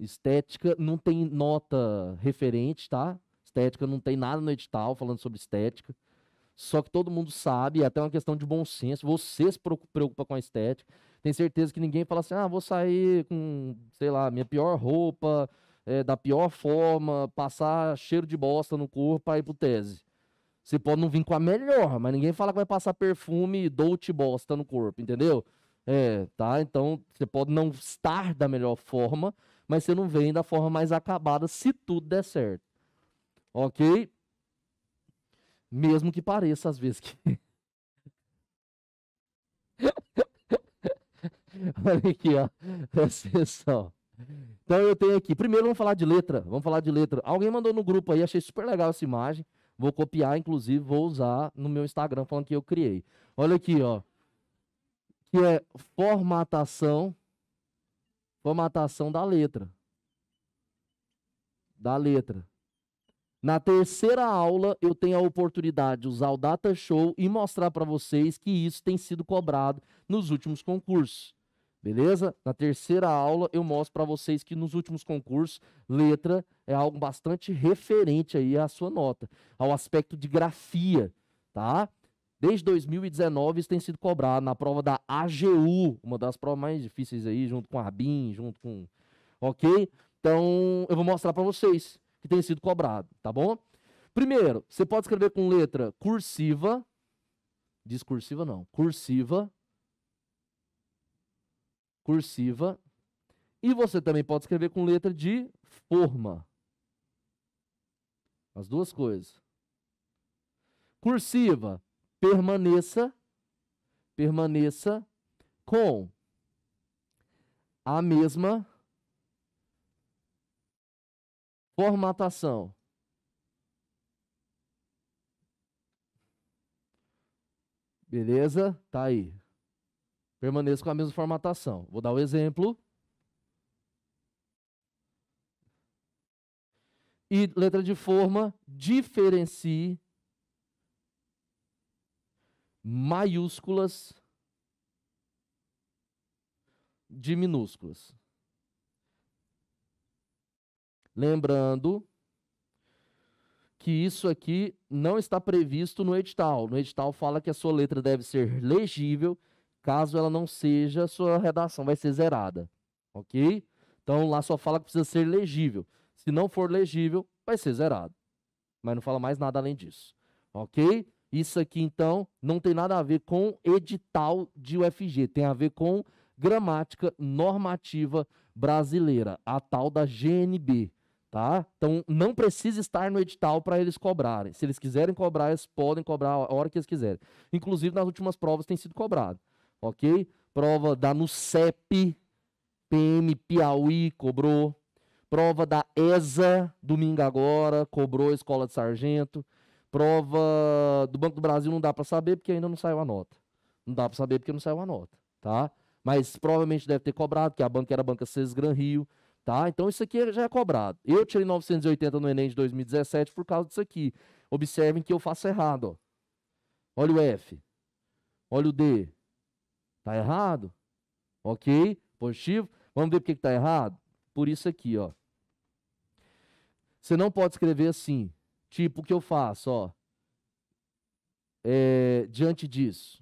Estética não tem nota referente, tá? Estética não tem nada no edital falando sobre estética. Só que todo mundo sabe, é até uma questão de bom senso. Você se preocupa com a estética. Tem certeza que ninguém fala assim: ah, vou sair com, sei lá, minha pior roupa, é, da pior forma, passar cheiro de bosta no corpo para ir pro tese. Você pode não vir com a melhor, mas ninguém fala que vai passar perfume e doute bosta no corpo, entendeu? É, tá? Então, você pode não estar da melhor forma, mas você não vem da forma mais acabada se tudo der certo. Ok? Mesmo que pareça, às vezes, que. *laughs* Olha aqui, ó. Presta atenção. Então eu tenho aqui. Primeiro vamos falar de letra. Vamos falar de letra. Alguém mandou no grupo aí, achei super legal essa imagem. Vou copiar, inclusive, vou usar no meu Instagram falando que eu criei. Olha aqui, ó. Que é formatação formatação da letra. Da letra. Na terceira aula, eu tenho a oportunidade de usar o Data Show e mostrar para vocês que isso tem sido cobrado nos últimos concursos. Beleza? Na terceira aula, eu mostro para vocês que nos últimos concursos, letra é algo bastante referente aí à sua nota, ao aspecto de grafia, tá? Desde 2019 isso tem sido cobrado na prova da AGU, uma das provas mais difíceis aí, junto com a BIM, junto com... Ok? Então, eu vou mostrar para vocês que tem sido cobrado, tá bom? Primeiro, você pode escrever com letra cursiva, discursiva não, cursiva, cursiva, e você também pode escrever com letra de forma. As duas coisas. Cursiva, permaneça, permaneça com a mesma formatação. Beleza? Tá aí. Permaneça com a mesma formatação. Vou dar o um exemplo. E letra de forma, diferencie maiúsculas de minúsculas. Lembrando que isso aqui não está previsto no edital. No edital fala que a sua letra deve ser legível, caso ela não seja, sua redação vai ser zerada. Ok? Então lá só fala que precisa ser legível. Se não for legível, vai ser zerado. Mas não fala mais nada além disso. Ok? Isso aqui, então, não tem nada a ver com edital de UFG, tem a ver com gramática normativa brasileira, a tal da GNB, tá? Então, não precisa estar no edital para eles cobrarem. Se eles quiserem cobrar, eles podem cobrar a hora que eles quiserem. Inclusive, nas últimas provas tem sido cobrado, ok? Prova da NUCEP, PM Piauí cobrou. Prova da ESA, domingo agora, cobrou Escola de Sargento. Prova do Banco do Brasil não dá para saber porque ainda não saiu a nota. Não dá para saber porque não saiu a nota, tá? Mas provavelmente deve ter cobrado, que a banca era a banca Cesar Gran Rio, tá? Então isso aqui já é cobrado. Eu tirei 980 no Enem de 2017 por causa disso aqui. Observem que eu faço errado, ó. Olha o F. Olha o D. Tá errado? Ok? Positivo? Vamos ver por que, que tá errado? Por isso aqui, ó. Você não pode escrever assim. Tipo, o que eu faço, ó? É, diante disso.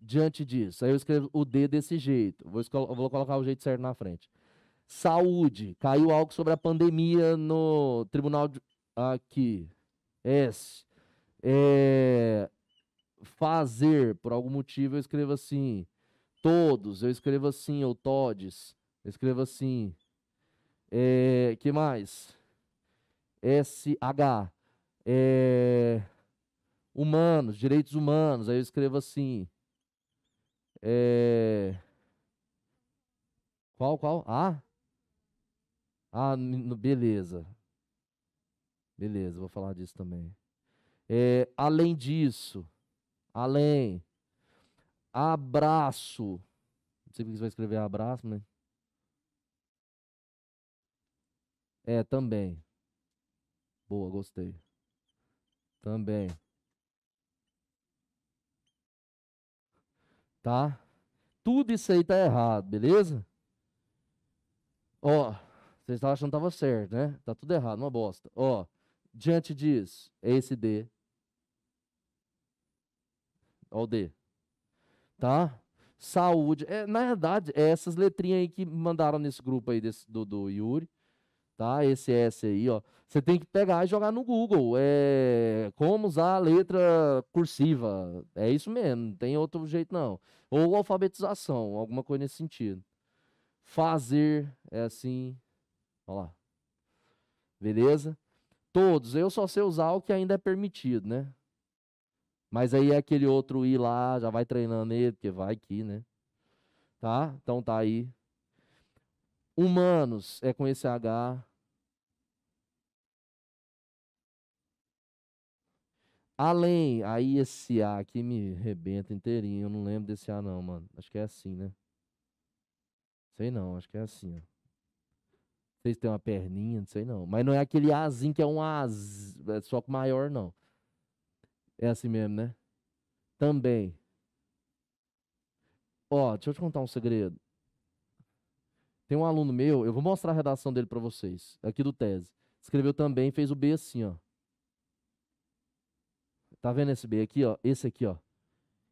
Diante disso. Aí eu escrevo o D desse jeito. Vou, vou colocar o jeito certo na frente. Saúde. Caiu algo sobre a pandemia no Tribunal de... Aqui. S. É, fazer. Por algum motivo eu escrevo assim. Todos. Eu escrevo assim, ou todes. Eu escrevo assim. É, que mais? SH, é, humanos, direitos humanos. Aí eu escrevo assim. É, qual, qual? Ah? Ah, no, beleza. Beleza, vou falar disso também. É, além disso, além, abraço. Não sei porque você vai escrever abraço, né? É, também. Boa, gostei. Também. Tá? Tudo isso aí tá errado, beleza? Ó, vocês estavam achando que tava certo, né? Tá tudo errado, uma bosta. Ó, diante disso, é esse D. Ó o D. Tá? Saúde. É, na verdade, é essas letrinhas aí que mandaram nesse grupo aí desse, do, do Yuri tá? Esse S aí, ó. Você tem que pegar e jogar no Google. É como usar a letra cursiva. É isso mesmo, não tem outro jeito não. Ou alfabetização, alguma coisa nesse sentido. Fazer é assim. Ó lá. Beleza? Todos, eu só sei usar o que ainda é permitido, né? Mas aí é aquele outro ir lá, já vai treinando ele, porque vai aqui, né? Tá? Então tá aí. Humanos é com esse H. Além, aí esse A aqui me rebenta inteirinho, eu não lembro desse A não, mano. Acho que é assim, né? Sei não, acho que é assim, ó. Não sei se tem uma perninha, não sei não. Mas não é aquele Azinho que é um é só que maior, não. É assim mesmo, né? Também. Ó, deixa eu te contar um segredo. Tem um aluno meu, eu vou mostrar a redação dele para vocês, aqui do tese. Escreveu também, fez o B assim, ó. Tá vendo esse B aqui, ó? Esse aqui, ó.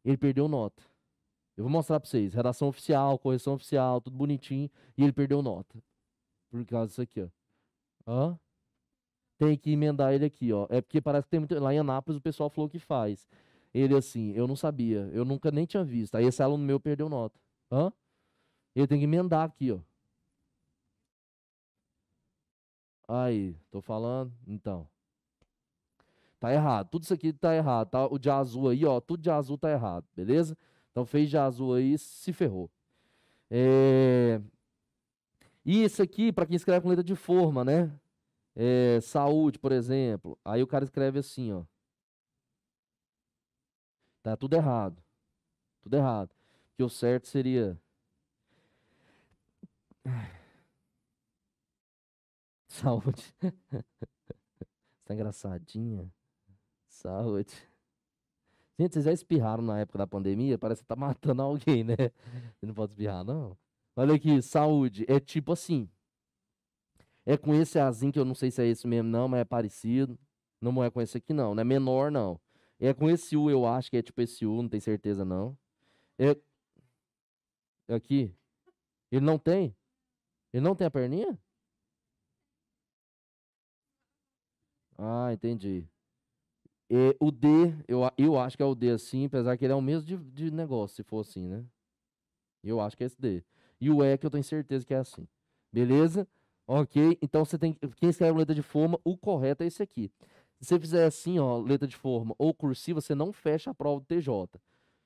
Ele perdeu nota. Eu vou mostrar para vocês. Redação oficial, correção oficial, tudo bonitinho. E ele perdeu nota. Por causa disso aqui, ó. Hã? Tem que emendar ele aqui, ó. É porque parece que tem muito. Lá em Anápolis o pessoal falou que faz. Ele assim, eu não sabia. Eu nunca nem tinha visto. Aí esse aluno meu perdeu nota. Hã? Ele tem que emendar aqui, ó. Aí, tô falando? Então tá errado. Tudo isso aqui tá errado, tá? O de azul aí, ó, tudo de azul tá errado, beleza? Então fez de azul aí, se ferrou. É... E isso aqui, para quem escreve com letra de forma, né? É, saúde, por exemplo. Aí o cara escreve assim, ó. Tá tudo errado. Tudo errado. Que o certo seria. *laughs* Saúde. Está *laughs* engraçadinha. Saúde. Gente, vocês já espirraram na época da pandemia? Parece que tá matando alguém, né? Você não pode espirrar, não. Olha aqui, saúde. É tipo assim. É com esse azinho que eu não sei se é esse mesmo, não, mas é parecido. Não é com esse aqui, não. Não é menor, não. É com esse U, eu acho que é tipo esse U, não tenho certeza, não. É. Aqui. Ele não tem? Ele não tem a perninha? Ah, entendi. É, o D, eu, eu acho que é o D assim, apesar que ele é o mesmo de, de negócio, se for assim, né? Eu acho que é esse D. E o E, que eu tenho certeza que é assim. Beleza? Ok? Então você tem. Quem escreve letra de forma, o correto é esse aqui. Se você fizer assim, ó, letra de forma ou cursiva, você não fecha a prova do TJ.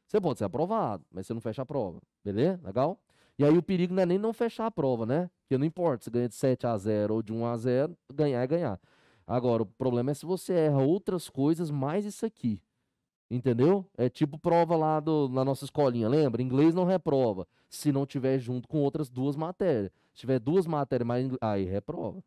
Você pode ser aprovado, mas você não fecha a prova. Beleza? Legal? E aí o perigo não é nem não fechar a prova, né? Porque não importa se ganha de 7 a 0 ou de 1 a 0, ganhar é ganhar. Agora, o problema é se você erra outras coisas mais isso aqui. Entendeu? É tipo prova lá do, na nossa escolinha, lembra? Inglês não reprova. Se não tiver junto com outras duas matérias. Se tiver duas matérias mais inglês, aí reprova.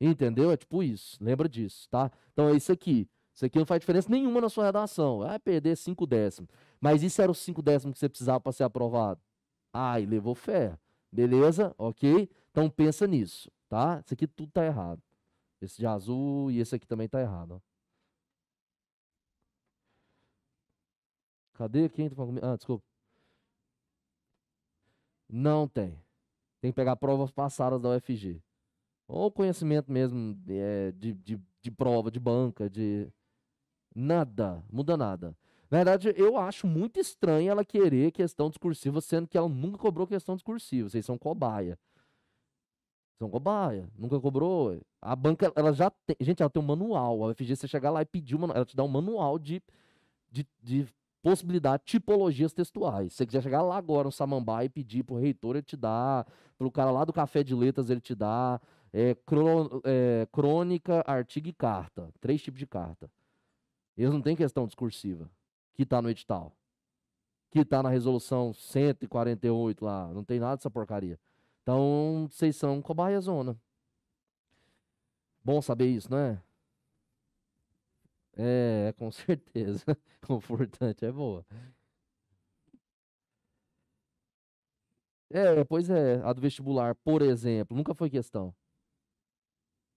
Entendeu? É tipo isso. Lembra disso, tá? Então é isso aqui. Isso aqui não faz diferença nenhuma na sua redação. Vai perder cinco décimos. Mas isso era os cinco décimos que você precisava para ser aprovado. Ai, levou fé. Beleza? Ok? Então pensa nisso, tá? Isso aqui tudo tá errado. Esse de azul e esse aqui também tá errado. Ó. Cadê quem tá falando comigo? Ah, desculpa. Não tem. Tem que pegar provas passadas da UFG. Ou conhecimento mesmo é, de, de, de prova, de banca, de. Nada. Muda nada. Na verdade, eu acho muito estranho ela querer questão discursiva, sendo que ela nunca cobrou questão discursiva. Vocês são cobaia. São cobaia. Nunca cobrou. A banca, ela já tem. Gente, ela tem um manual. A UFG, você chegar lá e pedir uma. Ela te dá um manual de, de, de possibilidade, tipologias textuais. Se você quiser chegar lá agora no Samambaia e pedir pro reitor, ele te dá. Pro cara lá do Café de Letras, ele te dá. É, cron, é, crônica, artigo e carta. Três tipos de carta. Eles não têm questão discursiva. Que tá no edital. Que tá na resolução 148 lá. Não tem nada dessa porcaria. Então, vocês são cobaia zona. Bom saber isso, não né? é? É, com *laughs* certeza. Confortante é boa. É, pois é, a do vestibular, por exemplo, nunca foi questão.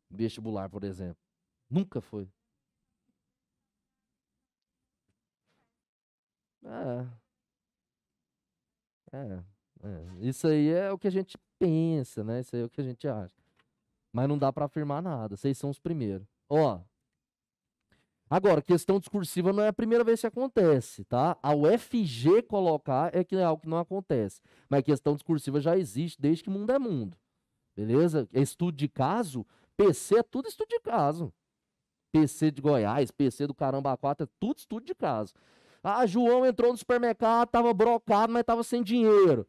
Vestibular, por exemplo. Nunca foi. É. É. é. Isso aí é o que a gente pensa, né? Isso aí é o que a gente acha. Mas não dá para afirmar nada. Vocês são os primeiros. Ó. Agora, questão discursiva não é a primeira vez que acontece, tá? A UFG colocar é que é algo que não acontece. Mas questão discursiva já existe desde que mundo é mundo. Beleza? É estudo de caso, PC é tudo estudo de caso. PC de Goiás, PC do Caramba 4, é tudo estudo de caso. Ah, João entrou no supermercado, tava brocado, mas tava sem dinheiro.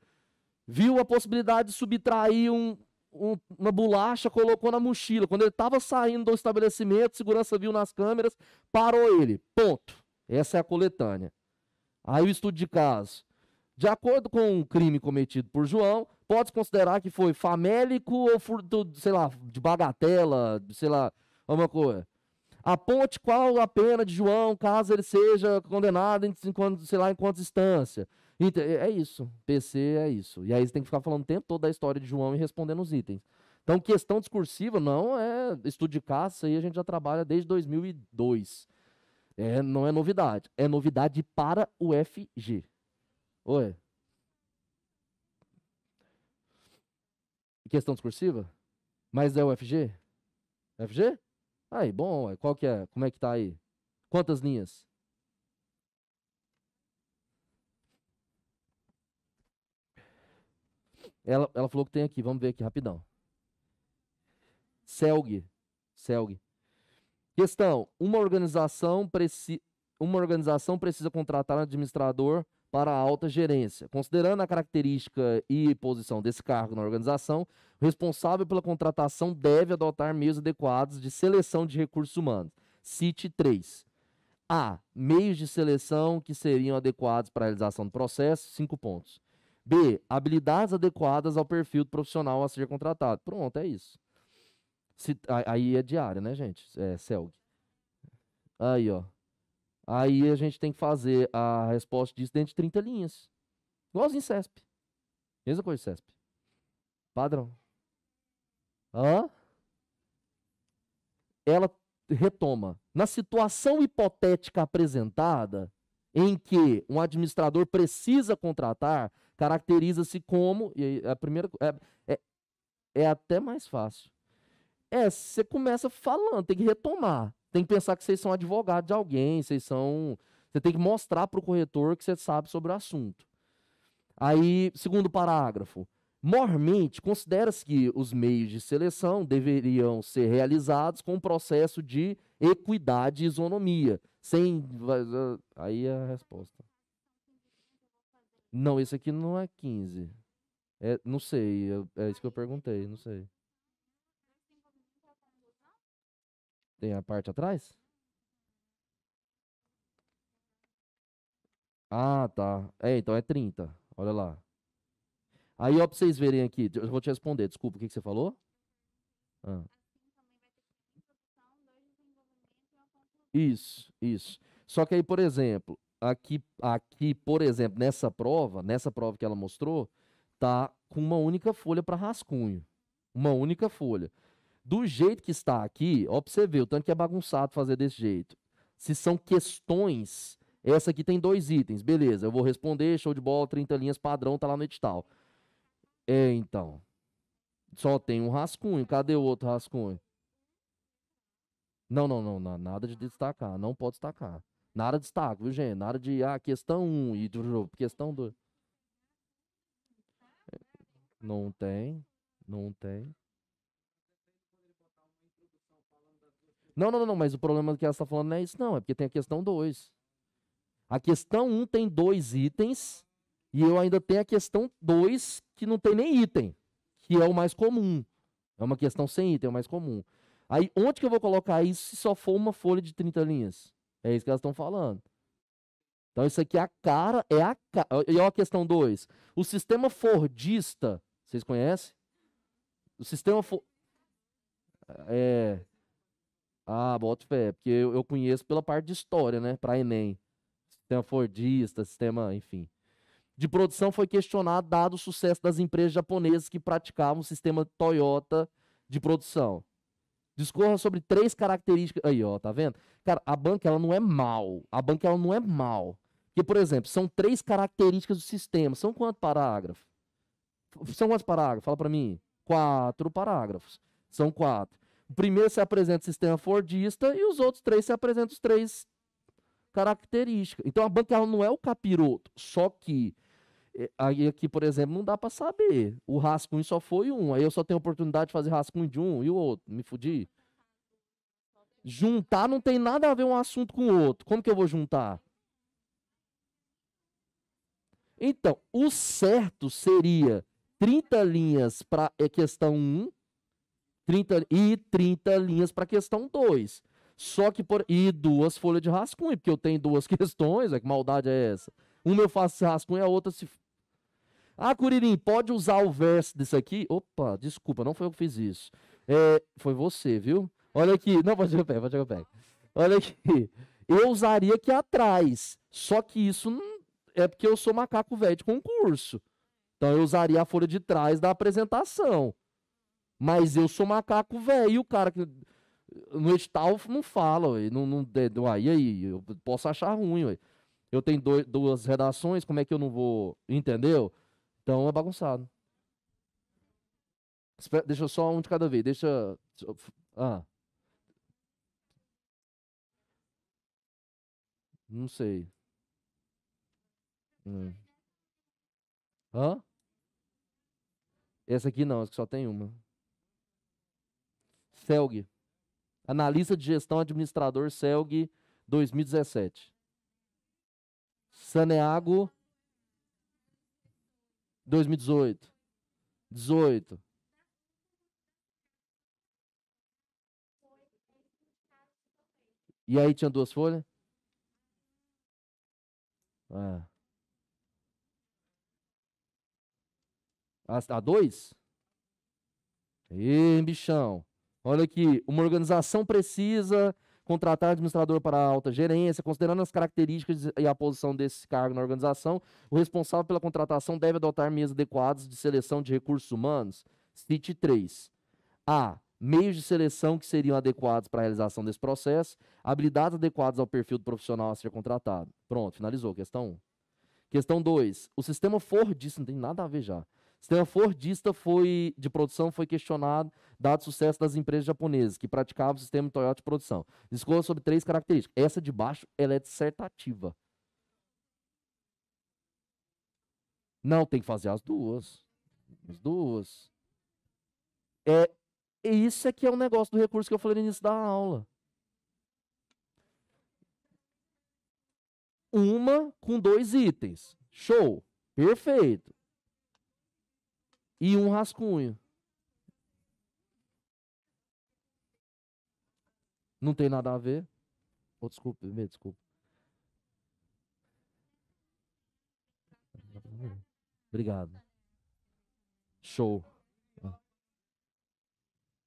Viu a possibilidade de subtrair um, um, uma bolacha, colocou na mochila. Quando ele estava saindo do estabelecimento, segurança viu nas câmeras, parou ele. Ponto. Essa é a coletânea. Aí o estudo de caso. De acordo com o crime cometido por João, pode considerar que foi famélico ou furto, sei lá, de bagatela, sei lá, alguma coisa. Aponte qual a pena de João caso ele seja condenado em, sei lá, em quantas instâncias. É, é isso. PC é isso. E aí você tem que ficar falando o tempo todo da história de João e respondendo os itens. Então, questão discursiva não é estudo de caça, e a gente já trabalha desde 2002. É, não é novidade. É novidade para o FG. Oi. Questão discursiva? Mas é o FG? FG? Aí, bom, qual que é? Como é que tá aí? Quantas linhas? Ela, ela falou que tem aqui, vamos ver aqui rapidão. selg selg Questão: uma organização, preci, uma organização precisa contratar um administrador para a alta gerência. Considerando a característica e posição desse cargo na organização, o responsável pela contratação deve adotar meios adequados de seleção de recursos humanos. Cite 3. A. Meios de seleção que seriam adequados para a realização do processo, 5 pontos. B. Habilidades adequadas ao perfil do profissional a ser contratado. Pronto, é isso. Se, aí é diária, né, gente? É, CELG. Aí, ó. Aí a gente tem que fazer a resposta disso dentro de 30 linhas. Igualzinho CESP. Mesma coisa CESP. Padrão. Hã? Ela retoma. Na situação hipotética apresentada, em que um administrador precisa contratar, Caracteriza-se como. E a primeira. É, é, é até mais fácil. É, você começa falando, tem que retomar. Tem que pensar que vocês são advogados de alguém, vocês são. Você tem que mostrar para o corretor que você sabe sobre o assunto. Aí, segundo parágrafo. Mormente, considera-se que os meios de seleção deveriam ser realizados com o processo de equidade e isonomia. Sem. Aí é a resposta. Não, esse aqui não é 15. É, não sei, é, é isso que eu perguntei, não sei. Tem a parte atrás? Ah, tá. É, então é 30. Olha lá. Aí, ó, pra vocês verem aqui. Eu vou te responder. Desculpa, o que, que você falou? Ah. Isso, isso. Só que aí, por exemplo, aqui, aqui, por exemplo, nessa prova, nessa prova que ela mostrou, tá com uma única folha para rascunho. Uma única folha. Do jeito que está aqui, ó, pra você ver, o tanto que é bagunçado fazer desse jeito. Se são questões, essa aqui tem dois itens, beleza, eu vou responder, show de bola, 30 linhas padrão, tá lá no edital. É, então. Só tem um rascunho, cadê o outro rascunho? Não, não, não, não nada de destacar, não pode destacar. Nada de destaque, viu, gente? Nada de, ah, questão 1 um, e questão 2. Não tem, não tem. Não, não, não, mas o problema que ela está falando não é isso, não. É porque tem a questão 2. A questão 1 um tem dois itens e eu ainda tenho a questão 2 que não tem nem item, que é o mais comum. É uma questão sem item, é o mais comum. Aí, onde que eu vou colocar isso se só for uma folha de 30 linhas? É isso que elas estão falando. Então isso aqui é a cara, é a E olha a questão 2. O sistema fordista, vocês conhecem? O sistema É... Ah, bota fé, porque eu, eu conheço pela parte de história, né, para ENEM. Sistema fordista, sistema, enfim. De produção foi questionado dado o sucesso das empresas japonesas que praticavam o sistema Toyota de produção. Discorra sobre três características. Aí, ó, tá vendo? Cara, a banca ela não é mal. A banca ela não é mal. Porque, por exemplo, são três características do sistema. São quantos parágrafos? São quantos parágrafos? Fala para mim. Quatro parágrafos. São quatro. O primeiro se apresenta o sistema fordista e os outros três se apresentam os três características. Então a banca ela não é o capiroto. Só que é, aí aqui, por exemplo, não dá para saber. O rascunho só foi um. Aí eu só tenho oportunidade de fazer rascunho de um e o outro. Me fudi. Juntar não tem nada a ver um assunto com o outro. Como que eu vou juntar? Então, o certo seria 30 linhas para é questão 1 30, e 30 linhas para questão 2. Só que por, e duas folhas de rascunho, porque eu tenho duas *laughs* questões, é que maldade é essa? Uma eu faço rascunho, a outra se ah, Curirim, pode usar o verso disso aqui? Opa, desculpa, não foi eu que fiz isso. É, foi você, viu? Olha aqui. Não, pode jogar pé, pode jogar pé. Olha aqui. Eu usaria aqui atrás. Só que isso não... é porque eu sou macaco velho de concurso. Então eu usaria a folha de trás da apresentação. Mas eu sou macaco velho e o cara que. No edital não fala, ué, não, não, é, aí, aí, eu posso achar ruim. Ué. Eu tenho dois, duas redações, como é que eu não vou. Entendeu? Então é bagunçado. Deixa só um de cada vez. Deixa. Ah. Não sei. Hum. Hã? Essa aqui não, essa aqui só tem uma. Celg. Analista de gestão administrador Celg 2017. Saneago 2018. 18. E aí tinha duas folhas? Ah. A, a dois? Ei bichão. Olha aqui, uma organização precisa contratar administrador para alta gerência, considerando as características e a posição desse cargo na organização, o responsável pela contratação deve adotar meios adequados de seleção de recursos humanos. Cite 3. A. Meios de seleção que seriam adequados para a realização desse processo, habilidades adequadas ao perfil do profissional a ser contratado. Pronto, finalizou. Questão 1. Questão 2. O sistema Ford, não tem nada a ver já fordista foi, de produção foi questionado, dado o sucesso das empresas japonesas que praticavam o sistema Toyota de produção. Discorra sobre três características. Essa de baixo ela é dissertativa. Não, tem que fazer as duas. As duas. É, isso é que é o um negócio do recurso que eu falei no início da aula. Uma com dois itens. Show. Perfeito e um rascunho. Não tem nada a ver. Oh, desculpa, me Obrigado. Show.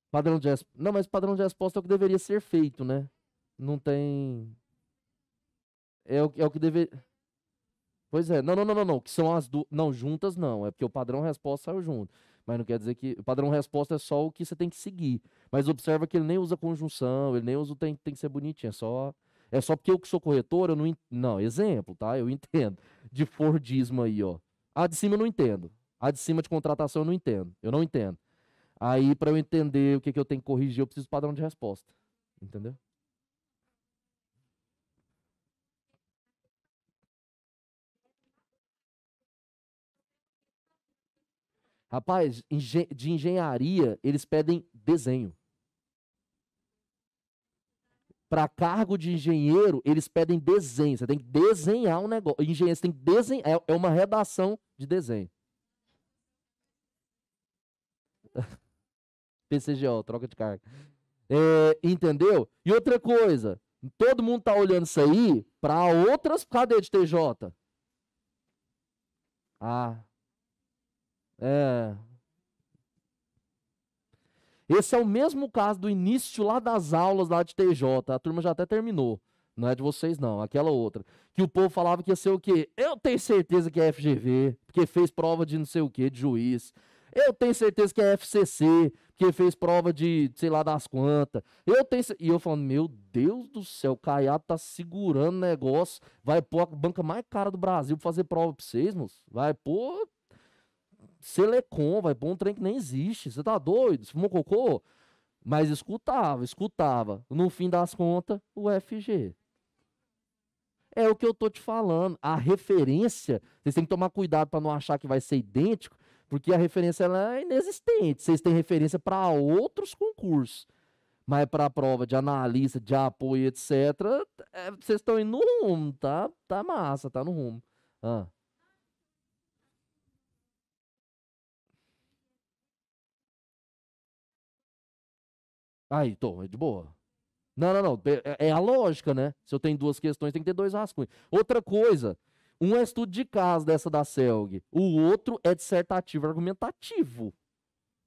Padrão de resposta. Não, mas padrão de resposta é o que deveria ser feito, né? Não tem. É o, é o que deveria. Pois é, não, não, não, não, não, que são as duas. Não, juntas não, é porque o padrão resposta saiu junto. Mas não quer dizer que. O padrão resposta é só o que você tem que seguir. Mas observa que ele nem usa conjunção, ele nem usa o tem, tem que ser bonitinho, é só. É só porque eu que sou corretor, eu não. Não, exemplo, tá? Eu *laughs* entendo. De Fordismo aí, ó. A de cima eu não entendo. A de cima de contratação eu não entendo. Eu não entendo. Aí, para eu entender o que, que eu tenho que corrigir, eu preciso padrão de resposta. Entendeu? Rapaz, de engenharia, eles pedem desenho. Para cargo de engenheiro, eles pedem desenho. Você tem que desenhar um negócio. Engenheiro, você tem que desenhar. É, é uma redação de desenho. *laughs* PCGO, troca de carga. É, entendeu? E outra coisa, todo mundo tá olhando isso aí para outras cadeias de TJ? Ah, é. Esse é o mesmo caso do início lá das aulas lá de TJ. A turma já até terminou. Não é de vocês, não, aquela outra. Que o povo falava que ia ser o quê? Eu tenho certeza que é FGV, porque fez prova de não sei o quê, de juiz. Eu tenho certeza que é FCC, porque fez prova de sei lá das quantas. Eu tenho E eu falando, meu Deus do céu, o Caiado tá segurando negócio. Vai pôr a banca mais cara do Brasil pra fazer prova pra vocês, moço. Vai pôr Selecom, vai pôr um trem que nem existe. Você tá doido? Você fumou cocô? Mas escutava, escutava. No fim das contas, o FG. É o que eu tô te falando. A referência, vocês têm que tomar cuidado para não achar que vai ser idêntico, porque a referência ela é inexistente. Vocês têm referência para outros concursos. Mas para prova de analista, de apoio, etc., é, vocês é, estão indo no rumo, tá? Tá massa, tá no rumo. Ah. Aí, tô, é de boa. Não, não, não. É, é, a lógica, né? Se eu tenho duas questões, tem que ter dois rascunhos. Outra coisa, um é estudo de caso dessa da Selg, o outro é dissertativo argumentativo.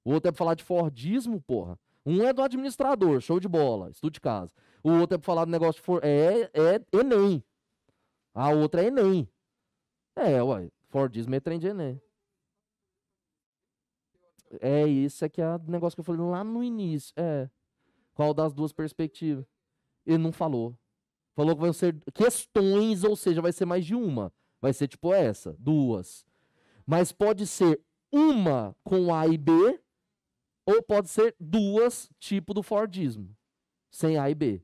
O outro é pra falar de Fordismo, porra. Um é do administrador, show de bola, estudo de caso. O outro é pra falar do negócio de for... é, é Enem. A outra é Enem. É, uai, Fordismo é trem de Enem. É isso é que é o negócio que eu falei lá no início. É. Qual das duas perspectivas? Ele não falou. Falou que vão ser questões, ou seja, vai ser mais de uma. Vai ser tipo essa, duas. Mas pode ser uma com A e B, ou pode ser duas, tipo do Fordismo, sem A e B.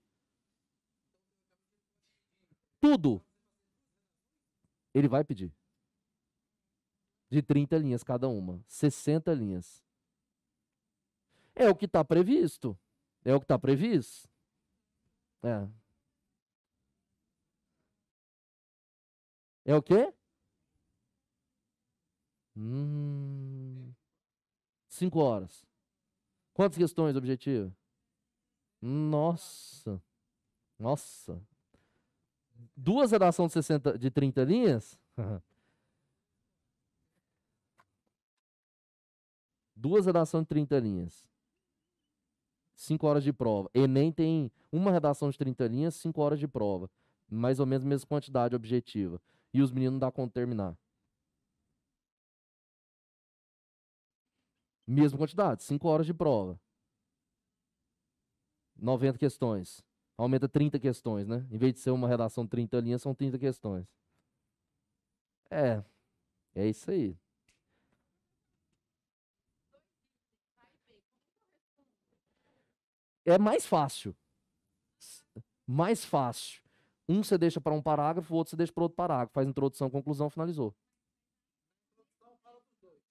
Tudo. Ele vai pedir. De 30 linhas cada uma, 60 linhas. É o que está previsto. É o que está previsto? É. É o quê? Hum, cinco horas. Quantas questões, objetivo? Nossa. Nossa. Duas redações de, 60, de 30 linhas? *laughs* Duas redações de 30 linhas. 5 horas de prova. Enem tem uma redação de 30 linhas, 5 horas de prova. Mais ou menos a mesma quantidade objetiva. E os meninos não dá conta de terminar. Mesma quantidade, 5 horas de prova. 90 questões. Aumenta 30 questões, né? Em vez de ser uma redação de 30 linhas, são 30 questões. É, é isso aí. É mais fácil. Mais fácil. Um você deixa para um parágrafo, o outro você deixa para outro parágrafo. Faz introdução, conclusão, finalizou.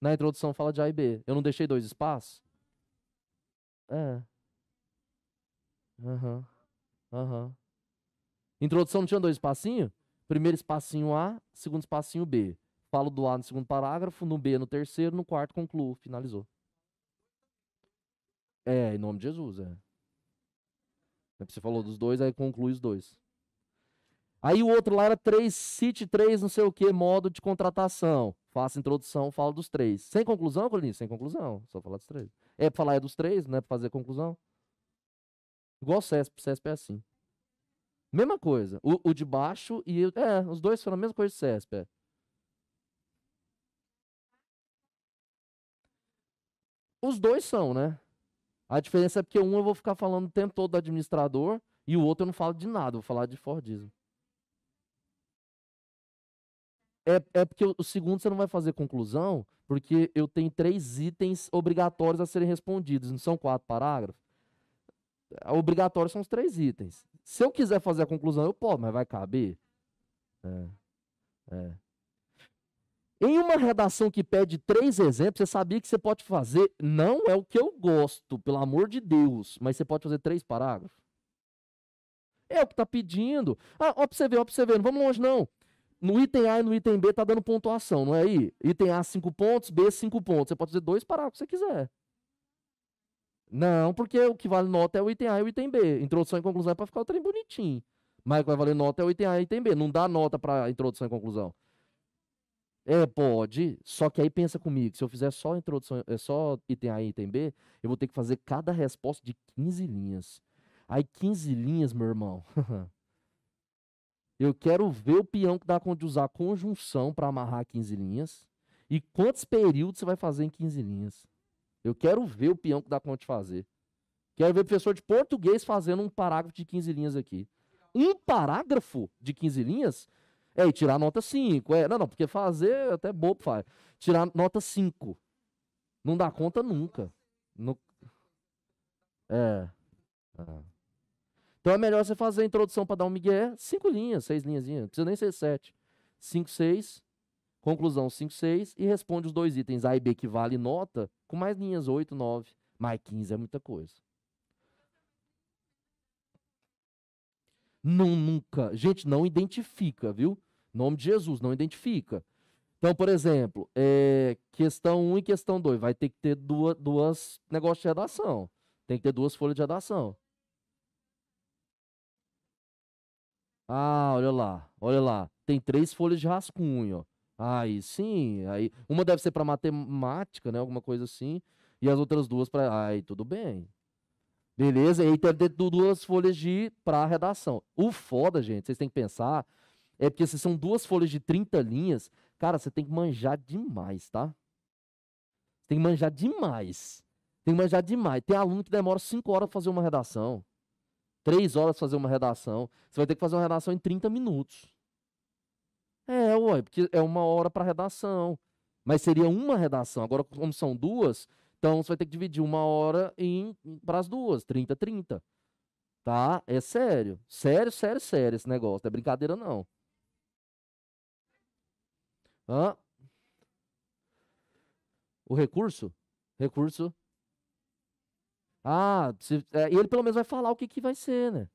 Na introdução fala de A e B. Eu não deixei dois espaços? É. Aham. Uhum. Aham. Uhum. Introdução não tinha dois espacinhos? Primeiro espacinho A, segundo espacinho B. Falo do A no segundo parágrafo, no B no terceiro, no quarto concluo, finalizou. É, em nome de Jesus, é. É você falou dos dois, aí conclui os dois. Aí o outro lá era três, cite três, não sei o que, modo de contratação. Faça introdução, fala dos três. Sem conclusão, Colinho? Sem conclusão, só falar dos três. É pra falar é dos três, né é pra fazer conclusão? Igual o CESP, o CESP é assim. Mesma coisa, o, o de baixo e... É, os dois foram a mesma coisa de CESP, é. Os dois são, né? A diferença é porque um eu vou ficar falando o tempo todo do administrador e o outro eu não falo de nada, vou falar de Fordismo. É, é porque o segundo você não vai fazer conclusão, porque eu tenho três itens obrigatórios a serem respondidos, não são quatro parágrafos? É, obrigatórios são os três itens. Se eu quiser fazer a conclusão, eu posso, mas vai caber? É. É. Em uma redação que pede três exemplos, você sabia que você pode fazer, não é o que eu gosto, pelo amor de Deus, mas você pode fazer três parágrafos? É o que está pedindo. Ah, ó pra você ver, você não vamos longe não. No item A e no item B está dando pontuação, não é aí? Item A, cinco pontos, B, cinco pontos. Você pode fazer dois parágrafos se você quiser. Não, porque o que vale nota é o item A e o item B. Introdução e conclusão é para ficar o trem bonitinho. Mas o que vai valer nota é o item A e o item B. Não dá nota para introdução e conclusão. É, pode, só que aí pensa comigo, se eu fizer só introdução, é só item A e item B, eu vou ter que fazer cada resposta de 15 linhas. Aí 15 linhas, meu irmão. *laughs* eu quero ver o peão que dá conta de usar conjunção para amarrar 15 linhas e quantos períodos você vai fazer em 15 linhas. Eu quero ver o peão que dá conta de fazer. Quero ver professor de português fazendo um parágrafo de 15 linhas aqui. Um parágrafo de 15 linhas? É, e tirar nota 5. É, não, não, porque fazer é até bobo faz. Tirar nota 5. Não dá conta nunca. No... É. é. Então é melhor você fazer a introdução para dar um migué, cinco linhas, seis linhas. não precisa nem ser sete. Cinco, seis, conclusão cinco, seis, e responde os dois itens A e B que vale nota, com mais linhas, oito, nove, mais quinze é muita coisa. Não, nunca. Gente, não identifica, viu? Nome de Jesus, não identifica. Então, por exemplo, é, questão 1 um e questão 2, vai ter que ter duas, duas negócios de redação. Tem que ter duas folhas de redação. Ah, olha lá, olha lá. Tem três folhas de rascunho. Aí sim, aí uma deve ser para matemática, né, alguma coisa assim, e as outras duas para, aí tudo bem. Beleza? E aí tem duas folhas de para redação. O foda, gente, vocês têm que pensar é porque se são duas folhas de 30 linhas, cara, você tem que manjar demais, tá? Tem que manjar demais. Tem que manjar demais. Tem aluno que demora 5 horas pra fazer uma redação. 3 horas pra fazer uma redação. Você vai ter que fazer uma redação em 30 minutos. É, ué, porque é uma hora para redação. Mas seria uma redação. Agora, como são duas, então você vai ter que dividir uma hora em para as duas, 30, 30. Tá? É sério. Sério, sério, sério esse negócio. Não é brincadeira, não. Hã? O recurso? Recurso. Ah, se, é, ele pelo menos vai falar o que, que vai ser, né?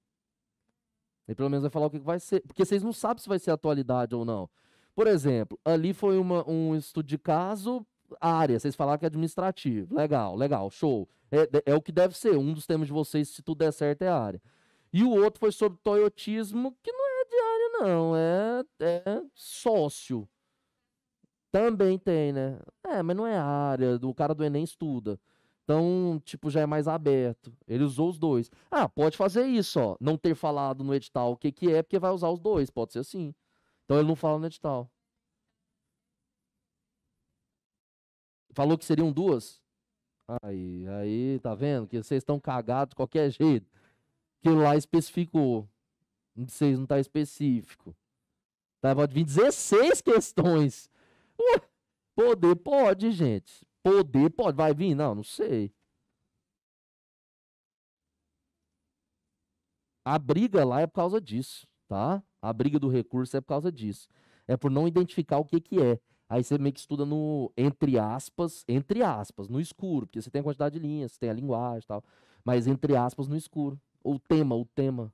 Ele pelo menos vai falar o que, que vai ser. Porque vocês não sabem se vai ser atualidade ou não. Por exemplo, ali foi uma, um estudo de caso, área, vocês falaram que é administrativo. Legal, legal, show. É, é o que deve ser. Um dos temas de vocês, se tudo der certo, é área. E o outro foi sobre toyotismo, que não é de área, não. É, é sócio. Também tem, né? É, mas não é a área. O cara do Enem estuda. Então, tipo, já é mais aberto. Ele usou os dois. Ah, pode fazer isso, ó. Não ter falado no edital o que, que é, porque vai usar os dois. Pode ser assim. Então ele não fala no edital. Falou que seriam duas? Aí, aí, tá vendo? Que vocês estão cagados de qualquer jeito. Que lá especificou. Vocês não tá específico. Tá, pode vir 16 questões poder pode, gente. Poder pode. Vai vir? Não, não sei. A briga lá é por causa disso, tá? A briga do recurso é por causa disso. É por não identificar o que, que é. Aí você meio que estuda no, entre aspas, entre aspas, no escuro, porque você tem a quantidade de linhas, tem a linguagem e tal. Mas entre aspas, no escuro. O tema, o tema.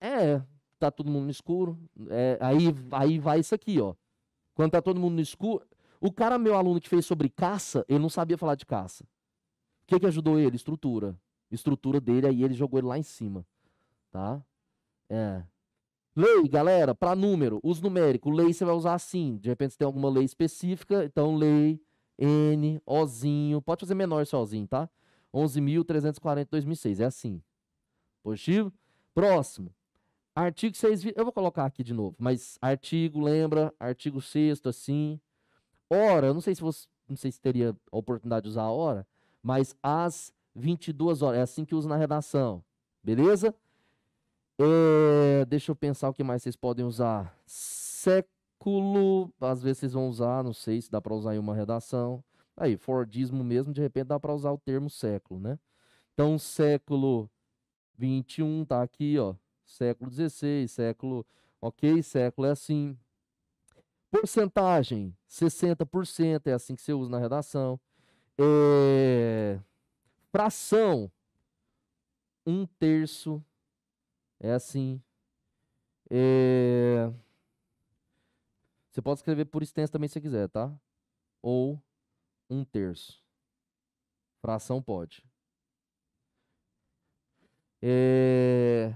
É, tá todo mundo no escuro. É, aí, aí vai isso aqui, ó. Quando tá todo mundo no escuro. O cara, meu aluno, que fez sobre caça, ele não sabia falar de caça. O que, que ajudou ele? Estrutura. Estrutura dele, aí ele jogou ele lá em cima. Tá? É. Lei, galera, para número, uso numérico. Lei você vai usar assim. De repente você tem alguma lei específica, então lei, N, Ozinho. Pode fazer menor sozinho, tá? 11.340, 2006. É assim. Positivo? Próximo. Artigo 6, eu vou colocar aqui de novo, mas artigo, lembra, artigo 6 assim. Hora, eu não sei se você, não sei se teria a oportunidade de usar a hora, mas às 22 horas, é assim que usa na redação, beleza? É, deixa eu pensar o que mais vocês podem usar. Século, às vezes vocês vão usar, não sei se dá para usar em uma redação. Aí, Fordismo mesmo, de repente dá para usar o termo século, né? Então, século 21 tá aqui, ó século XVI, século ok, século é assim. Porcentagem, 60%, é assim que você usa na redação. É... Fração, um terço, é assim. É... Você pode escrever por extenso também se quiser, tá? Ou um terço. Fração pode. É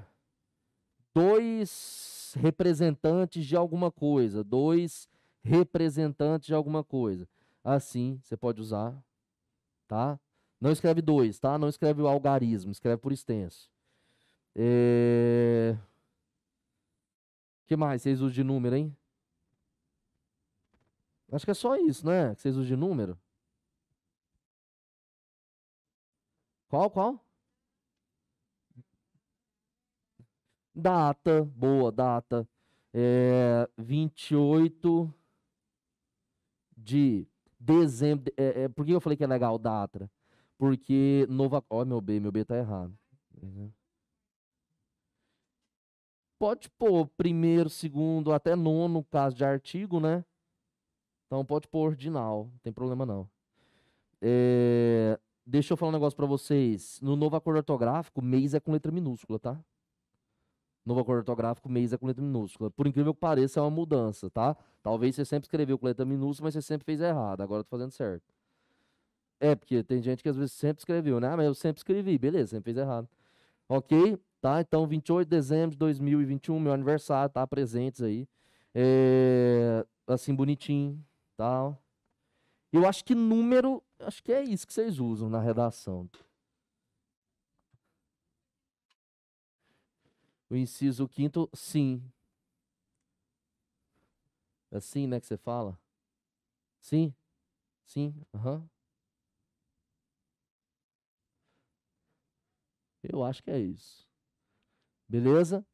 dois representantes de alguma coisa, dois representantes de alguma coisa. Assim, você pode usar, tá? Não escreve dois, tá? Não escreve o algarismo, escreve por extenso. É... que mais vocês usam de número, hein? Acho que é só isso, né? Que vocês usam de número. Qual, qual? Data, boa data. É, 28 de dezembro. É, é, por que eu falei que é legal data? Porque Nova. Ó, meu B, meu B tá errado. Pode pôr primeiro, segundo, até nono, caso de artigo, né? Então pode pôr ordinal, não tem problema não. É, deixa eu falar um negócio para vocês. No novo acordo ortográfico, mês é com letra minúscula, tá? novo acordo ortográfico, mês é com letra minúscula. Por incrível que pareça, é uma mudança, tá? Talvez você sempre escreveu com letra minúscula, mas você sempre fez errado. Agora eu tô fazendo certo. É, porque tem gente que às vezes sempre escreveu, né? Ah, mas eu sempre escrevi. Beleza, sempre fez errado. Ok? Tá? Então, 28 de dezembro de 2021, meu aniversário, tá? Presentes aí. É... Assim, bonitinho, tal. Tá? Eu acho que número, acho que é isso que vocês usam na redação. O inciso quinto, sim. Assim, né, que você fala? Sim? Sim, aham. Uhum. Eu acho que é isso. Beleza?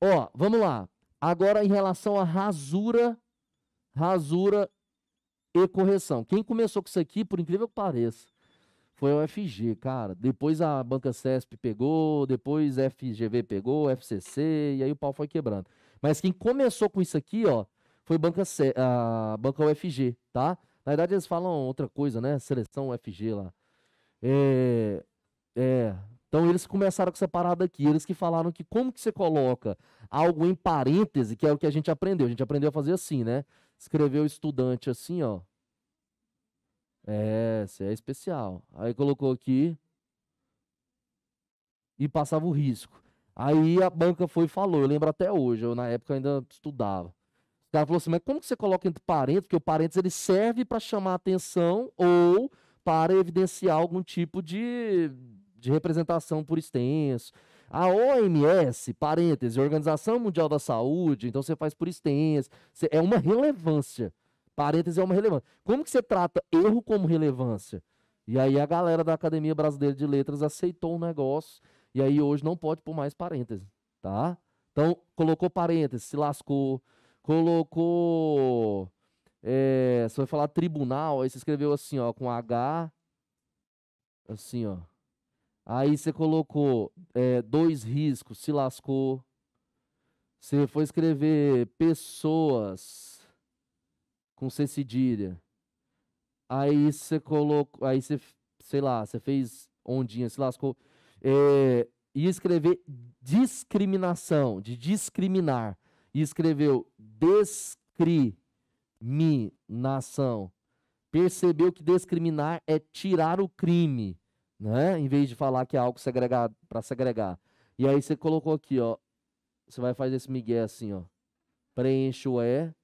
Ó, vamos lá. Agora em relação à rasura, rasura e correção. Quem começou com isso aqui, por incrível que pareça, foi a UFG, cara. Depois a Banca CESP pegou, depois FGV pegou, FCC, e aí o pau foi quebrando. Mas quem começou com isso aqui, ó, foi banca C, a banca UFG, tá? Na verdade, eles falam outra coisa, né? Seleção UFG lá. É, é, então, eles começaram com essa parada aqui. Eles que falaram que como que você coloca algo em parêntese, que é o que a gente aprendeu. A gente aprendeu a fazer assim, né? Escreveu o estudante assim, ó. É, você é especial. Aí colocou aqui e passava o risco. Aí a banca foi e falou, eu lembro até hoje, eu na época ainda estudava. O cara falou assim, mas como que você coloca entre parênteses? Porque o parênteses ele serve para chamar atenção ou para evidenciar algum tipo de, de representação por extenso. A OMS, Organização Mundial da Saúde, então você faz por extenso, é uma relevância. Parêntese é uma relevância. Como que você trata erro como relevância? E aí a galera da Academia Brasileira de Letras aceitou o negócio e aí hoje não pode por mais parêntese, tá? Então, colocou parêntese, se lascou, colocou... É, você vai falar tribunal, aí você escreveu assim, ó, com H, assim, ó. Aí você colocou é, dois riscos, se lascou. Você foi escrever pessoas, com C cedilha. Aí você colocou, aí você, sei lá, você fez ondinha, se lascou. É, e escrever discriminação, de discriminar. E escreveu descriminação. Percebeu que discriminar é tirar o crime, né? Em vez de falar que é algo segregado para segregar. E aí você colocou aqui, ó. Você vai fazer esse migué assim, ó. Preenche o E, é,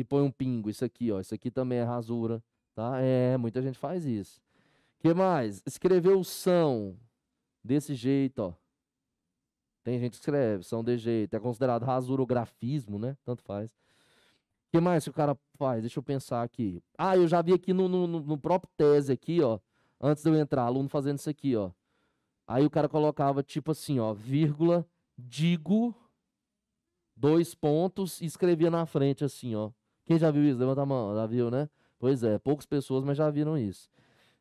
e põe um pingo. Isso aqui, ó. Isso aqui também é rasura, tá? É, muita gente faz isso. que mais? Escreveu são desse jeito, ó. Tem gente que escreve são de jeito. É considerado rasura ou grafismo, né? Tanto faz. que mais que o cara faz? Deixa eu pensar aqui. Ah, eu já vi aqui no, no, no próprio tese aqui, ó. Antes de eu entrar, aluno fazendo isso aqui, ó. Aí o cara colocava tipo assim, ó, vírgula, digo, dois pontos e escrevia na frente assim, ó. Quem já viu isso? Levanta a mão, já viu, né? Pois é, poucas pessoas, mas já viram isso.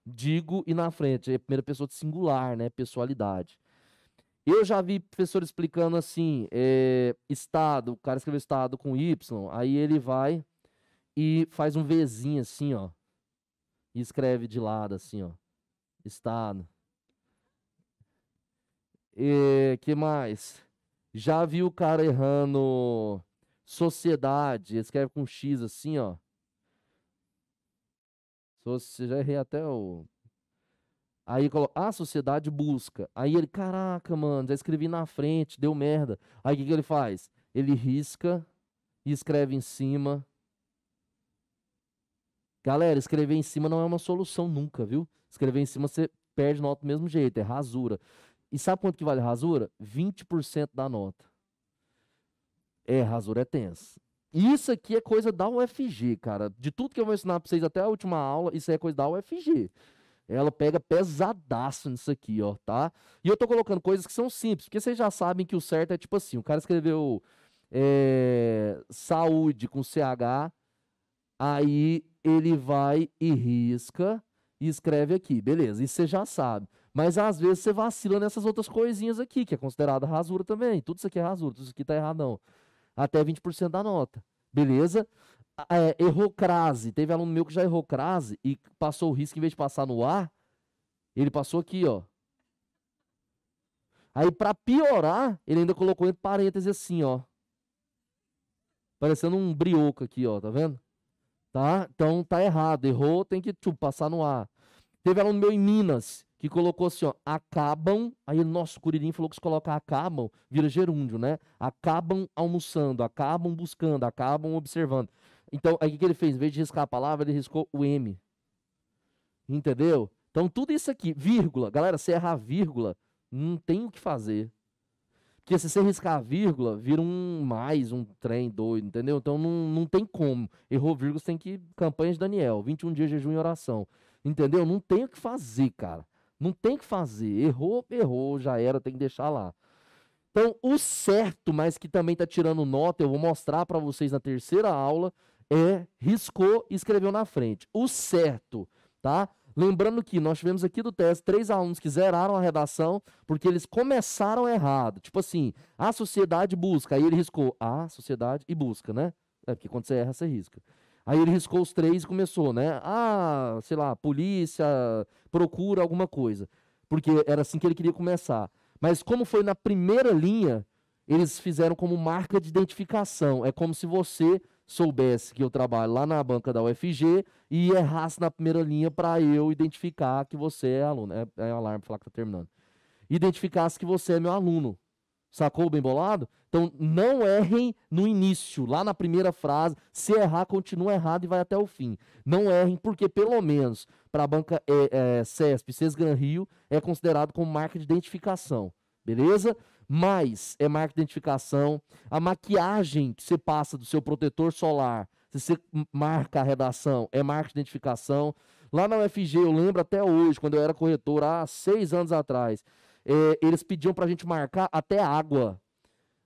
Digo e na frente, é a primeira pessoa de singular, né? Pessoalidade. Eu já vi professor explicando assim, é, estado, o cara escreveu estado com Y, aí ele vai e faz um Vzinho assim, ó. E escreve de lado assim, ó. Estado. E, é, que mais? Já vi o cara errando Sociedade, escreve com X assim, ó. Você já errei até o. Aí coloca, a ah, sociedade busca. Aí ele, caraca, mano, já escrevi na frente, deu merda. Aí o que, que ele faz? Ele risca e escreve em cima. Galera, escrever em cima não é uma solução nunca, viu? Escrever em cima você perde nota do mesmo jeito, é rasura. E sabe quanto que vale rasura? 20% da nota. É, rasura é tenso. Isso aqui é coisa da UFG, cara. De tudo que eu vou ensinar pra vocês até a última aula, isso é coisa da UFG. Ela pega pesadaço nisso aqui, ó, tá? E eu tô colocando coisas que são simples, porque vocês já sabem que o certo é tipo assim: o cara escreveu é, saúde com CH, aí ele vai e risca e escreve aqui, beleza, isso você já sabe. Mas às vezes você vacila nessas outras coisinhas aqui, que é considerada rasura também. Tudo isso aqui é rasura, tudo isso aqui tá errado não até 20% da nota. Beleza? É, errou crase. Teve aluno meu que já errou crase e passou o risco, em vez de passar no ar, ele passou aqui, ó. Aí, para piorar, ele ainda colocou entre parênteses assim, ó. Parecendo um brioco aqui, ó, tá vendo? Tá? Então tá errado, errou, tem que tchum, tipo, passar no ar. Teve aluno meu em Minas, que colocou assim, ó, acabam, aí nosso Curirim falou que se coloca acabam, vira gerúndio, né? Acabam almoçando, acabam buscando, acabam observando. Então, aí o que ele fez? Em vez de riscar a palavra, ele riscou o M. Entendeu? Então, tudo isso aqui, vírgula, galera, se errar vírgula, não tem o que fazer. Porque se você riscar a vírgula, vira um mais, um trem doido, entendeu? Então, não, não tem como. Errou vírgula, você tem que... Campanha de Daniel, 21 dias de jejum e oração. Entendeu? Não tem o que fazer, cara. Não tem que fazer. Errou, errou, já era, tem que deixar lá. Então, o certo, mas que também está tirando nota, eu vou mostrar para vocês na terceira aula, é riscou e escreveu na frente. O certo, tá? Lembrando que nós tivemos aqui do teste três alunos que zeraram a redação porque eles começaram errado. Tipo assim, a sociedade busca, aí ele riscou a sociedade e busca, né? É porque quando você erra, você risca. Aí ele riscou os três e começou, né? Ah, sei lá, polícia, procura alguma coisa. Porque era assim que ele queria começar. Mas como foi na primeira linha, eles fizeram como marca de identificação. É como se você soubesse que eu trabalho lá na banca da UFG e errasse na primeira linha para eu identificar que você é aluno. É, é alarme falar que tá terminando. Identificasse que você é meu aluno. Sacou bem bolado? Então não errem no início, lá na primeira frase. Se errar, continua errado e vai até o fim. Não errem, porque pelo menos para a banca é, é, CESP, Sesgran Rio, é considerado como marca de identificação. Beleza? Mas é marca de identificação. A maquiagem que você passa do seu protetor solar, se você marca a redação, é marca de identificação. Lá na UFG, eu lembro até hoje, quando eu era corretor, há seis anos atrás é, eles pediam pra gente marcar até água.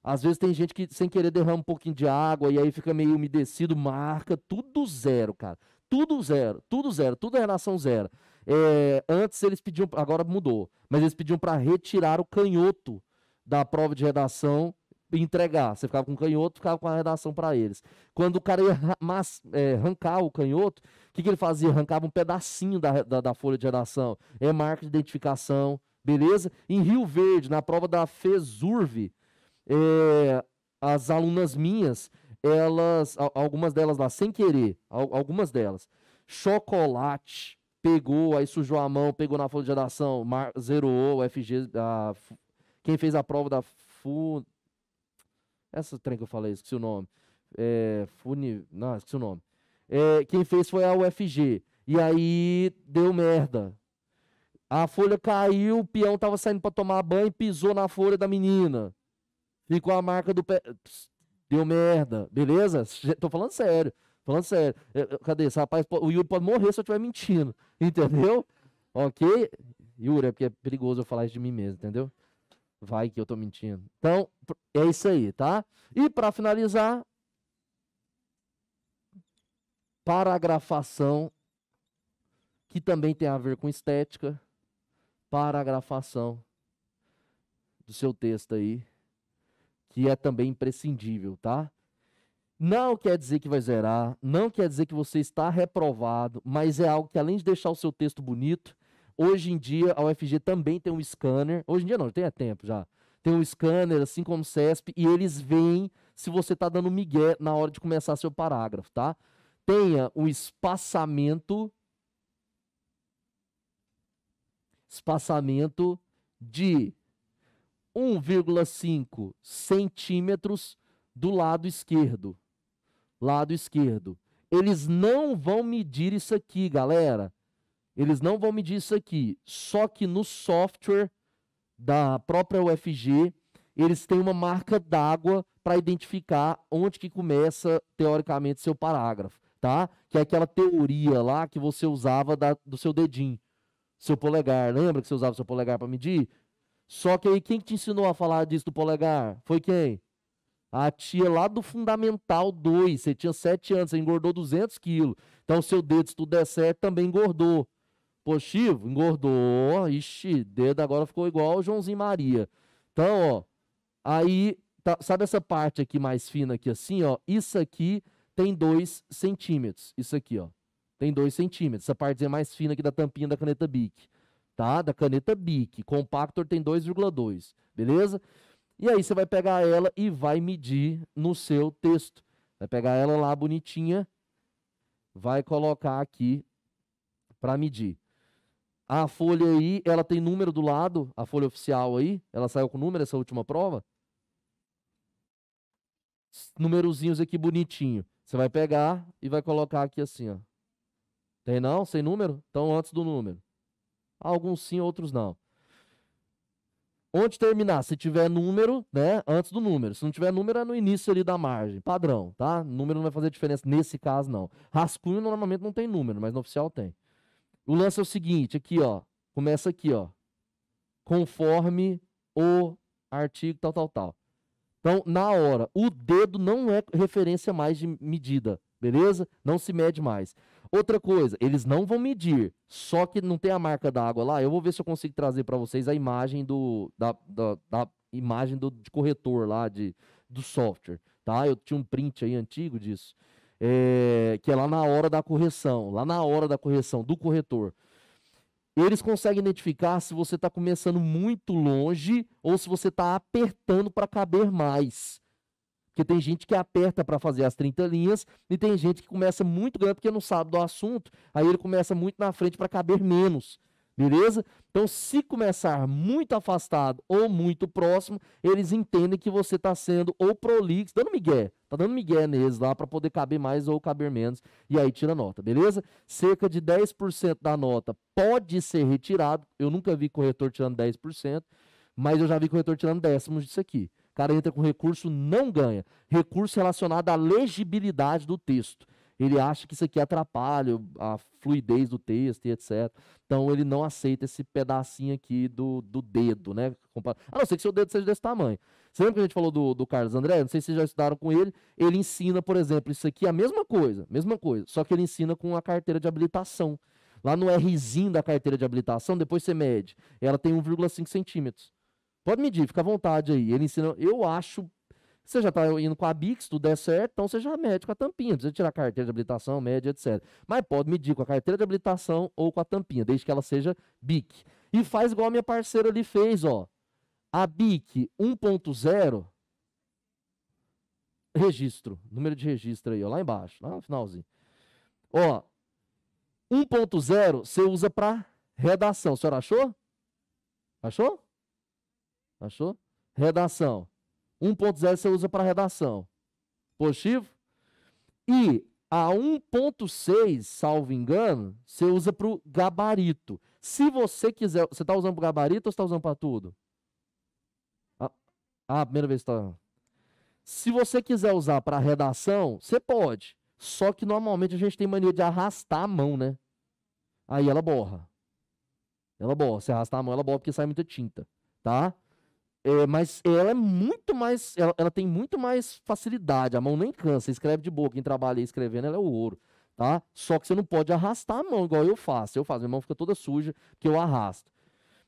Às vezes tem gente que sem querer derrama um pouquinho de água e aí fica meio umedecido, marca, tudo zero, cara. Tudo zero, tudo zero, tudo é relação zero. É, antes eles pediam, agora mudou, mas eles pediam para retirar o canhoto da prova de redação e entregar. Você ficava com o canhoto, ficava com a redação para eles. Quando o cara ia mas, é, arrancar o canhoto, o que, que ele fazia? Arrancava um pedacinho da, da, da folha de redação. É marca de identificação, beleza? Em Rio Verde, na prova da FESURV, é, as alunas minhas, elas, algumas delas lá, sem querer, algumas delas, chocolate, pegou, aí sujou a mão, pegou na folha de redação, zerou o FG, a, quem fez a prova da FU... Essa trem que eu falei, esqueci o nome. É, Funi... Não, esqueci o nome. É, quem fez foi a UFG. E aí deu merda. A folha caiu, o peão tava saindo para tomar banho, e pisou na folha da menina. Ficou a marca do pé. deu merda, beleza? *laughs* Tô falando sério. Falando sério. É, é, cadê esse rapaz? O Yuri pode morrer se eu estiver mentindo. *laughs* Entendeu? Ok? Yuri, é porque é perigoso eu falar isso de mim mesmo, entendeu? Vai que eu tô mentindo. Então, é isso aí, tá? E para finalizar, paragrafação, que também tem a ver com estética paragrafação do seu texto aí, que é também imprescindível, tá? Não quer dizer que vai zerar, não quer dizer que você está reprovado, mas é algo que além de deixar o seu texto bonito, hoje em dia a UFG também tem um scanner, hoje em dia não, tem tempo já, tem um scanner, assim como o CESP, e eles veem se você está dando migué na hora de começar seu parágrafo, tá? Tenha um espaçamento espaçamento de 1,5 centímetros do lado esquerdo. Lado esquerdo. Eles não vão medir isso aqui, galera. Eles não vão medir isso aqui. Só que no software da própria UFG, eles têm uma marca d'água para identificar onde que começa, teoricamente, seu parágrafo, tá? Que é aquela teoria lá que você usava da, do seu dedinho seu polegar. Lembra que você usava seu polegar para medir? Só que aí quem te ensinou a falar disso do polegar? Foi quem? A tia lá do Fundamental 2. Você tinha 7 anos, você engordou 200 quilos. Então, seu dedo, se tudo der certo, também engordou. Postivo, engordou. Ixi, dedo agora ficou igual ao Joãozinho Maria. Então, ó, aí, tá, sabe essa parte aqui mais fina aqui assim, ó? Isso aqui tem 2 centímetros. Isso aqui, ó tem 2 centímetros. Essa partezinha é mais fina aqui da tampinha da caneta Bic, tá? Da caneta Bic. Compactor tem 2,2, beleza? E aí você vai pegar ela e vai medir no seu texto. Vai pegar ela lá bonitinha, vai colocar aqui para medir. A folha aí, ela tem número do lado, a folha oficial aí, ela saiu com número essa última prova? Numerozinhos aqui bonitinho. Você vai pegar e vai colocar aqui assim, ó. Tem não? Sem número? Então antes do número. Alguns sim, outros não. Onde terminar? Se tiver número, né? Antes do número. Se não tiver número, é no início ali da margem. Padrão, tá? Número não vai fazer diferença nesse caso, não. Rascunho normalmente não tem número, mas no oficial tem. O lance é o seguinte, aqui, ó. Começa aqui, ó. Conforme o artigo, tal, tal, tal. Então, na hora, o dedo não é referência mais de medida, beleza? Não se mede mais. Outra coisa, eles não vão medir, só que não tem a marca da água lá. Eu vou ver se eu consigo trazer para vocês a imagem do da, da, da imagem do corretor lá de do software, tá? Eu tinha um print aí antigo disso, é, que é lá na hora da correção, lá na hora da correção do corretor. Eles conseguem identificar se você está começando muito longe ou se você está apertando para caber mais. Porque tem gente que aperta para fazer as 30 linhas e tem gente que começa muito grande porque não sabe do assunto, aí ele começa muito na frente para caber menos. Beleza? Então, se começar muito afastado ou muito próximo, eles entendem que você está sendo ou prolixo, dando migué, tá dando migué neles lá para poder caber mais ou caber menos, e aí tira a nota, beleza? Cerca de 10% da nota pode ser retirado. Eu nunca vi corretor tirando 10%, mas eu já vi corretor tirando décimos disso aqui. O cara entra com recurso, não ganha. Recurso relacionado à legibilidade do texto. Ele acha que isso aqui atrapalha a fluidez do texto e etc. Então ele não aceita esse pedacinho aqui do, do dedo, né? A não ser que seu dedo seja desse tamanho. Você lembra que a gente falou do, do Carlos André? Não sei se vocês já estudaram com ele. Ele ensina, por exemplo, isso aqui, a mesma coisa, mesma coisa, só que ele ensina com a carteira de habilitação. Lá no Rzinho da carteira de habilitação, depois você mede. Ela tem 1,5 centímetros. Pode medir, fica à vontade aí. Ele ensina. Eu acho. Você já está indo com a Bix, tudo der certo, então você já mede com a tampinha. Precisa tirar carteira de habilitação, média, etc. Mas pode medir com a carteira de habilitação ou com a tampinha, desde que ela seja BIC. E faz igual a minha parceira ali fez, ó. A BIC 1.0, registro, número de registro aí, ó, lá embaixo, lá no finalzinho. Ó, 1.0 você usa para redação. A senhora achou? Achou? Achou? Redação. 1.0 você usa para redação. Positivo? E a 1.6, salvo engano, você usa para o gabarito. Se você quiser, você está usando para gabarito ou está usando para tudo? Ah, ah, a primeira vez está. Se você quiser usar para redação, você pode. Só que normalmente a gente tem mania de arrastar a mão, né? Aí ela borra. Ela borra. Se arrastar a mão, ela borra porque sai muita tinta, tá? É, mas ela é muito mais. Ela, ela, tem muito mais facilidade. A mão nem cansa. Escreve de boa. Quem trabalha aí escrevendo, ela é o ouro. Tá? Só que você não pode arrastar a mão, igual eu faço. Eu faço, minha mão fica toda suja, porque eu arrasto.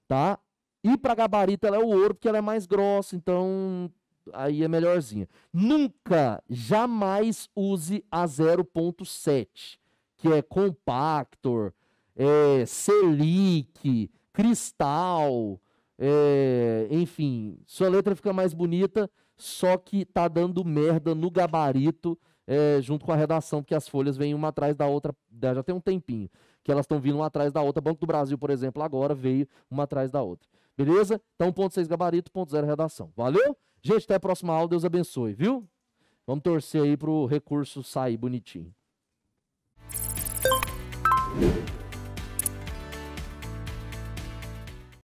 Tá? E para gabarito ela é o ouro, porque ela é mais grossa, então aí é melhorzinha. Nunca, jamais use a 0.7, que é compactor, é, selic, cristal, é, enfim, sua letra fica mais bonita, só que tá dando merda no gabarito é, junto com a redação, porque as folhas vêm uma atrás da outra, já tem um tempinho, que elas estão vindo uma atrás da outra. Banco do Brasil, por exemplo, agora veio uma atrás da outra. Beleza? Então, ponto 6 gabarito, ponto 0 redação. Valeu? Gente, até a próxima aula, Deus abençoe, viu? Vamos torcer aí pro recurso sair bonitinho.